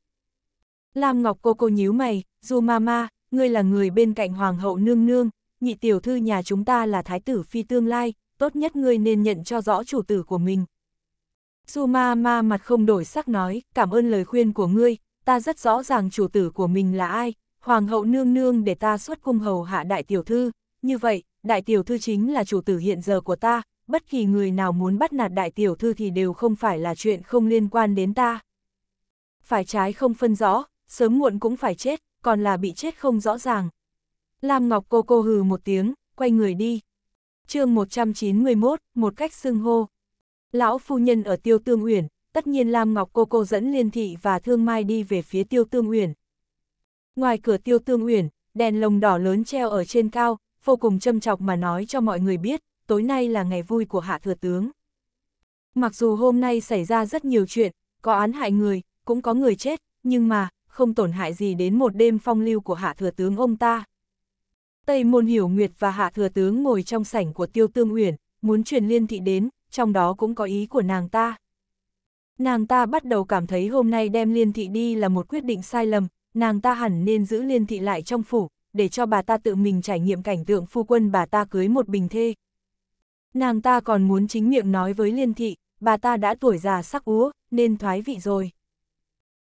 Lam Ngọc cô cô nhíu mày, Du Ma ngươi là người bên cạnh hoàng hậu nương nương, nhị tiểu thư nhà chúng ta là thái tử phi tương lai, tốt nhất ngươi nên nhận cho rõ chủ tử của mình. Du Ma mặt không đổi sắc nói, cảm ơn lời khuyên của ngươi, ta rất rõ ràng chủ tử của mình là ai, hoàng hậu nương nương để ta xuất cung hầu hạ đại tiểu thư, như vậy, đại tiểu thư chính là chủ tử hiện giờ của ta, bất kỳ người nào muốn bắt nạt đại tiểu thư thì đều không phải là chuyện không liên quan đến ta. Phải trái không phân rõ, sớm muộn cũng phải chết, còn là bị chết không rõ ràng. Lam Ngọc cô cô hừ một tiếng, quay người đi. chương 191, một cách xưng hô. Lão phu nhân ở tiêu tương uyển, tất nhiên Lam Ngọc cô cô dẫn liên thị và thương mai đi về phía tiêu tương uyển. Ngoài cửa tiêu tương uyển, đèn lồng đỏ lớn treo ở trên cao, vô cùng châm chọc mà nói cho mọi người biết, tối nay là ngày vui của hạ thừa tướng. Mặc dù hôm nay xảy ra rất nhiều chuyện, có án hại người, cũng có người chết, nhưng mà, không tổn hại gì đến một đêm phong lưu của hạ thừa tướng ông ta. Tây Môn Hiểu Nguyệt và hạ thừa tướng ngồi trong sảnh của Tiêu Tương Uyển, muốn truyền liên thị đến, trong đó cũng có ý của nàng ta. Nàng ta bắt đầu cảm thấy hôm nay đem liên thị đi là một quyết định sai lầm, nàng ta hẳn nên giữ liên thị lại trong phủ, để cho bà ta tự mình trải nghiệm cảnh tượng phu quân bà ta cưới một bình thê, nàng ta còn muốn chính miệng nói với liên thị, bà ta đã tuổi già sắc úa, nên thoái vị rồi.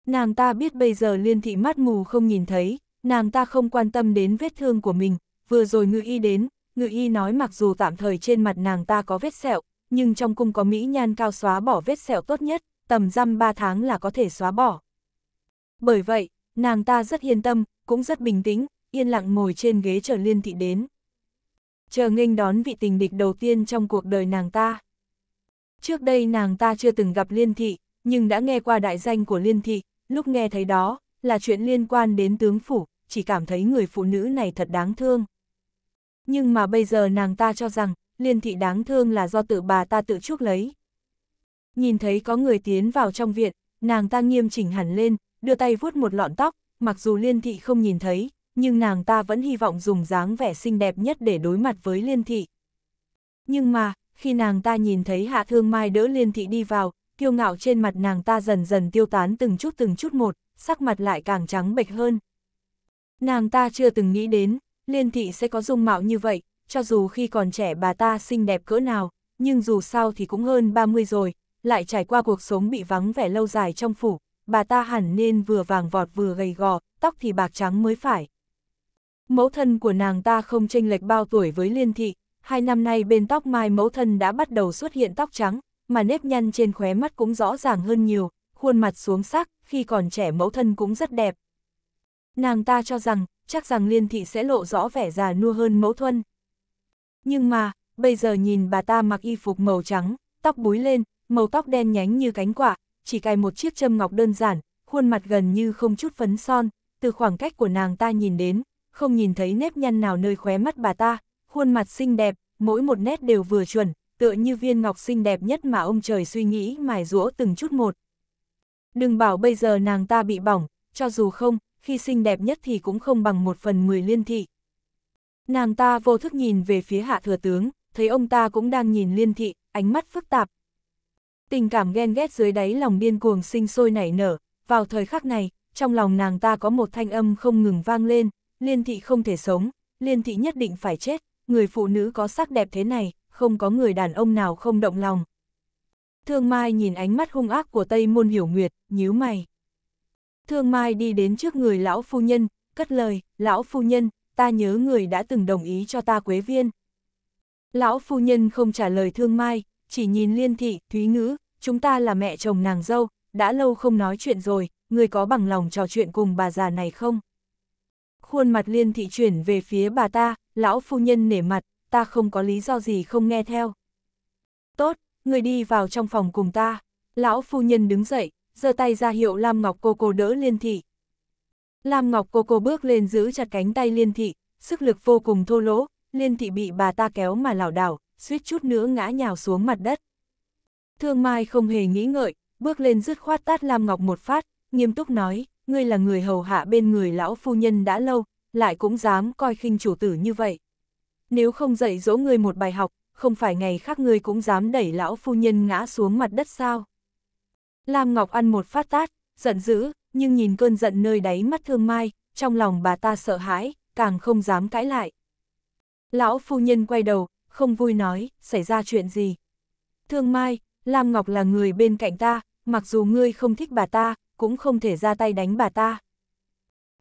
Nàng ta biết bây giờ liên thị mắt mù không nhìn thấy, nàng ta không quan tâm đến vết thương của mình, vừa rồi ngự y đến, ngự y nói mặc dù tạm thời trên mặt nàng ta có vết sẹo, nhưng trong cung có mỹ nhan cao xóa bỏ vết sẹo tốt nhất, tầm răm 3 tháng là có thể xóa bỏ. Bởi vậy, nàng ta rất yên tâm, cũng rất bình tĩnh, yên lặng ngồi trên ghế chờ liên thị đến chờ nghênh đón vị tình địch đầu tiên trong cuộc đời nàng ta. Trước đây nàng ta chưa từng gặp Liên Thị, nhưng đã nghe qua đại danh của Liên Thị, lúc nghe thấy đó, là chuyện liên quan đến tướng phủ, chỉ cảm thấy người phụ nữ này thật đáng thương. Nhưng mà bây giờ nàng ta cho rằng, Liên Thị đáng thương là do tự bà ta tự chuốc lấy. Nhìn thấy có người tiến vào trong viện, nàng ta nghiêm chỉnh hẳn lên, đưa tay vuốt một lọn tóc, mặc dù Liên Thị không nhìn thấy, nhưng nàng ta vẫn hy vọng dùng dáng vẻ xinh đẹp nhất để đối mặt với liên thị. Nhưng mà, khi nàng ta nhìn thấy hạ thương mai đỡ liên thị đi vào, kiêu ngạo trên mặt nàng ta dần dần tiêu tán từng chút từng chút một, sắc mặt lại càng trắng bệch hơn. Nàng ta chưa từng nghĩ đến, liên thị sẽ có dung mạo như vậy, cho dù khi còn trẻ bà ta xinh đẹp cỡ nào, nhưng dù sao thì cũng hơn 30 rồi, lại trải qua cuộc sống bị vắng vẻ lâu dài trong phủ, bà ta hẳn nên vừa vàng vọt vừa gầy gò, tóc thì bạc trắng mới phải, Mẫu thân của nàng ta không chênh lệch bao tuổi với liên thị, hai năm nay bên tóc mai mẫu thân đã bắt đầu xuất hiện tóc trắng, mà nếp nhăn trên khóe mắt cũng rõ ràng hơn nhiều, khuôn mặt xuống sắc, khi còn trẻ mẫu thân cũng rất đẹp. Nàng ta cho rằng, chắc rằng liên thị sẽ lộ rõ vẻ già nua hơn mẫu thân. Nhưng mà, bây giờ nhìn bà ta mặc y phục màu trắng, tóc búi lên, màu tóc đen nhánh như cánh quả, chỉ cài một chiếc châm ngọc đơn giản, khuôn mặt gần như không chút phấn son, từ khoảng cách của nàng ta nhìn đến, không nhìn thấy nếp nhăn nào nơi khóe mắt bà ta, khuôn mặt xinh đẹp, mỗi một nét đều vừa chuẩn, tựa như viên ngọc xinh đẹp nhất mà ông trời suy nghĩ mài rũa từng chút một. Đừng bảo bây giờ nàng ta bị bỏng, cho dù không, khi xinh đẹp nhất thì cũng không bằng một phần mười liên thị. Nàng ta vô thức nhìn về phía hạ thừa tướng, thấy ông ta cũng đang nhìn liên thị, ánh mắt phức tạp. Tình cảm ghen ghét dưới đáy lòng điên cuồng sinh sôi nảy nở, vào thời khắc này, trong lòng nàng ta có một thanh âm không ngừng vang lên, liên thị không thể sống, liên thị nhất định phải chết, người phụ nữ có sắc đẹp thế này, không có người đàn ông nào không động lòng. Thương Mai nhìn ánh mắt hung ác của Tây Môn Hiểu Nguyệt, nhíu mày. Thương Mai đi đến trước người lão phu nhân, cất lời, lão phu nhân, ta nhớ người đã từng đồng ý cho ta quế viên. Lão phu nhân không trả lời Thương Mai, chỉ nhìn liên thị, thúy ngữ, chúng ta là mẹ chồng nàng dâu, đã lâu không nói chuyện rồi, người có bằng lòng trò chuyện cùng bà già này không? khuôn mặt liên thị chuyển về phía bà ta, lão phu nhân nể mặt, ta không có lý do gì không nghe theo. Tốt, người đi vào trong phòng cùng ta. Lão phu nhân đứng dậy, giơ tay ra hiệu Lam Ngọc cô cô đỡ liên thị. Lam Ngọc cô cô bước lên giữ chặt cánh tay liên thị, sức lực vô cùng thô lỗ, liên thị bị bà ta kéo mà lảo đảo, suýt chút nữa ngã nhào xuống mặt đất. Thương Mai không hề nghĩ ngợi, bước lên dứt khoát tát Lam Ngọc một phát, nghiêm túc nói, ngươi là người hầu hạ bên người lão phu nhân đã lâu, lại cũng dám coi khinh chủ tử như vậy. Nếu không dạy dỗ ngươi một bài học, không phải ngày khác ngươi cũng dám đẩy lão phu nhân ngã xuống mặt đất sao. Lam Ngọc ăn một phát tát, giận dữ, nhưng nhìn cơn giận nơi đáy mắt thương mai, trong lòng bà ta sợ hãi, càng không dám cãi lại. Lão phu nhân quay đầu, không vui nói, xảy ra chuyện gì. Thương mai, Lam Ngọc là người bên cạnh ta, mặc dù ngươi không thích bà ta, cũng không thể ra tay đánh bà ta.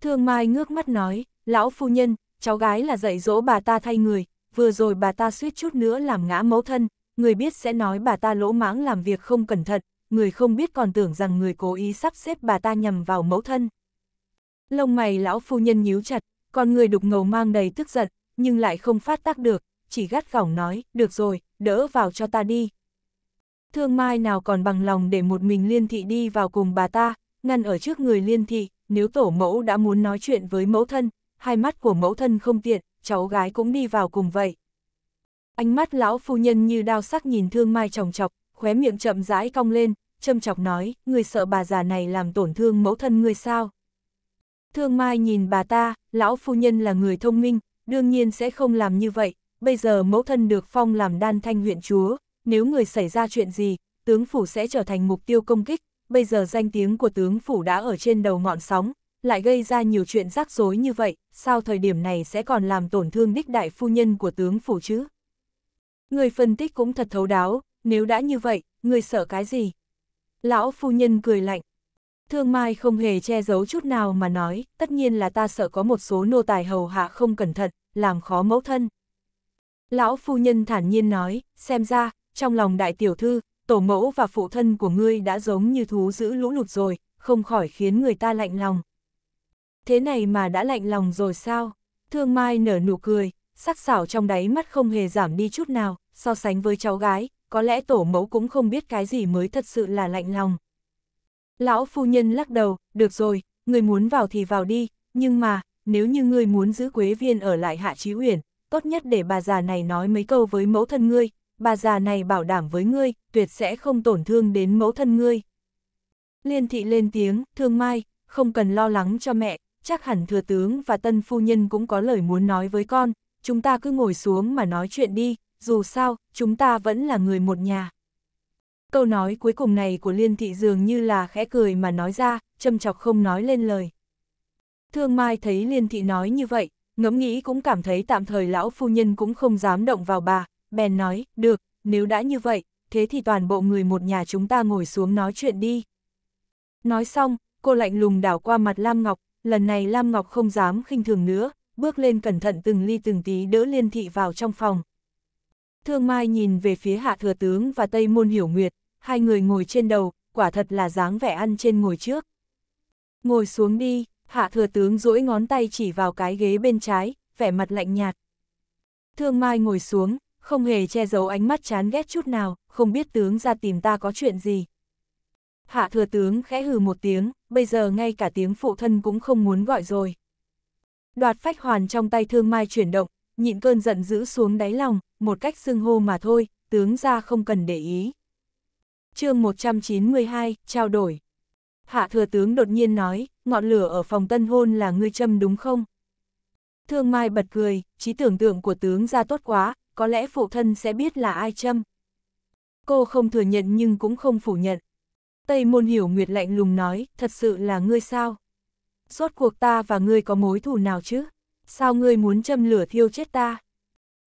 Thương Mai ngước mắt nói, lão phu nhân, cháu gái là dạy dỗ bà ta thay người, vừa rồi bà ta suýt chút nữa làm ngã mẫu thân, người biết sẽ nói bà ta lỗ mãng làm việc không cẩn thận, người không biết còn tưởng rằng người cố ý sắp xếp bà ta nhằm vào mẫu thân. Lông mày lão phu nhân nhíu chặt, còn người đục ngầu mang đầy tức giận, nhưng lại không phát tác được, chỉ gắt gỏng nói, được rồi, đỡ vào cho ta đi. Thương Mai nào còn bằng lòng để một mình liên thị đi vào cùng bà ta, ngăn ở trước người liên thị, nếu tổ mẫu đã muốn nói chuyện với mẫu thân, hai mắt của mẫu thân không tiện, cháu gái cũng đi vào cùng vậy. Ánh mắt lão phu nhân như đao sắc nhìn thương mai tròng chọc, khóe miệng chậm rãi cong lên, châm chọc nói, người sợ bà già này làm tổn thương mẫu thân người sao. Thương mai nhìn bà ta, lão phu nhân là người thông minh, đương nhiên sẽ không làm như vậy, bây giờ mẫu thân được phong làm đan thanh huyện chúa, nếu người xảy ra chuyện gì, tướng phủ sẽ trở thành mục tiêu công kích, bây giờ danh tiếng của tướng phủ đã ở trên đầu ngọn sóng, lại gây ra nhiều chuyện rắc rối như vậy, sao thời điểm này sẽ còn làm tổn thương đích đại phu nhân của tướng phủ chứ? Người phân tích cũng thật thấu đáo, nếu đã như vậy, người sợ cái gì? Lão phu nhân cười lạnh. Thương Mai không hề che giấu chút nào mà nói, tất nhiên là ta sợ có một số nô tài hầu hạ không cẩn thận, làm khó mẫu thân. Lão phu nhân thản nhiên nói, xem ra, trong lòng đại tiểu thư, tổ mẫu và phụ thân của ngươi đã giống như thú giữ lũ lụt rồi, không khỏi khiến người ta lạnh lòng. Thế này mà đã lạnh lòng rồi sao? Thương Mai nở nụ cười, sắc sảo trong đáy mắt không hề giảm đi chút nào, so sánh với cháu gái, có lẽ tổ mẫu cũng không biết cái gì mới thật sự là lạnh lòng. Lão phu nhân lắc đầu, được rồi, người muốn vào thì vào đi, nhưng mà, nếu như ngươi muốn giữ Quế Viên ở lại Hạ Chí Uyển, tốt nhất để bà già này nói mấy câu với mẫu thân ngươi, bà già này bảo đảm với ngươi, tuyệt sẽ không tổn thương đến mẫu thân ngươi. Liên thị lên tiếng, thương mai, không cần lo lắng cho mẹ, chắc hẳn thừa tướng và tân phu nhân cũng có lời muốn nói với con, chúng ta cứ ngồi xuống mà nói chuyện đi, dù sao, chúng ta vẫn là người một nhà. Câu nói cuối cùng này của Liên thị dường như là khẽ cười mà nói ra, châm chọc không nói lên lời. Thương Mai thấy Liên thị nói như vậy, ngẫm nghĩ cũng cảm thấy tạm thời lão phu nhân cũng không dám động vào bà, bèn nói, được, nếu đã như vậy, thế thì toàn bộ người một nhà chúng ta ngồi xuống nói chuyện đi. Nói xong, cô lạnh lùng đảo qua mặt Lam Ngọc, lần này Lam Ngọc không dám khinh thường nữa, bước lên cẩn thận từng ly từng tí đỡ liên thị vào trong phòng. Thương Mai nhìn về phía Hạ Thừa Tướng và Tây Môn Hiểu Nguyệt, hai người ngồi trên đầu, quả thật là dáng vẻ ăn trên ngồi trước. Ngồi xuống đi, Hạ Thừa Tướng duỗi ngón tay chỉ vào cái ghế bên trái, vẻ mặt lạnh nhạt. Thương Mai ngồi xuống, không hề che giấu ánh mắt chán ghét chút nào, không biết tướng ra tìm ta có chuyện gì. Hạ thừa tướng khẽ hừ một tiếng, bây giờ ngay cả tiếng phụ thân cũng không muốn gọi rồi. Đoạt phách hoàn trong tay thương mai chuyển động, nhịn cơn giận giữ xuống đáy lòng, một cách xưng hô mà thôi, tướng ra không cần để ý. chương 192, trao đổi. Hạ thừa tướng đột nhiên nói, ngọn lửa ở phòng tân hôn là ngươi châm đúng không? Thương Mai bật cười, trí tưởng tượng của tướng ra tốt quá, có lẽ phụ thân sẽ biết là ai châm. Cô không thừa nhận nhưng cũng không phủ nhận. Tây môn hiểu nguyệt lạnh lùng nói, thật sự là ngươi sao? suốt cuộc ta và ngươi có mối thù nào chứ? Sao ngươi muốn châm lửa thiêu chết ta?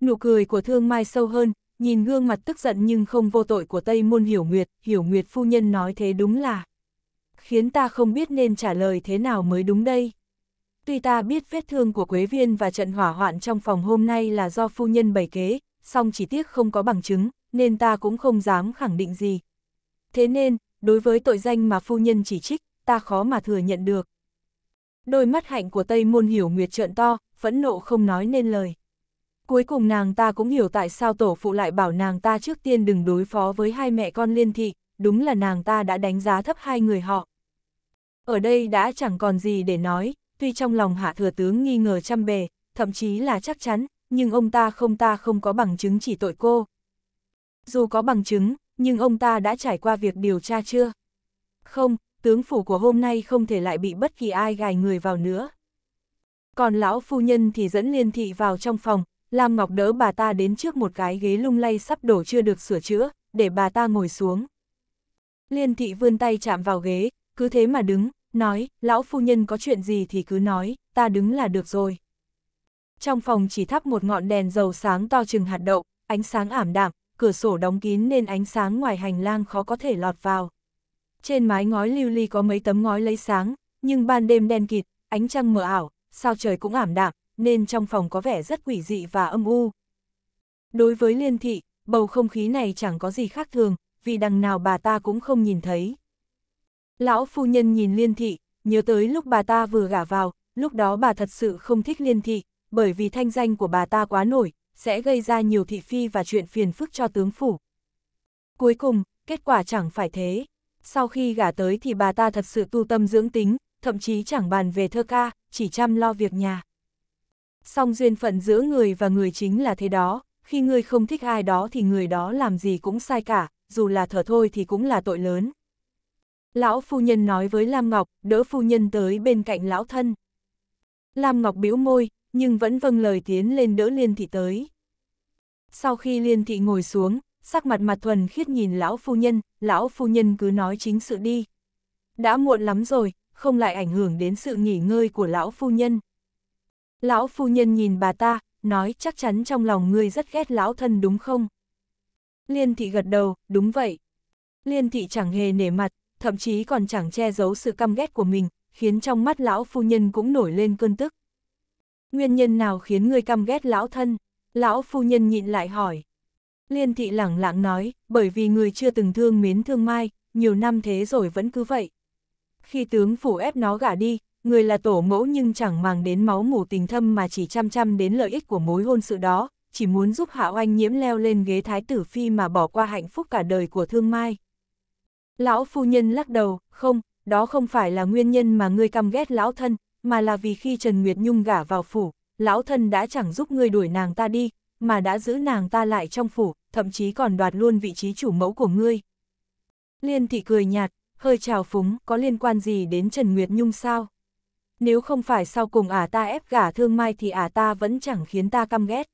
Nụ cười của thương mai sâu hơn, nhìn gương mặt tức giận nhưng không vô tội của Tây môn hiểu nguyệt, hiểu nguyệt phu nhân nói thế đúng là. Khiến ta không biết nên trả lời thế nào mới đúng đây. Tuy ta biết vết thương của Quế Viên và trận hỏa hoạn trong phòng hôm nay là do phu nhân bày kế, song chỉ tiếc không có bằng chứng, nên ta cũng không dám khẳng định gì. Thế nên, đối với tội danh mà phu nhân chỉ trích, ta khó mà thừa nhận được. Đôi mắt hạnh của Tây Môn Hiểu Nguyệt trợn to, phẫn nộ không nói nên lời. Cuối cùng nàng ta cũng hiểu tại sao tổ phụ lại bảo nàng ta trước tiên đừng đối phó với hai mẹ con liên thị, đúng là nàng ta đã đánh giá thấp hai người họ. Ở đây đã chẳng còn gì để nói, tuy trong lòng hạ thừa tướng nghi ngờ trăm bề, thậm chí là chắc chắn, nhưng ông ta không ta không có bằng chứng chỉ tội cô. Dù có bằng chứng, nhưng ông ta đã trải qua việc điều tra chưa? Không, tướng phủ của hôm nay không thể lại bị bất kỳ ai gài người vào nữa. Còn lão phu nhân thì dẫn liên thị vào trong phòng, Lam Ngọc đỡ bà ta đến trước một cái ghế lung lay sắp đổ chưa được sửa chữa, để bà ta ngồi xuống. Liên thị vươn tay chạm vào ghế, cứ thế mà đứng, nói, lão phu nhân có chuyện gì thì cứ nói, ta đứng là được rồi. Trong phòng chỉ thắp một ngọn đèn dầu sáng to chừng hạt đậu, ánh sáng ảm đạm, cửa sổ đóng kín nên ánh sáng ngoài hành lang khó có thể lọt vào. Trên mái ngói lưu ly có mấy tấm ngói lấy sáng, nhưng ban đêm đen kịt, ánh trăng mờ ảo, sao trời cũng ảm đạm, nên trong phòng có vẻ rất quỷ dị và âm u. Đối với liên thị, bầu không khí này chẳng có gì khác thường, vì đằng nào bà ta cũng không nhìn thấy. Lão phu nhân nhìn liên thị, nhớ tới lúc bà ta vừa gả vào, lúc đó bà thật sự không thích liên thị, bởi vì thanh danh của bà ta quá nổi, sẽ gây ra nhiều thị phi và chuyện phiền phức cho tướng phủ. Cuối cùng, kết quả chẳng phải thế. Sau khi gả tới thì bà ta thật sự tu tâm dưỡng tính, thậm chí chẳng bàn về thơ ca, chỉ chăm lo việc nhà. Song duyên phận giữa người và người chính là thế đó, khi người không thích ai đó thì người đó làm gì cũng sai cả, dù là thở thôi thì cũng là tội lớn. Lão phu nhân nói với Lam Ngọc, đỡ phu nhân tới bên cạnh lão thân. Lam Ngọc bĩu môi, nhưng vẫn vâng lời tiến lên đỡ Liên Thị tới. Sau khi Liên Thị ngồi xuống, sắc mặt mặt thuần khiết nhìn lão phu nhân, lão phu nhân cứ nói chính sự đi. Đã muộn lắm rồi, không lại ảnh hưởng đến sự nghỉ ngơi của lão phu nhân. Lão phu nhân nhìn bà ta, nói chắc chắn trong lòng ngươi rất ghét lão thân đúng không? Liên thị gật đầu, đúng vậy. Liên thị chẳng hề nể mặt, thậm chí còn chẳng che giấu sự căm ghét của mình, khiến trong mắt lão phu nhân cũng nổi lên cơn tức. Nguyên nhân nào khiến ngươi căm ghét lão thân? Lão phu nhân nhịn lại hỏi. Liên thị lẳng lặng nói, bởi vì người chưa từng thương mến thương mai, nhiều năm thế rồi vẫn cứ vậy. Khi tướng phủ ép nó gả đi, người là tổ mẫu nhưng chẳng màng đến máu mủ tình thâm mà chỉ chăm chăm đến lợi ích của mối hôn sự đó, chỉ muốn giúp Hạ Oanh nhiễm leo lên ghế thái tử phi mà bỏ qua hạnh phúc cả đời của thương mai. Lão phu nhân lắc đầu, không, đó không phải là nguyên nhân mà ngươi căm ghét lão thân, mà là vì khi Trần Nguyệt Nhung gả vào phủ, lão thân đã chẳng giúp ngươi đuổi nàng ta đi, mà đã giữ nàng ta lại trong phủ, thậm chí còn đoạt luôn vị trí chủ mẫu của ngươi. Liên thị cười nhạt, hơi trào phúng, có liên quan gì đến Trần Nguyệt Nhung sao? Nếu không phải sau cùng ả à ta ép gả thương mai thì ả à ta vẫn chẳng khiến ta căm ghét.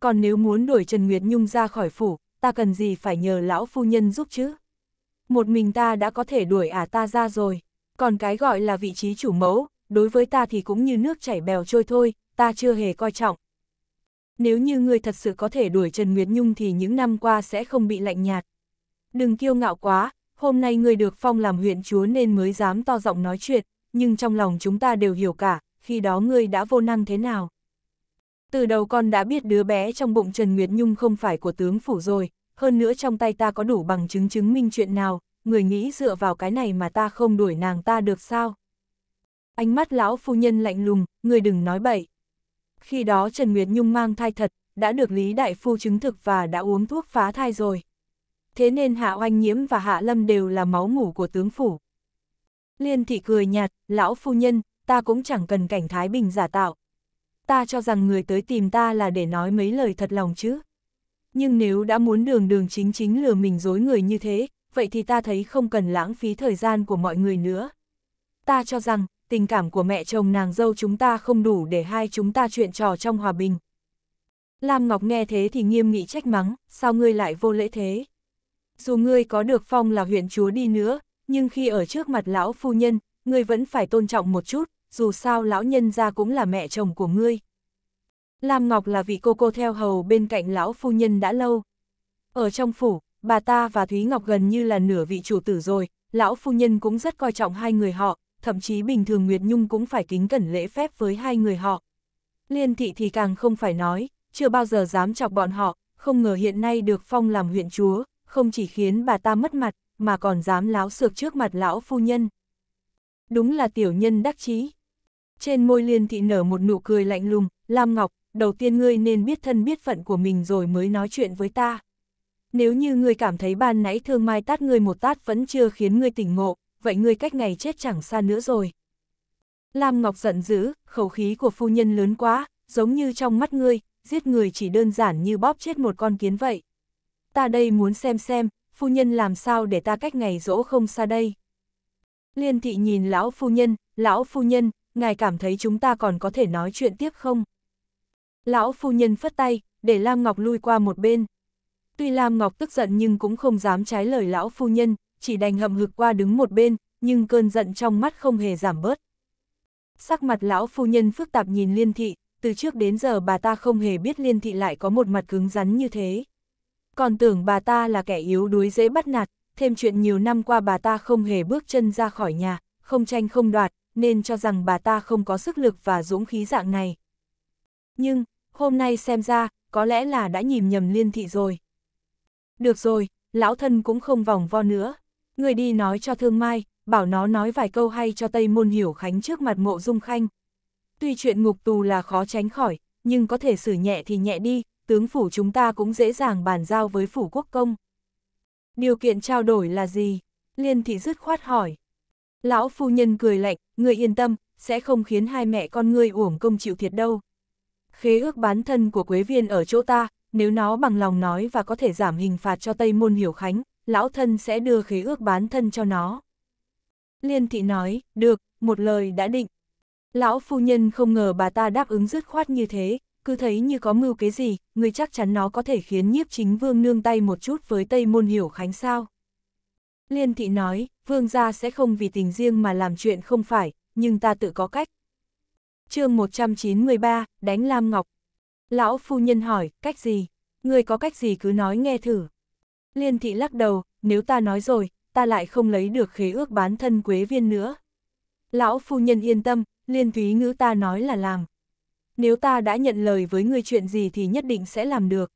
Còn nếu muốn đuổi Trần Nguyệt Nhung ra khỏi phủ, ta cần gì phải nhờ lão phu nhân giúp chứ? một mình ta đã có thể đuổi ả à ta ra rồi, còn cái gọi là vị trí chủ mẫu, đối với ta thì cũng như nước chảy bèo trôi thôi, ta chưa hề coi trọng. Nếu như ngươi thật sự có thể đuổi Trần Nguyệt Nhung thì những năm qua sẽ không bị lạnh nhạt. Đừng kiêu ngạo quá, hôm nay ngươi được phong làm huyện chúa nên mới dám to giọng nói chuyện, nhưng trong lòng chúng ta đều hiểu cả, khi đó ngươi đã vô năng thế nào. Từ đầu con đã biết đứa bé trong bụng Trần Nguyệt Nhung không phải của tướng phủ rồi, hơn nữa trong tay ta có đủ bằng chứng chứng minh chuyện nào, người nghĩ dựa vào cái này mà ta không đuổi nàng ta được sao? Ánh mắt lão phu nhân lạnh lùng, người đừng nói bậy. Khi đó Trần Nguyệt Nhung mang thai thật, đã được Lý Đại Phu chứng thực và đã uống thuốc phá thai rồi. Thế nên Hạ Oanh Nhiễm và Hạ Lâm đều là máu ngủ của tướng phủ. Liên thị cười nhạt, lão phu nhân, ta cũng chẳng cần cảnh Thái Bình giả tạo. Ta cho rằng người tới tìm ta là để nói mấy lời thật lòng chứ nhưng nếu đã muốn đường đường chính chính lừa mình dối người như thế, vậy thì ta thấy không cần lãng phí thời gian của mọi người nữa. Ta cho rằng, tình cảm của mẹ chồng nàng dâu chúng ta không đủ để hai chúng ta chuyện trò trong hòa bình. Lam Ngọc nghe thế thì nghiêm nghị trách mắng, sao ngươi lại vô lễ thế? Dù ngươi có được phong là huyện chúa đi nữa, nhưng khi ở trước mặt lão phu nhân, ngươi vẫn phải tôn trọng một chút, dù sao lão nhân ra cũng là mẹ chồng của ngươi. Lam Ngọc là vị cô cô theo hầu bên cạnh lão phu nhân đã lâu. Ở trong phủ, bà ta và Thúy Ngọc gần như là nửa vị chủ tử rồi, lão phu nhân cũng rất coi trọng hai người họ, thậm chí bình thường Nguyệt Nhung cũng phải kính cẩn lễ phép với hai người họ. Liên thị thì càng không phải nói, chưa bao giờ dám chọc bọn họ, không ngờ hiện nay được phong làm huyện chúa, không chỉ khiến bà ta mất mặt, mà còn dám láo sược trước mặt lão phu nhân. Đúng là tiểu nhân đắc chí. Trên môi liên thị nở một nụ cười lạnh lùng, Lam Ngọc, đầu tiên ngươi nên biết thân biết phận của mình rồi mới nói chuyện với ta. Nếu như ngươi cảm thấy ban nãy thương mai tát ngươi một tát vẫn chưa khiến ngươi tỉnh ngộ, vậy ngươi cách ngày chết chẳng xa nữa rồi. Lam Ngọc giận dữ, khẩu khí của phu nhân lớn quá, giống như trong mắt ngươi, giết người chỉ đơn giản như bóp chết một con kiến vậy. Ta đây muốn xem xem, phu nhân làm sao để ta cách ngày dỗ không xa đây. Liên thị nhìn lão phu nhân, lão phu nhân, ngài cảm thấy chúng ta còn có thể nói chuyện tiếp không? Lão phu nhân phất tay, để Lam Ngọc lui qua một bên. Tuy Lam Ngọc tức giận nhưng cũng không dám trái lời lão phu nhân, chỉ đành hậm hực qua đứng một bên, nhưng cơn giận trong mắt không hề giảm bớt. Sắc mặt lão phu nhân phức tạp nhìn liên thị, từ trước đến giờ bà ta không hề biết liên thị lại có một mặt cứng rắn như thế. Còn tưởng bà ta là kẻ yếu đuối dễ bắt nạt, thêm chuyện nhiều năm qua bà ta không hề bước chân ra khỏi nhà, không tranh không đoạt, nên cho rằng bà ta không có sức lực và dũng khí dạng này. Nhưng, hôm nay xem ra, có lẽ là đã nhìn nhầm liên thị rồi. Được rồi, lão thân cũng không vòng vo nữa. Người đi nói cho thương mai, bảo nó nói vài câu hay cho Tây Môn Hiểu Khánh trước mặt mộ dung khanh. Tuy chuyện ngục tù là khó tránh khỏi, nhưng có thể xử nhẹ thì nhẹ đi, tướng phủ chúng ta cũng dễ dàng bàn giao với phủ quốc công. Điều kiện trao đổi là gì? Liên thị dứt khoát hỏi. Lão phu nhân cười lạnh, người yên tâm, sẽ không khiến hai mẹ con ngươi uổng công chịu thiệt đâu, khế ước bán thân của Quế Viên ở chỗ ta, nếu nó bằng lòng nói và có thể giảm hình phạt cho Tây Môn Hiểu Khánh, lão thân sẽ đưa khế ước bán thân cho nó. Liên thị nói, được, một lời đã định. Lão phu nhân không ngờ bà ta đáp ứng dứt khoát như thế, cứ thấy như có mưu kế gì, người chắc chắn nó có thể khiến nhiếp chính vương nương tay một chút với Tây Môn Hiểu Khánh sao. Liên thị nói, vương gia sẽ không vì tình riêng mà làm chuyện không phải, nhưng ta tự có cách chương 193, đánh Lam Ngọc. Lão phu nhân hỏi, cách gì? Người có cách gì cứ nói nghe thử. Liên thị lắc đầu, nếu ta nói rồi, ta lại không lấy được khế ước bán thân quế viên nữa. Lão phu nhân yên tâm, liên thúy ngữ ta nói là làm. Nếu ta đã nhận lời với người chuyện gì thì nhất định sẽ làm được.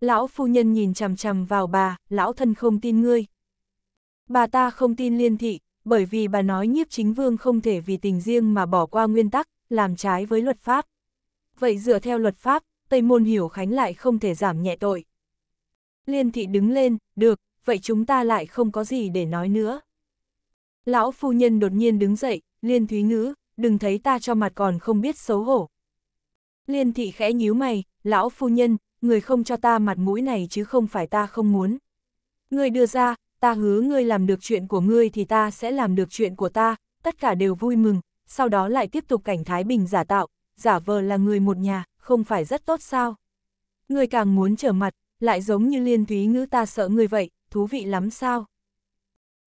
Lão phu nhân nhìn chằm chằm vào bà, lão thân không tin ngươi. Bà ta không tin liên thị, bởi vì bà nói nhiếp chính vương không thể vì tình riêng mà bỏ qua nguyên tắc, làm trái với luật pháp. Vậy dựa theo luật pháp, Tây Môn Hiểu Khánh lại không thể giảm nhẹ tội. Liên thị đứng lên, được, vậy chúng ta lại không có gì để nói nữa. Lão phu nhân đột nhiên đứng dậy, liên thúy ngữ, đừng thấy ta cho mặt còn không biết xấu hổ. Liên thị khẽ nhíu mày, lão phu nhân, người không cho ta mặt mũi này chứ không phải ta không muốn. Người đưa ra, ta hứa ngươi làm được chuyện của ngươi thì ta sẽ làm được chuyện của ta, tất cả đều vui mừng, sau đó lại tiếp tục cảnh Thái Bình giả tạo, giả vờ là người một nhà, không phải rất tốt sao. Ngươi càng muốn trở mặt, lại giống như liên thúy ngữ ta sợ ngươi vậy, thú vị lắm sao.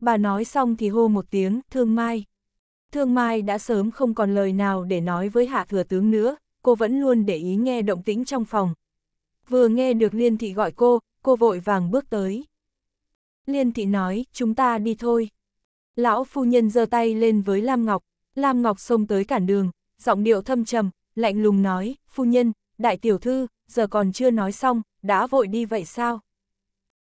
Bà nói xong thì hô một tiếng, thương mai. Thương mai đã sớm không còn lời nào để nói với hạ thừa tướng nữa, cô vẫn luôn để ý nghe động tĩnh trong phòng. Vừa nghe được liên thị gọi cô, cô vội vàng bước tới. Liên thị nói, chúng ta đi thôi. Lão phu nhân giơ tay lên với Lam Ngọc, Lam Ngọc xông tới cản đường, giọng điệu thâm trầm, lạnh lùng nói, phu nhân, đại tiểu thư, giờ còn chưa nói xong, đã vội đi vậy sao?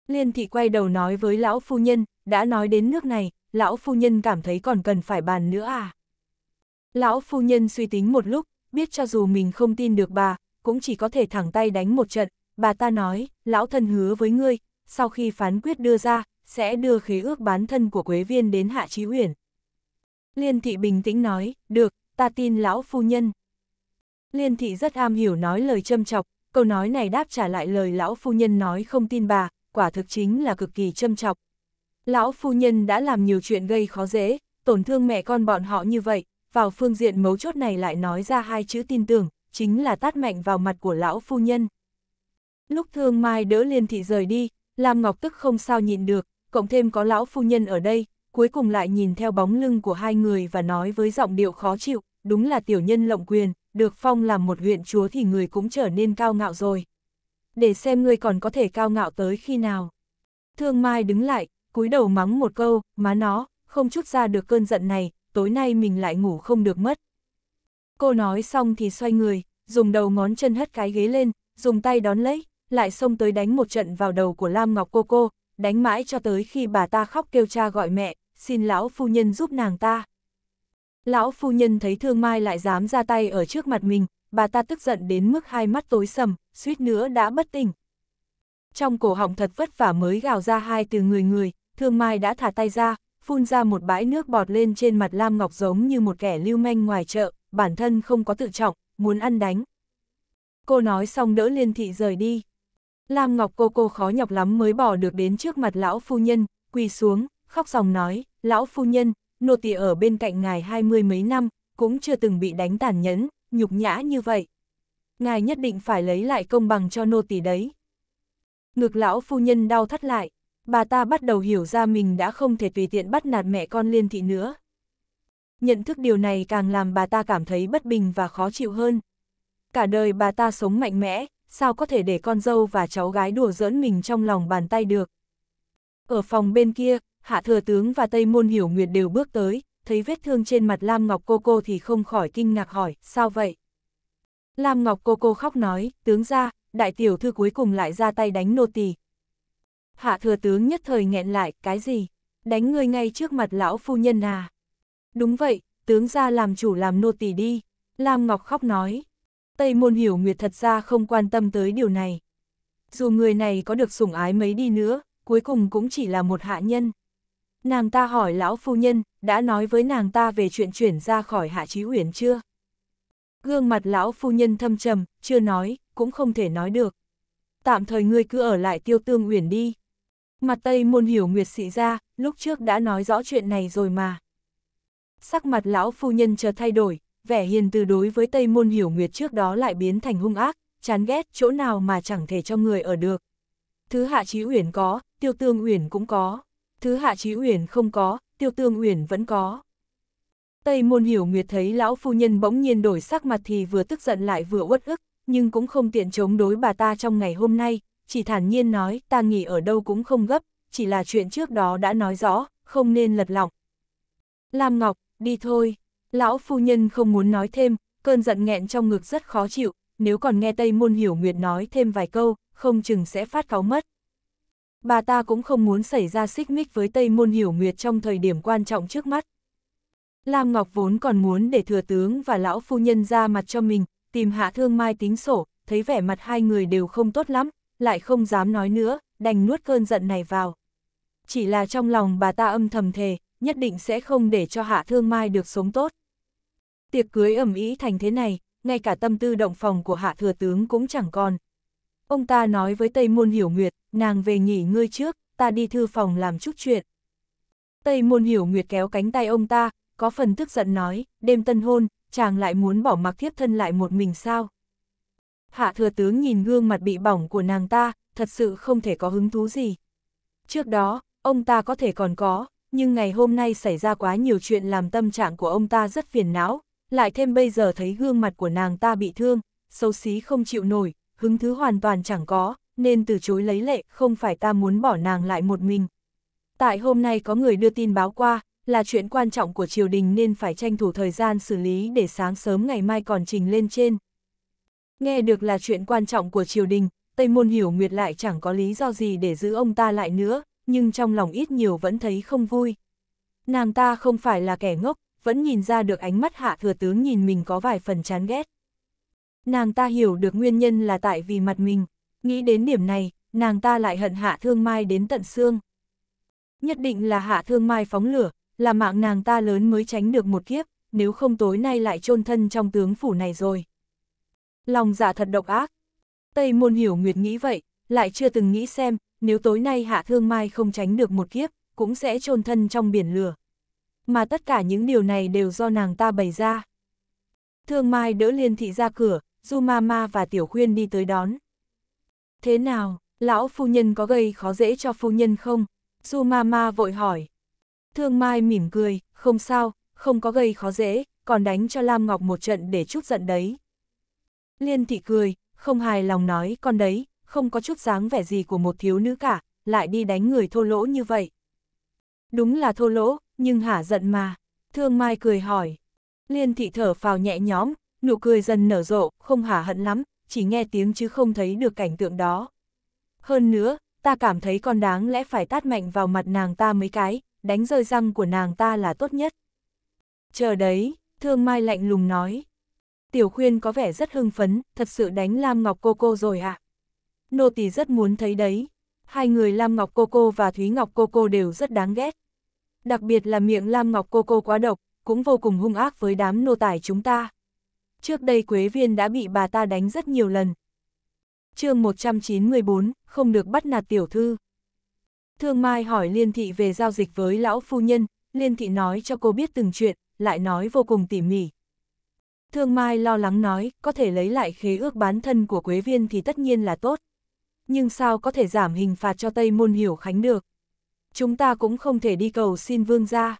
Liên thị quay đầu nói với lão phu nhân, đã nói đến nước này, lão phu nhân cảm thấy còn cần phải bàn nữa à? Lão phu nhân suy tính một lúc, biết cho dù mình không tin được bà, cũng chỉ có thể thẳng tay đánh một trận, bà ta nói, lão thân hứa với ngươi, sau khi phán quyết đưa ra, sẽ đưa khế ước bán thân của Quế Viên đến Hạ Chí huyền Liên thị bình tĩnh nói, được, ta tin lão phu nhân. Liên thị rất am hiểu nói lời châm chọc, câu nói này đáp trả lại lời lão phu nhân nói không tin bà, quả thực chính là cực kỳ châm chọc. Lão phu nhân đã làm nhiều chuyện gây khó dễ, tổn thương mẹ con bọn họ như vậy, vào phương diện mấu chốt này lại nói ra hai chữ tin tưởng, chính là tát mạnh vào mặt của lão phu nhân. Lúc thương mai đỡ liên thị rời đi, Lam Ngọc tức không sao nhịn được, cộng thêm có lão phu nhân ở đây, cuối cùng lại nhìn theo bóng lưng của hai người và nói với giọng điệu khó chịu, đúng là tiểu nhân lộng quyền, được phong làm một huyện chúa thì người cũng trở nên cao ngạo rồi. Để xem người còn có thể cao ngạo tới khi nào. Thương Mai đứng lại, cúi đầu mắng một câu, má nó, không chút ra được cơn giận này, tối nay mình lại ngủ không được mất. Cô nói xong thì xoay người, dùng đầu ngón chân hất cái ghế lên, dùng tay đón lấy, lại xông tới đánh một trận vào đầu của Lam Ngọc cô cô, đánh mãi cho tới khi bà ta khóc kêu cha gọi mẹ, xin lão phu nhân giúp nàng ta. Lão phu nhân thấy Thương Mai lại dám ra tay ở trước mặt mình, bà ta tức giận đến mức hai mắt tối sầm, suýt nữa đã bất tỉnh. Trong cổ họng thật vất vả mới gào ra hai từ người người, Thương Mai đã thả tay ra, phun ra một bãi nước bọt lên trên mặt Lam Ngọc giống như một kẻ lưu manh ngoài chợ, bản thân không có tự trọng, muốn ăn đánh. Cô nói xong đỡ Liên Thị rời đi. Lam Ngọc cô cô khó nhọc lắm mới bỏ được đến trước mặt lão phu nhân, quỳ xuống, khóc dòng nói, lão phu nhân, nô tỳ ở bên cạnh ngài hai mươi mấy năm, cũng chưa từng bị đánh tàn nhẫn, nhục nhã như vậy. Ngài nhất định phải lấy lại công bằng cho nô tỳ đấy. ngược lão phu nhân đau thắt lại, bà ta bắt đầu hiểu ra mình đã không thể tùy tiện bắt nạt mẹ con liên thị nữa. Nhận thức điều này càng làm bà ta cảm thấy bất bình và khó chịu hơn. Cả đời bà ta sống mạnh mẽ, sao có thể để con dâu và cháu gái đùa giỡn mình trong lòng bàn tay được. Ở phòng bên kia, Hạ Thừa Tướng và Tây Môn Hiểu Nguyệt đều bước tới, thấy vết thương trên mặt Lam Ngọc Cô Cô thì không khỏi kinh ngạc hỏi, sao vậy? Lam Ngọc Cô Cô khóc nói, tướng ra, đại tiểu thư cuối cùng lại ra tay đánh nô tỳ. Hạ Thừa Tướng nhất thời nghẹn lại, cái gì? Đánh người ngay trước mặt lão phu nhân à? Đúng vậy, tướng ra làm chủ làm nô tỳ đi. Lam Ngọc khóc nói, Tây Môn Hiểu Nguyệt thật ra không quan tâm tới điều này. Dù người này có được sủng ái mấy đi nữa, cuối cùng cũng chỉ là một hạ nhân. Nàng ta hỏi lão phu nhân, đã nói với nàng ta về chuyện chuyển ra khỏi hạ trí uyển chưa? Gương mặt lão phu nhân thâm trầm, chưa nói, cũng không thể nói được. Tạm thời ngươi cứ ở lại tiêu tương uyển đi. Mặt tây môn hiểu nguyệt sĩ ra, lúc trước đã nói rõ chuyện này rồi mà. Sắc mặt lão phu nhân chờ thay đổi, vẻ hiền từ đối với Tây Môn Hiểu Nguyệt trước đó lại biến thành hung ác, chán ghét chỗ nào mà chẳng thể cho người ở được. Thứ Hạ trí Uyển có, Tiêu Tương Uyển cũng có. Thứ Hạ trí Uyển không có, Tiêu Tương Uyển vẫn có. Tây Môn Hiểu Nguyệt thấy lão phu nhân bỗng nhiên đổi sắc mặt thì vừa tức giận lại vừa uất ức, nhưng cũng không tiện chống đối bà ta trong ngày hôm nay, chỉ thản nhiên nói ta nghỉ ở đâu cũng không gấp, chỉ là chuyện trước đó đã nói rõ, không nên lật lọng. Lam Ngọc, đi thôi. Lão phu nhân không muốn nói thêm, cơn giận nghẹn trong ngực rất khó chịu, nếu còn nghe Tây Môn Hiểu Nguyệt nói thêm vài câu, không chừng sẽ phát cáo mất. Bà ta cũng không muốn xảy ra xích mích với Tây Môn Hiểu Nguyệt trong thời điểm quan trọng trước mắt. Lam Ngọc vốn còn muốn để thừa tướng và lão phu nhân ra mặt cho mình, tìm hạ thương mai tính sổ, thấy vẻ mặt hai người đều không tốt lắm, lại không dám nói nữa, đành nuốt cơn giận này vào. Chỉ là trong lòng bà ta âm thầm thề, nhất định sẽ không để cho hạ thương mai được sống tốt. Tiệc cưới ẩm ý thành thế này, ngay cả tâm tư động phòng của hạ thừa tướng cũng chẳng còn. Ông ta nói với Tây Môn Hiểu Nguyệt, nàng về nghỉ ngơi trước, ta đi thư phòng làm chút chuyện. Tây Môn Hiểu Nguyệt kéo cánh tay ông ta, có phần tức giận nói, đêm tân hôn, chàng lại muốn bỏ mặc thiếp thân lại một mình sao. Hạ thừa tướng nhìn gương mặt bị bỏng của nàng ta, thật sự không thể có hứng thú gì. Trước đó, ông ta có thể còn có, nhưng ngày hôm nay xảy ra quá nhiều chuyện làm tâm trạng của ông ta rất phiền não, lại thêm bây giờ thấy gương mặt của nàng ta bị thương, xấu xí không chịu nổi, hứng thứ hoàn toàn chẳng có, nên từ chối lấy lệ, không phải ta muốn bỏ nàng lại một mình. Tại hôm nay có người đưa tin báo qua, là chuyện quan trọng của triều đình nên phải tranh thủ thời gian xử lý để sáng sớm ngày mai còn trình lên trên. Nghe được là chuyện quan trọng của triều đình, Tây Môn Hiểu Nguyệt lại chẳng có lý do gì để giữ ông ta lại nữa, nhưng trong lòng ít nhiều vẫn thấy không vui. Nàng ta không phải là kẻ ngốc, vẫn nhìn ra được ánh mắt hạ thừa tướng nhìn mình có vài phần chán ghét. Nàng ta hiểu được nguyên nhân là tại vì mặt mình, nghĩ đến điểm này, nàng ta lại hận hạ thương mai đến tận xương. Nhất định là hạ thương mai phóng lửa, là mạng nàng ta lớn mới tránh được một kiếp, nếu không tối nay lại chôn thân trong tướng phủ này rồi. Lòng dạ thật độc ác. Tây môn hiểu nguyệt nghĩ vậy, lại chưa từng nghĩ xem, nếu tối nay Hạ Thương Mai không tránh được một kiếp, cũng sẽ chôn thân trong biển lửa. Mà tất cả những điều này đều do nàng ta bày ra. Thương Mai đỡ Liên Thị ra cửa, Du Mama và Tiểu Khuyên đi tới đón. Thế nào, lão phu nhân có gây khó dễ cho phu nhân không? Du Mama vội hỏi. Thương Mai mỉm cười, không sao, không có gây khó dễ, còn đánh cho Lam Ngọc một trận để chút giận đấy. Liên Thị cười, không hài lòng nói con đấy, không có chút dáng vẻ gì của một thiếu nữ cả, lại đi đánh người thô lỗ như vậy. Đúng là thô lỗ, nhưng hả giận mà. Thương Mai cười hỏi. Liên thị thở phào nhẹ nhõm, nụ cười dần nở rộ, không hả hận lắm, chỉ nghe tiếng chứ không thấy được cảnh tượng đó. Hơn nữa, ta cảm thấy con đáng lẽ phải tát mạnh vào mặt nàng ta mấy cái, đánh rơi răng của nàng ta là tốt nhất. Chờ đấy, Thương Mai lạnh lùng nói. Tiểu khuyên có vẻ rất hưng phấn, thật sự đánh Lam Ngọc cô cô rồi ạ. À? nô tỳ rất muốn thấy đấy. Hai người Lam Ngọc Cô Cô và Thúy Ngọc Cô Cô đều rất đáng ghét. Đặc biệt là miệng Lam Ngọc Cô Cô quá độc, cũng vô cùng hung ác với đám nô tài chúng ta. Trước đây Quế Viên đã bị bà ta đánh rất nhiều lần. chương 194, không được bắt nạt tiểu thư. Thương Mai hỏi Liên Thị về giao dịch với lão phu nhân, Liên Thị nói cho cô biết từng chuyện, lại nói vô cùng tỉ mỉ. Thương Mai lo lắng nói, có thể lấy lại khế ước bán thân của Quế Viên thì tất nhiên là tốt nhưng sao có thể giảm hình phạt cho Tây Môn Hiểu Khánh được. Chúng ta cũng không thể đi cầu xin vương gia.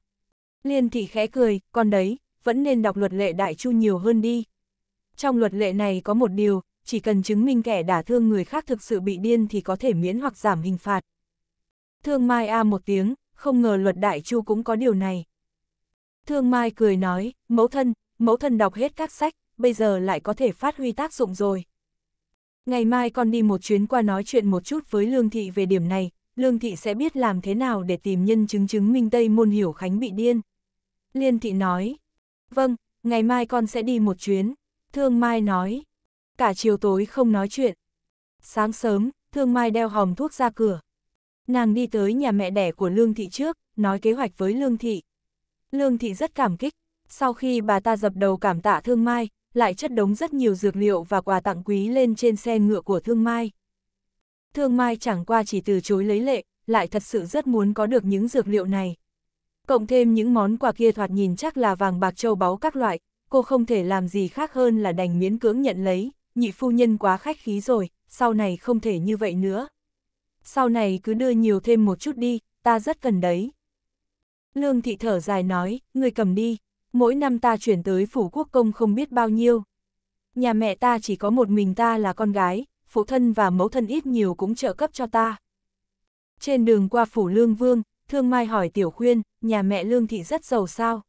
Liên thị khẽ cười, con đấy, vẫn nên đọc luật lệ đại chu nhiều hơn đi. Trong luật lệ này có một điều, chỉ cần chứng minh kẻ đả thương người khác thực sự bị điên thì có thể miễn hoặc giảm hình phạt. Thương Mai A một tiếng, không ngờ luật đại chu cũng có điều này. Thương Mai cười nói, mẫu thân, mẫu thân đọc hết các sách, bây giờ lại có thể phát huy tác dụng rồi ngày mai con đi một chuyến qua nói chuyện một chút với Lương Thị về điểm này, Lương Thị sẽ biết làm thế nào để tìm nhân chứng chứng minh Tây Môn Hiểu Khánh bị điên. Liên Thị nói, vâng, ngày mai con sẽ đi một chuyến. Thương Mai nói, cả chiều tối không nói chuyện. Sáng sớm, Thương Mai đeo hòm thuốc ra cửa. Nàng đi tới nhà mẹ đẻ của Lương Thị trước, nói kế hoạch với Lương Thị. Lương Thị rất cảm kích, sau khi bà ta dập đầu cảm tạ Thương Mai, lại chất đống rất nhiều dược liệu và quà tặng quý lên trên xe ngựa của Thương Mai. Thương Mai chẳng qua chỉ từ chối lấy lệ, lại thật sự rất muốn có được những dược liệu này. Cộng thêm những món quà kia thoạt nhìn chắc là vàng bạc châu báu các loại, cô không thể làm gì khác hơn là đành miễn cưỡng nhận lấy, nhị phu nhân quá khách khí rồi, sau này không thể như vậy nữa. Sau này cứ đưa nhiều thêm một chút đi, ta rất cần đấy. Lương thị thở dài nói, người cầm đi mỗi năm ta chuyển tới phủ quốc công không biết bao nhiêu. Nhà mẹ ta chỉ có một mình ta là con gái, phụ thân và mẫu thân ít nhiều cũng trợ cấp cho ta. Trên đường qua phủ Lương Vương, Thương Mai hỏi Tiểu Khuyên, nhà mẹ Lương Thị rất giàu sao?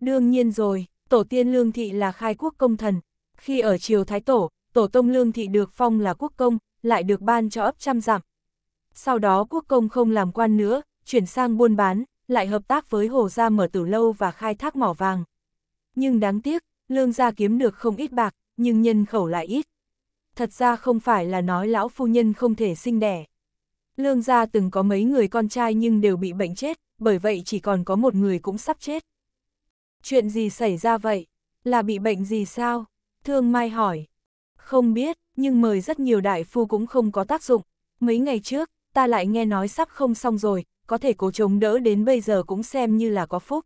Đương nhiên rồi, tổ tiên Lương Thị là khai quốc công thần. Khi ở triều Thái Tổ, tổ tông Lương Thị được phong là quốc công, lại được ban cho ấp trăm dặm. Sau đó quốc công không làm quan nữa, chuyển sang buôn bán, lại hợp tác với Hồ Gia mở tử lâu và khai thác mỏ vàng. Nhưng đáng tiếc, Lương Gia kiếm được không ít bạc, nhưng nhân khẩu lại ít. Thật ra không phải là nói lão phu nhân không thể sinh đẻ. Lương Gia từng có mấy người con trai nhưng đều bị bệnh chết, bởi vậy chỉ còn có một người cũng sắp chết. Chuyện gì xảy ra vậy? Là bị bệnh gì sao? Thương Mai hỏi. Không biết, nhưng mời rất nhiều đại phu cũng không có tác dụng. Mấy ngày trước, ta lại nghe nói sắp không xong rồi, có thể cố chống đỡ đến bây giờ cũng xem như là có phúc.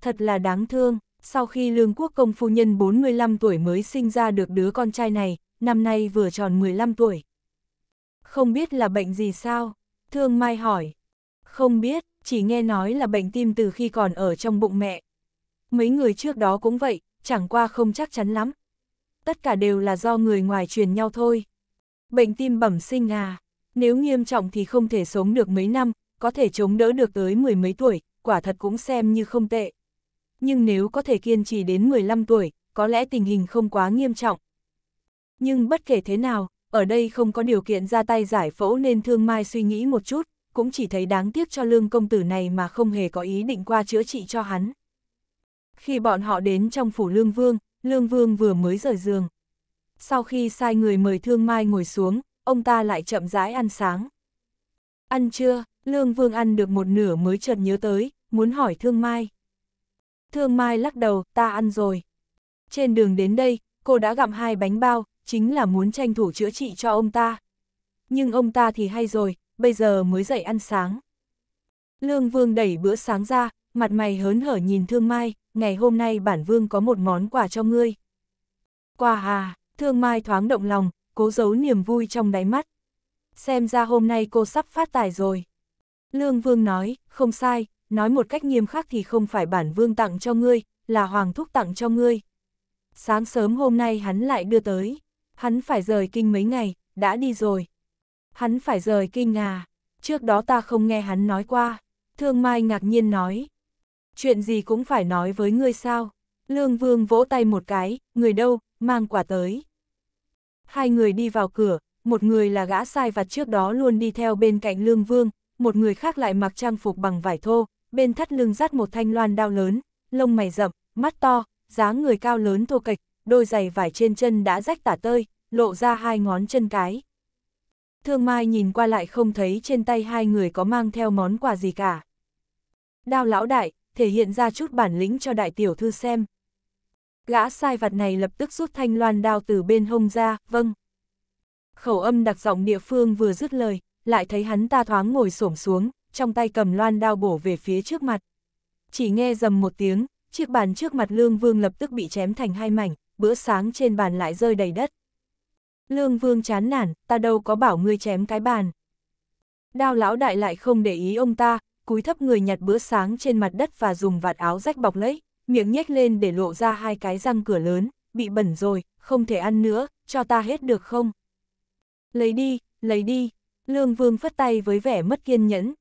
Thật là đáng thương, sau khi lương quốc công phu nhân 45 tuổi mới sinh ra được đứa con trai này, năm nay vừa tròn 15 tuổi. Không biết là bệnh gì sao? Thương Mai hỏi. Không biết, chỉ nghe nói là bệnh tim từ khi còn ở trong bụng mẹ. Mấy người trước đó cũng vậy, chẳng qua không chắc chắn lắm. Tất cả đều là do người ngoài truyền nhau thôi. Bệnh tim bẩm sinh à, nếu nghiêm trọng thì không thể sống được mấy năm, có thể chống đỡ được tới mười mấy tuổi, quả thật cũng xem như không tệ. Nhưng nếu có thể kiên trì đến 15 tuổi, có lẽ tình hình không quá nghiêm trọng. Nhưng bất kể thế nào, ở đây không có điều kiện ra tay giải phẫu nên thương mai suy nghĩ một chút, cũng chỉ thấy đáng tiếc cho lương công tử này mà không hề có ý định qua chữa trị cho hắn. Khi bọn họ đến trong phủ lương vương, lương vương vừa mới rời giường. Sau khi sai người mời thương mai ngồi xuống, ông ta lại chậm rãi ăn sáng. Ăn chưa? Lương Vương ăn được một nửa mới chợt nhớ tới, muốn hỏi Thương Mai. Thương Mai lắc đầu, ta ăn rồi. Trên đường đến đây, cô đã gặm hai bánh bao, chính là muốn tranh thủ chữa trị cho ông ta. Nhưng ông ta thì hay rồi, bây giờ mới dậy ăn sáng. Lương Vương đẩy bữa sáng ra, mặt mày hớn hở nhìn Thương Mai, ngày hôm nay bản Vương có một món quà cho ngươi. Quà à, Thương Mai thoáng động lòng, cố giấu niềm vui trong đáy mắt xem ra hôm nay cô sắp phát tài rồi. Lương Vương nói, không sai, nói một cách nghiêm khắc thì không phải bản Vương tặng cho ngươi, là Hoàng Thúc tặng cho ngươi. Sáng sớm hôm nay hắn lại đưa tới, hắn phải rời kinh mấy ngày, đã đi rồi. Hắn phải rời kinh à, trước đó ta không nghe hắn nói qua, Thương Mai ngạc nhiên nói. Chuyện gì cũng phải nói với ngươi sao, Lương Vương vỗ tay một cái, người đâu, mang quả tới. Hai người đi vào cửa, một người là gã sai vặt trước đó luôn đi theo bên cạnh lương vương, một người khác lại mặc trang phục bằng vải thô, bên thắt lưng dắt một thanh loan đao lớn, lông mày rậm, mắt to, dáng người cao lớn thô kệch, đôi giày vải trên chân đã rách tả tơi, lộ ra hai ngón chân cái. Thương Mai nhìn qua lại không thấy trên tay hai người có mang theo món quà gì cả. Đao lão đại, thể hiện ra chút bản lĩnh cho đại tiểu thư xem. Gã sai vặt này lập tức rút thanh loan đao từ bên hông ra, vâng khẩu âm đặc giọng địa phương vừa dứt lời, lại thấy hắn ta thoáng ngồi xổm xuống, trong tay cầm loan đao bổ về phía trước mặt. Chỉ nghe dầm một tiếng, chiếc bàn trước mặt Lương Vương lập tức bị chém thành hai mảnh, bữa sáng trên bàn lại rơi đầy đất. Lương Vương chán nản, ta đâu có bảo ngươi chém cái bàn. Đao lão đại lại không để ý ông ta, cúi thấp người nhặt bữa sáng trên mặt đất và dùng vạt áo rách bọc lấy, miệng nhếch lên để lộ ra hai cái răng cửa lớn, bị bẩn rồi, không thể ăn nữa, cho ta hết được không? lấy đi, lấy đi. Lương Vương phất tay với vẻ mất kiên nhẫn.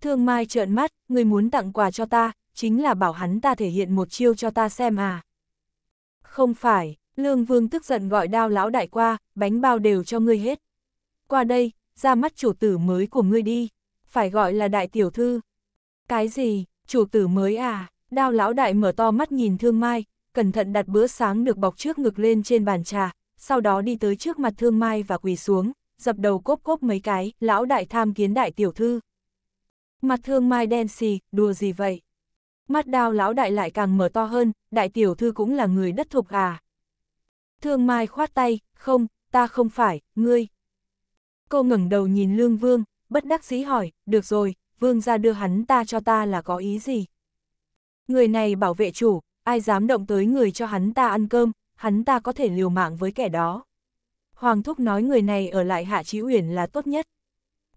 Thương Mai trợn mắt, người muốn tặng quà cho ta, chính là bảo hắn ta thể hiện một chiêu cho ta xem à. Không phải, Lương Vương tức giận gọi đao lão đại qua, bánh bao đều cho ngươi hết. Qua đây, ra mắt chủ tử mới của ngươi đi, phải gọi là đại tiểu thư. Cái gì, chủ tử mới à, đao lão đại mở to mắt nhìn Thương Mai, cẩn thận đặt bữa sáng được bọc trước ngực lên trên bàn trà, sau đó đi tới trước mặt thương mai và quỳ xuống, dập đầu cốp cốp mấy cái, lão đại tham kiến đại tiểu thư. Mặt thương mai đen xì, đùa gì vậy? Mắt đào lão đại lại càng mở to hơn, đại tiểu thư cũng là người đất thục à. Thương mai khoát tay, không, ta không phải, ngươi. Cô ngẩng đầu nhìn lương vương, bất đắc dĩ hỏi, được rồi, vương ra đưa hắn ta cho ta là có ý gì? Người này bảo vệ chủ, ai dám động tới người cho hắn ta ăn cơm, hắn ta có thể liều mạng với kẻ đó. Hoàng Thúc nói người này ở lại Hạ Chí Uyển là tốt nhất.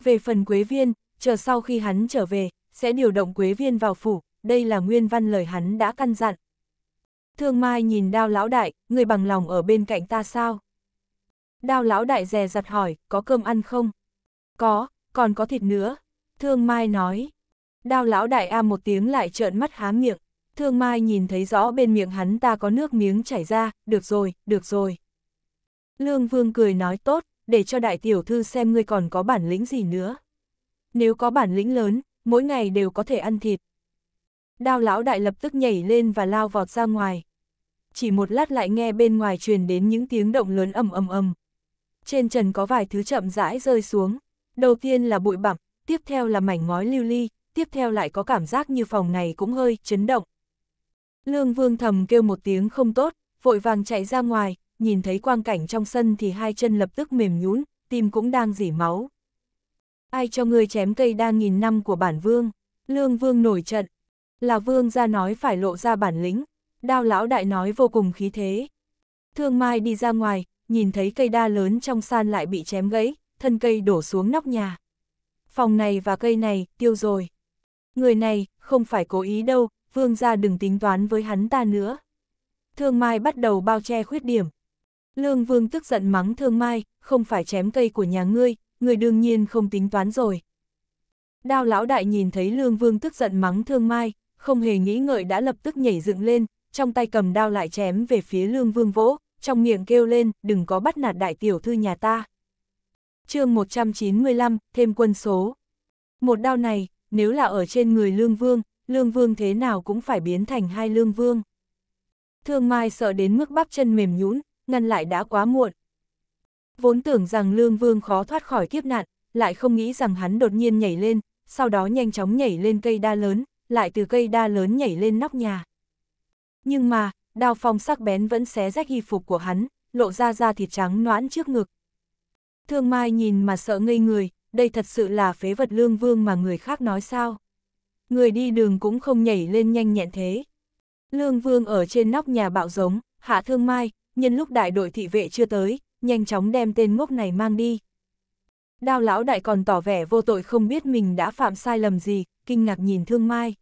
Về phần Quế Viên, chờ sau khi hắn trở về, sẽ điều động Quế Viên vào phủ, đây là nguyên văn lời hắn đã căn dặn. Thương Mai nhìn đao lão đại, người bằng lòng ở bên cạnh ta sao? Đao lão đại dè dặt hỏi, có cơm ăn không? Có, còn có thịt nữa. Thương Mai nói. Đao lão đại a một tiếng lại trợn mắt há miệng, Thương Mai nhìn thấy rõ bên miệng hắn ta có nước miếng chảy ra, được rồi, được rồi. Lương Vương cười nói tốt, để cho đại tiểu thư xem ngươi còn có bản lĩnh gì nữa. Nếu có bản lĩnh lớn, mỗi ngày đều có thể ăn thịt. Đao lão đại lập tức nhảy lên và lao vọt ra ngoài. Chỉ một lát lại nghe bên ngoài truyền đến những tiếng động lớn ầm ầm ầm. Trên trần có vài thứ chậm rãi rơi xuống, đầu tiên là bụi bặm, tiếp theo là mảnh ngói lưu ly, tiếp theo lại có cảm giác như phòng này cũng hơi chấn động. Lương Vương thầm kêu một tiếng không tốt, vội vàng chạy ra ngoài, nhìn thấy quang cảnh trong sân thì hai chân lập tức mềm nhũn, tim cũng đang dỉ máu. Ai cho ngươi chém cây đa nghìn năm của bản vương? Lương Vương nổi trận. Là vương ra nói phải lộ ra bản lĩnh, đao lão đại nói vô cùng khí thế. Thương Mai đi ra ngoài, nhìn thấy cây đa lớn trong san lại bị chém gãy, thân cây đổ xuống nóc nhà. Phòng này và cây này, tiêu rồi. Người này, không phải cố ý đâu, vương gia đừng tính toán với hắn ta nữa. Thương Mai bắt đầu bao che khuyết điểm. Lương Vương tức giận mắng Thương Mai, không phải chém cây của nhà ngươi, người đương nhiên không tính toán rồi. Đao lão đại nhìn thấy Lương Vương tức giận mắng Thương Mai, không hề nghĩ ngợi đã lập tức nhảy dựng lên, trong tay cầm đao lại chém về phía Lương Vương vỗ, trong miệng kêu lên, đừng có bắt nạt đại tiểu thư nhà ta. chương 195, thêm quân số. Một đao này, nếu là ở trên người Lương Vương, lương vương thế nào cũng phải biến thành hai lương vương. Thương Mai sợ đến mức bắp chân mềm nhũn, ngăn lại đã quá muộn. Vốn tưởng rằng lương vương khó thoát khỏi kiếp nạn, lại không nghĩ rằng hắn đột nhiên nhảy lên, sau đó nhanh chóng nhảy lên cây đa lớn, lại từ cây đa lớn nhảy lên nóc nhà. Nhưng mà, đào phong sắc bén vẫn xé rách y phục của hắn, lộ ra da thịt trắng noãn trước ngực. Thương Mai nhìn mà sợ ngây người, đây thật sự là phế vật lương vương mà người khác nói sao người đi đường cũng không nhảy lên nhanh nhẹn thế. Lương Vương ở trên nóc nhà bạo giống, hạ thương mai, nhân lúc đại đội thị vệ chưa tới, nhanh chóng đem tên ngốc này mang đi. Đao lão đại còn tỏ vẻ vô tội không biết mình đã phạm sai lầm gì, kinh ngạc nhìn thương mai.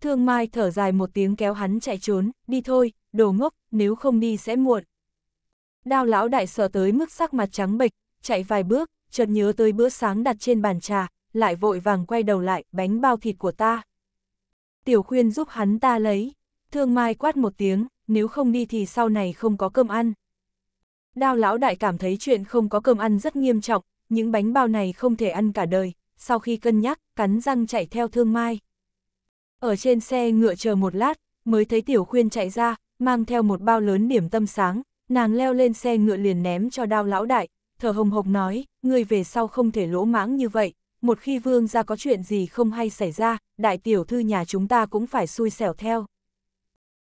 Thương mai thở dài một tiếng kéo hắn chạy trốn, đi thôi, đồ ngốc, nếu không đi sẽ muộn. Đao lão đại sợ tới mức sắc mặt trắng bệch, chạy vài bước, chợt nhớ tới bữa sáng đặt trên bàn trà, lại vội vàng quay đầu lại, bánh bao thịt của ta. Tiểu khuyên giúp hắn ta lấy, thương mai quát một tiếng, nếu không đi thì sau này không có cơm ăn. Đao lão đại cảm thấy chuyện không có cơm ăn rất nghiêm trọng, những bánh bao này không thể ăn cả đời, sau khi cân nhắc, cắn răng chạy theo thương mai. Ở trên xe ngựa chờ một lát, mới thấy tiểu khuyên chạy ra, mang theo một bao lớn điểm tâm sáng, nàng leo lên xe ngựa liền ném cho đao lão đại, thở hồng hộc nói, người về sau không thể lỗ mãng như vậy, một khi vương ra có chuyện gì không hay xảy ra, đại tiểu thư nhà chúng ta cũng phải xui xẻo theo.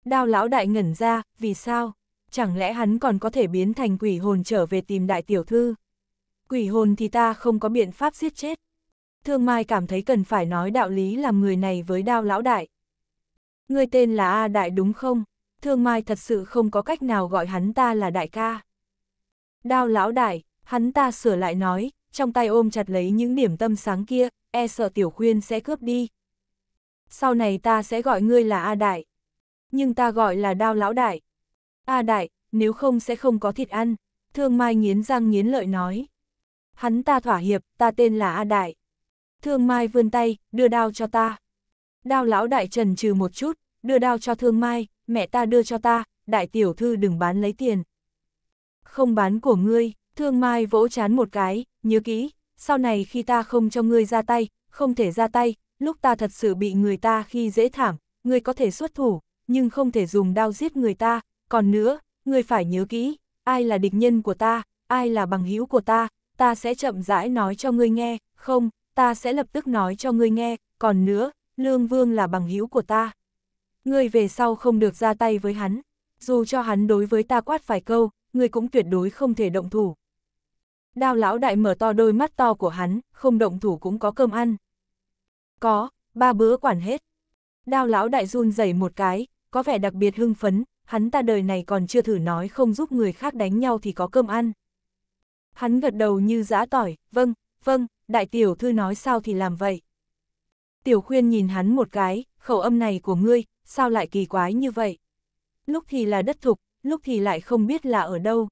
Đao lão đại ngẩn ra, vì sao? Chẳng lẽ hắn còn có thể biến thành quỷ hồn trở về tìm đại tiểu thư? Quỷ hồn thì ta không có biện pháp giết chết. Thương Mai cảm thấy cần phải nói đạo lý làm người này với đao lão đại. Người tên là A Đại đúng không? Thương Mai thật sự không có cách nào gọi hắn ta là đại ca. Đao lão đại, hắn ta sửa lại nói, trong tay ôm chặt lấy những điểm tâm sáng kia, e sợ tiểu khuyên sẽ cướp đi. Sau này ta sẽ gọi ngươi là A Đại. Nhưng ta gọi là Đao Lão Đại. A Đại, nếu không sẽ không có thịt ăn. Thương Mai nghiến răng nghiến lợi nói. Hắn ta thỏa hiệp, ta tên là A Đại. Thương Mai vươn tay, đưa đao cho ta. Đao Lão Đại trần trừ một chút, đưa đao cho Thương Mai, mẹ ta đưa cho ta, đại tiểu thư đừng bán lấy tiền. Không bán của ngươi. Thương Mai vỗ chán một cái, nhớ kỹ, sau này khi ta không cho ngươi ra tay, không thể ra tay, lúc ta thật sự bị người ta khi dễ thảm, ngươi có thể xuất thủ, nhưng không thể dùng đao giết người ta, còn nữa, ngươi phải nhớ kỹ, ai là địch nhân của ta, ai là bằng hữu của ta, ta sẽ chậm rãi nói cho ngươi nghe, không, ta sẽ lập tức nói cho ngươi nghe, còn nữa, Lương Vương là bằng hữu của ta. Ngươi về sau không được ra tay với hắn, dù cho hắn đối với ta quát phải câu, ngươi cũng tuyệt đối không thể động thủ, Đao lão đại mở to đôi mắt to của hắn, không động thủ cũng có cơm ăn. Có, ba bữa quản hết. Đao lão đại run rẩy một cái, có vẻ đặc biệt hưng phấn, hắn ta đời này còn chưa thử nói không giúp người khác đánh nhau thì có cơm ăn. Hắn gật đầu như giã tỏi, vâng, vâng, đại tiểu thư nói sao thì làm vậy. Tiểu khuyên nhìn hắn một cái, khẩu âm này của ngươi, sao lại kỳ quái như vậy? Lúc thì là đất thục, lúc thì lại không biết là ở đâu.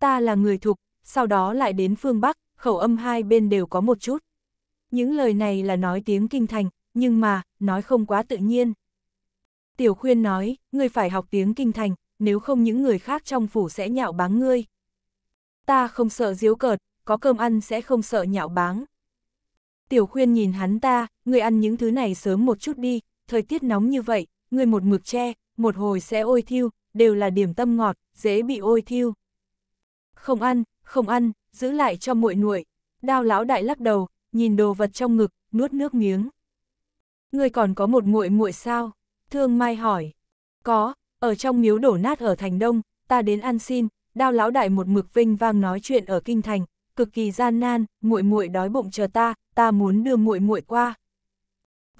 Ta là người thục, sau đó lại đến phương Bắc, khẩu âm hai bên đều có một chút. Những lời này là nói tiếng kinh thành, nhưng mà, nói không quá tự nhiên. Tiểu khuyên nói, ngươi phải học tiếng kinh thành, nếu không những người khác trong phủ sẽ nhạo báng ngươi. Ta không sợ diếu cợt, có cơm ăn sẽ không sợ nhạo báng. Tiểu khuyên nhìn hắn ta, ngươi ăn những thứ này sớm một chút đi, thời tiết nóng như vậy, ngươi một mực tre một hồi sẽ ôi thiêu, đều là điểm tâm ngọt, dễ bị ôi thiêu. Không ăn, không ăn, giữ lại cho muội nuội. Đao lão đại lắc đầu, nhìn đồ vật trong ngực, nuốt nước miếng. Ngươi còn có một muội muội sao? Thương Mai hỏi. Có, ở trong miếu đổ nát ở thành đông, ta đến ăn xin, đao lão đại một mực vinh vang nói chuyện ở kinh thành, cực kỳ gian nan, muội muội đói bụng chờ ta, ta muốn đưa muội muội qua.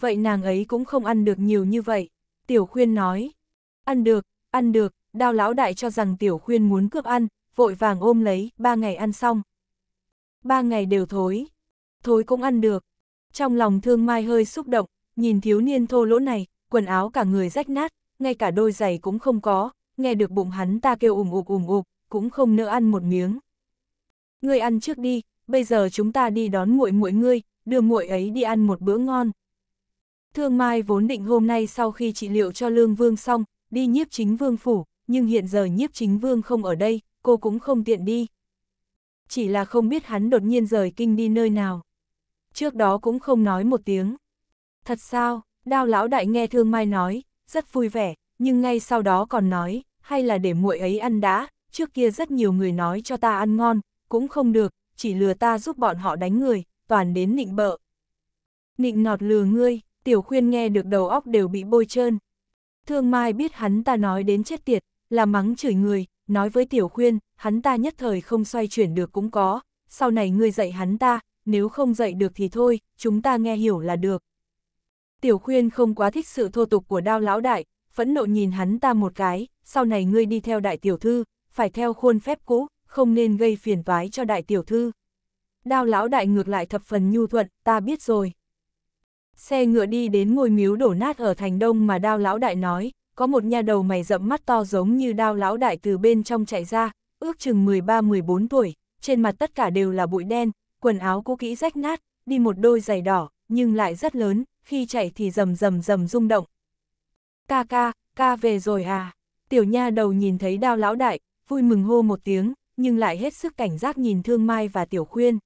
Vậy nàng ấy cũng không ăn được nhiều như vậy, Tiểu Khuyên nói. Ăn được, ăn được, đao lão đại cho rằng Tiểu Khuyên muốn cướp ăn, vội vàng ôm lấy, ba ngày ăn xong. Ba ngày đều thối, thối cũng ăn được. Trong lòng thương mai hơi xúc động, nhìn thiếu niên thô lỗ này, quần áo cả người rách nát, ngay cả đôi giày cũng không có, nghe được bụng hắn ta kêu ủng ụp ủng ụp, cũng không nỡ ăn một miếng. Ngươi ăn trước đi, bây giờ chúng ta đi đón muội muội ngươi, đưa muội ấy đi ăn một bữa ngon. Thương Mai vốn định hôm nay sau khi trị liệu cho Lương Vương xong, đi nhiếp chính vương phủ, nhưng hiện giờ nhiếp chính vương không ở đây, cô cũng không tiện đi. Chỉ là không biết hắn đột nhiên rời kinh đi nơi nào. Trước đó cũng không nói một tiếng. Thật sao, đao lão đại nghe thương mai nói, rất vui vẻ, nhưng ngay sau đó còn nói, hay là để muội ấy ăn đã, trước kia rất nhiều người nói cho ta ăn ngon, cũng không được, chỉ lừa ta giúp bọn họ đánh người, toàn đến nịnh bợ. Nịnh nọt lừa ngươi, tiểu khuyên nghe được đầu óc đều bị bôi trơn. Thương Mai biết hắn ta nói đến chết tiệt, là mắng chửi người, nói với Tiểu Khuyên, hắn ta nhất thời không xoay chuyển được cũng có, sau này ngươi dạy hắn ta, nếu không dạy được thì thôi, chúng ta nghe hiểu là được. Tiểu Khuyên không quá thích sự thô tục của đao lão đại, phẫn nộ nhìn hắn ta một cái, sau này ngươi đi theo đại tiểu thư, phải theo khuôn phép cũ, không nên gây phiền toái cho đại tiểu thư. Đao lão đại ngược lại thập phần nhu thuận, ta biết rồi. Xe ngựa đi đến ngôi miếu đổ nát ở thành đông mà đao lão đại nói, có một nhà đầu mày rậm mắt to giống như đao lão đại từ bên trong chạy ra, ước chừng 13-14 tuổi, trên mặt tất cả đều là bụi đen, quần áo cũ kỹ rách nát, đi một đôi giày đỏ, nhưng lại rất lớn, khi chạy thì rầm rầm rầm rung động. Ca ca, ca về rồi à? Tiểu nha đầu nhìn thấy đao lão đại, vui mừng hô một tiếng, nhưng lại hết sức cảnh giác nhìn thương mai và tiểu khuyên.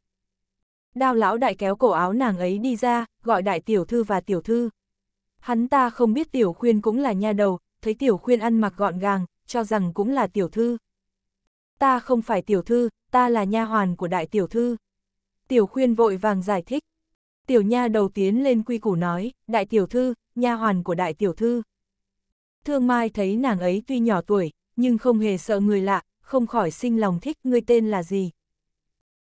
Đao lão đại kéo cổ áo nàng ấy đi ra, gọi đại tiểu thư và tiểu thư. Hắn ta không biết tiểu khuyên cũng là nha đầu, thấy tiểu khuyên ăn mặc gọn gàng, cho rằng cũng là tiểu thư. Ta không phải tiểu thư, ta là nha hoàn của đại tiểu thư. Tiểu khuyên vội vàng giải thích. Tiểu nha đầu tiến lên quy củ nói, đại tiểu thư, nha hoàn của đại tiểu thư. Thương Mai thấy nàng ấy tuy nhỏ tuổi, nhưng không hề sợ người lạ, không khỏi sinh lòng thích ngươi tên là gì.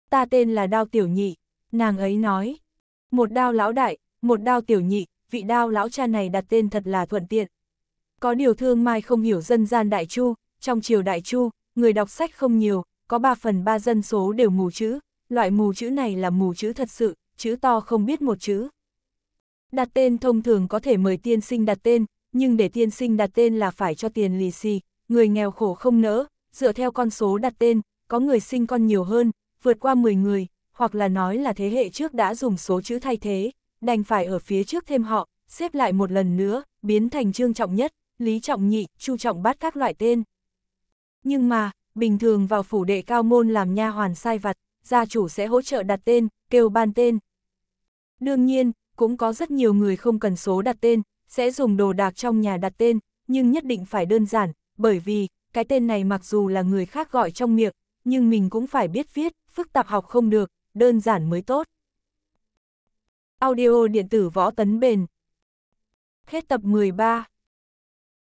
Ta tên là Đao Tiểu Nhị, nàng ấy nói. Một đao lão đại, một đao tiểu nhị, vị đao lão cha này đặt tên thật là thuận tiện. Có điều thương mai không hiểu dân gian đại chu, trong triều đại chu, người đọc sách không nhiều, có 3 phần 3 dân số đều mù chữ, loại mù chữ này là mù chữ thật sự, chữ to không biết một chữ. Đặt tên thông thường có thể mời tiên sinh đặt tên, nhưng để tiên sinh đặt tên là phải cho tiền lì xì, người nghèo khổ không nỡ, dựa theo con số đặt tên, có người sinh con nhiều hơn, vượt qua 10 người, hoặc là nói là thế hệ trước đã dùng số chữ thay thế, đành phải ở phía trước thêm họ, xếp lại một lần nữa, biến thành Trương Trọng Nhất, Lý Trọng Nhị, Chu Trọng Bát các loại tên. Nhưng mà, bình thường vào phủ đệ cao môn làm nha hoàn sai vặt, gia chủ sẽ hỗ trợ đặt tên, kêu ban tên. Đương nhiên, cũng có rất nhiều người không cần số đặt tên, sẽ dùng đồ đạc trong nhà đặt tên, nhưng nhất định phải đơn giản, bởi vì, cái tên này mặc dù là người khác gọi trong miệng, nhưng mình cũng phải biết viết, phức tạp học không được, đơn giản mới tốt. Audio điện tử võ tấn bền. Hết tập 13.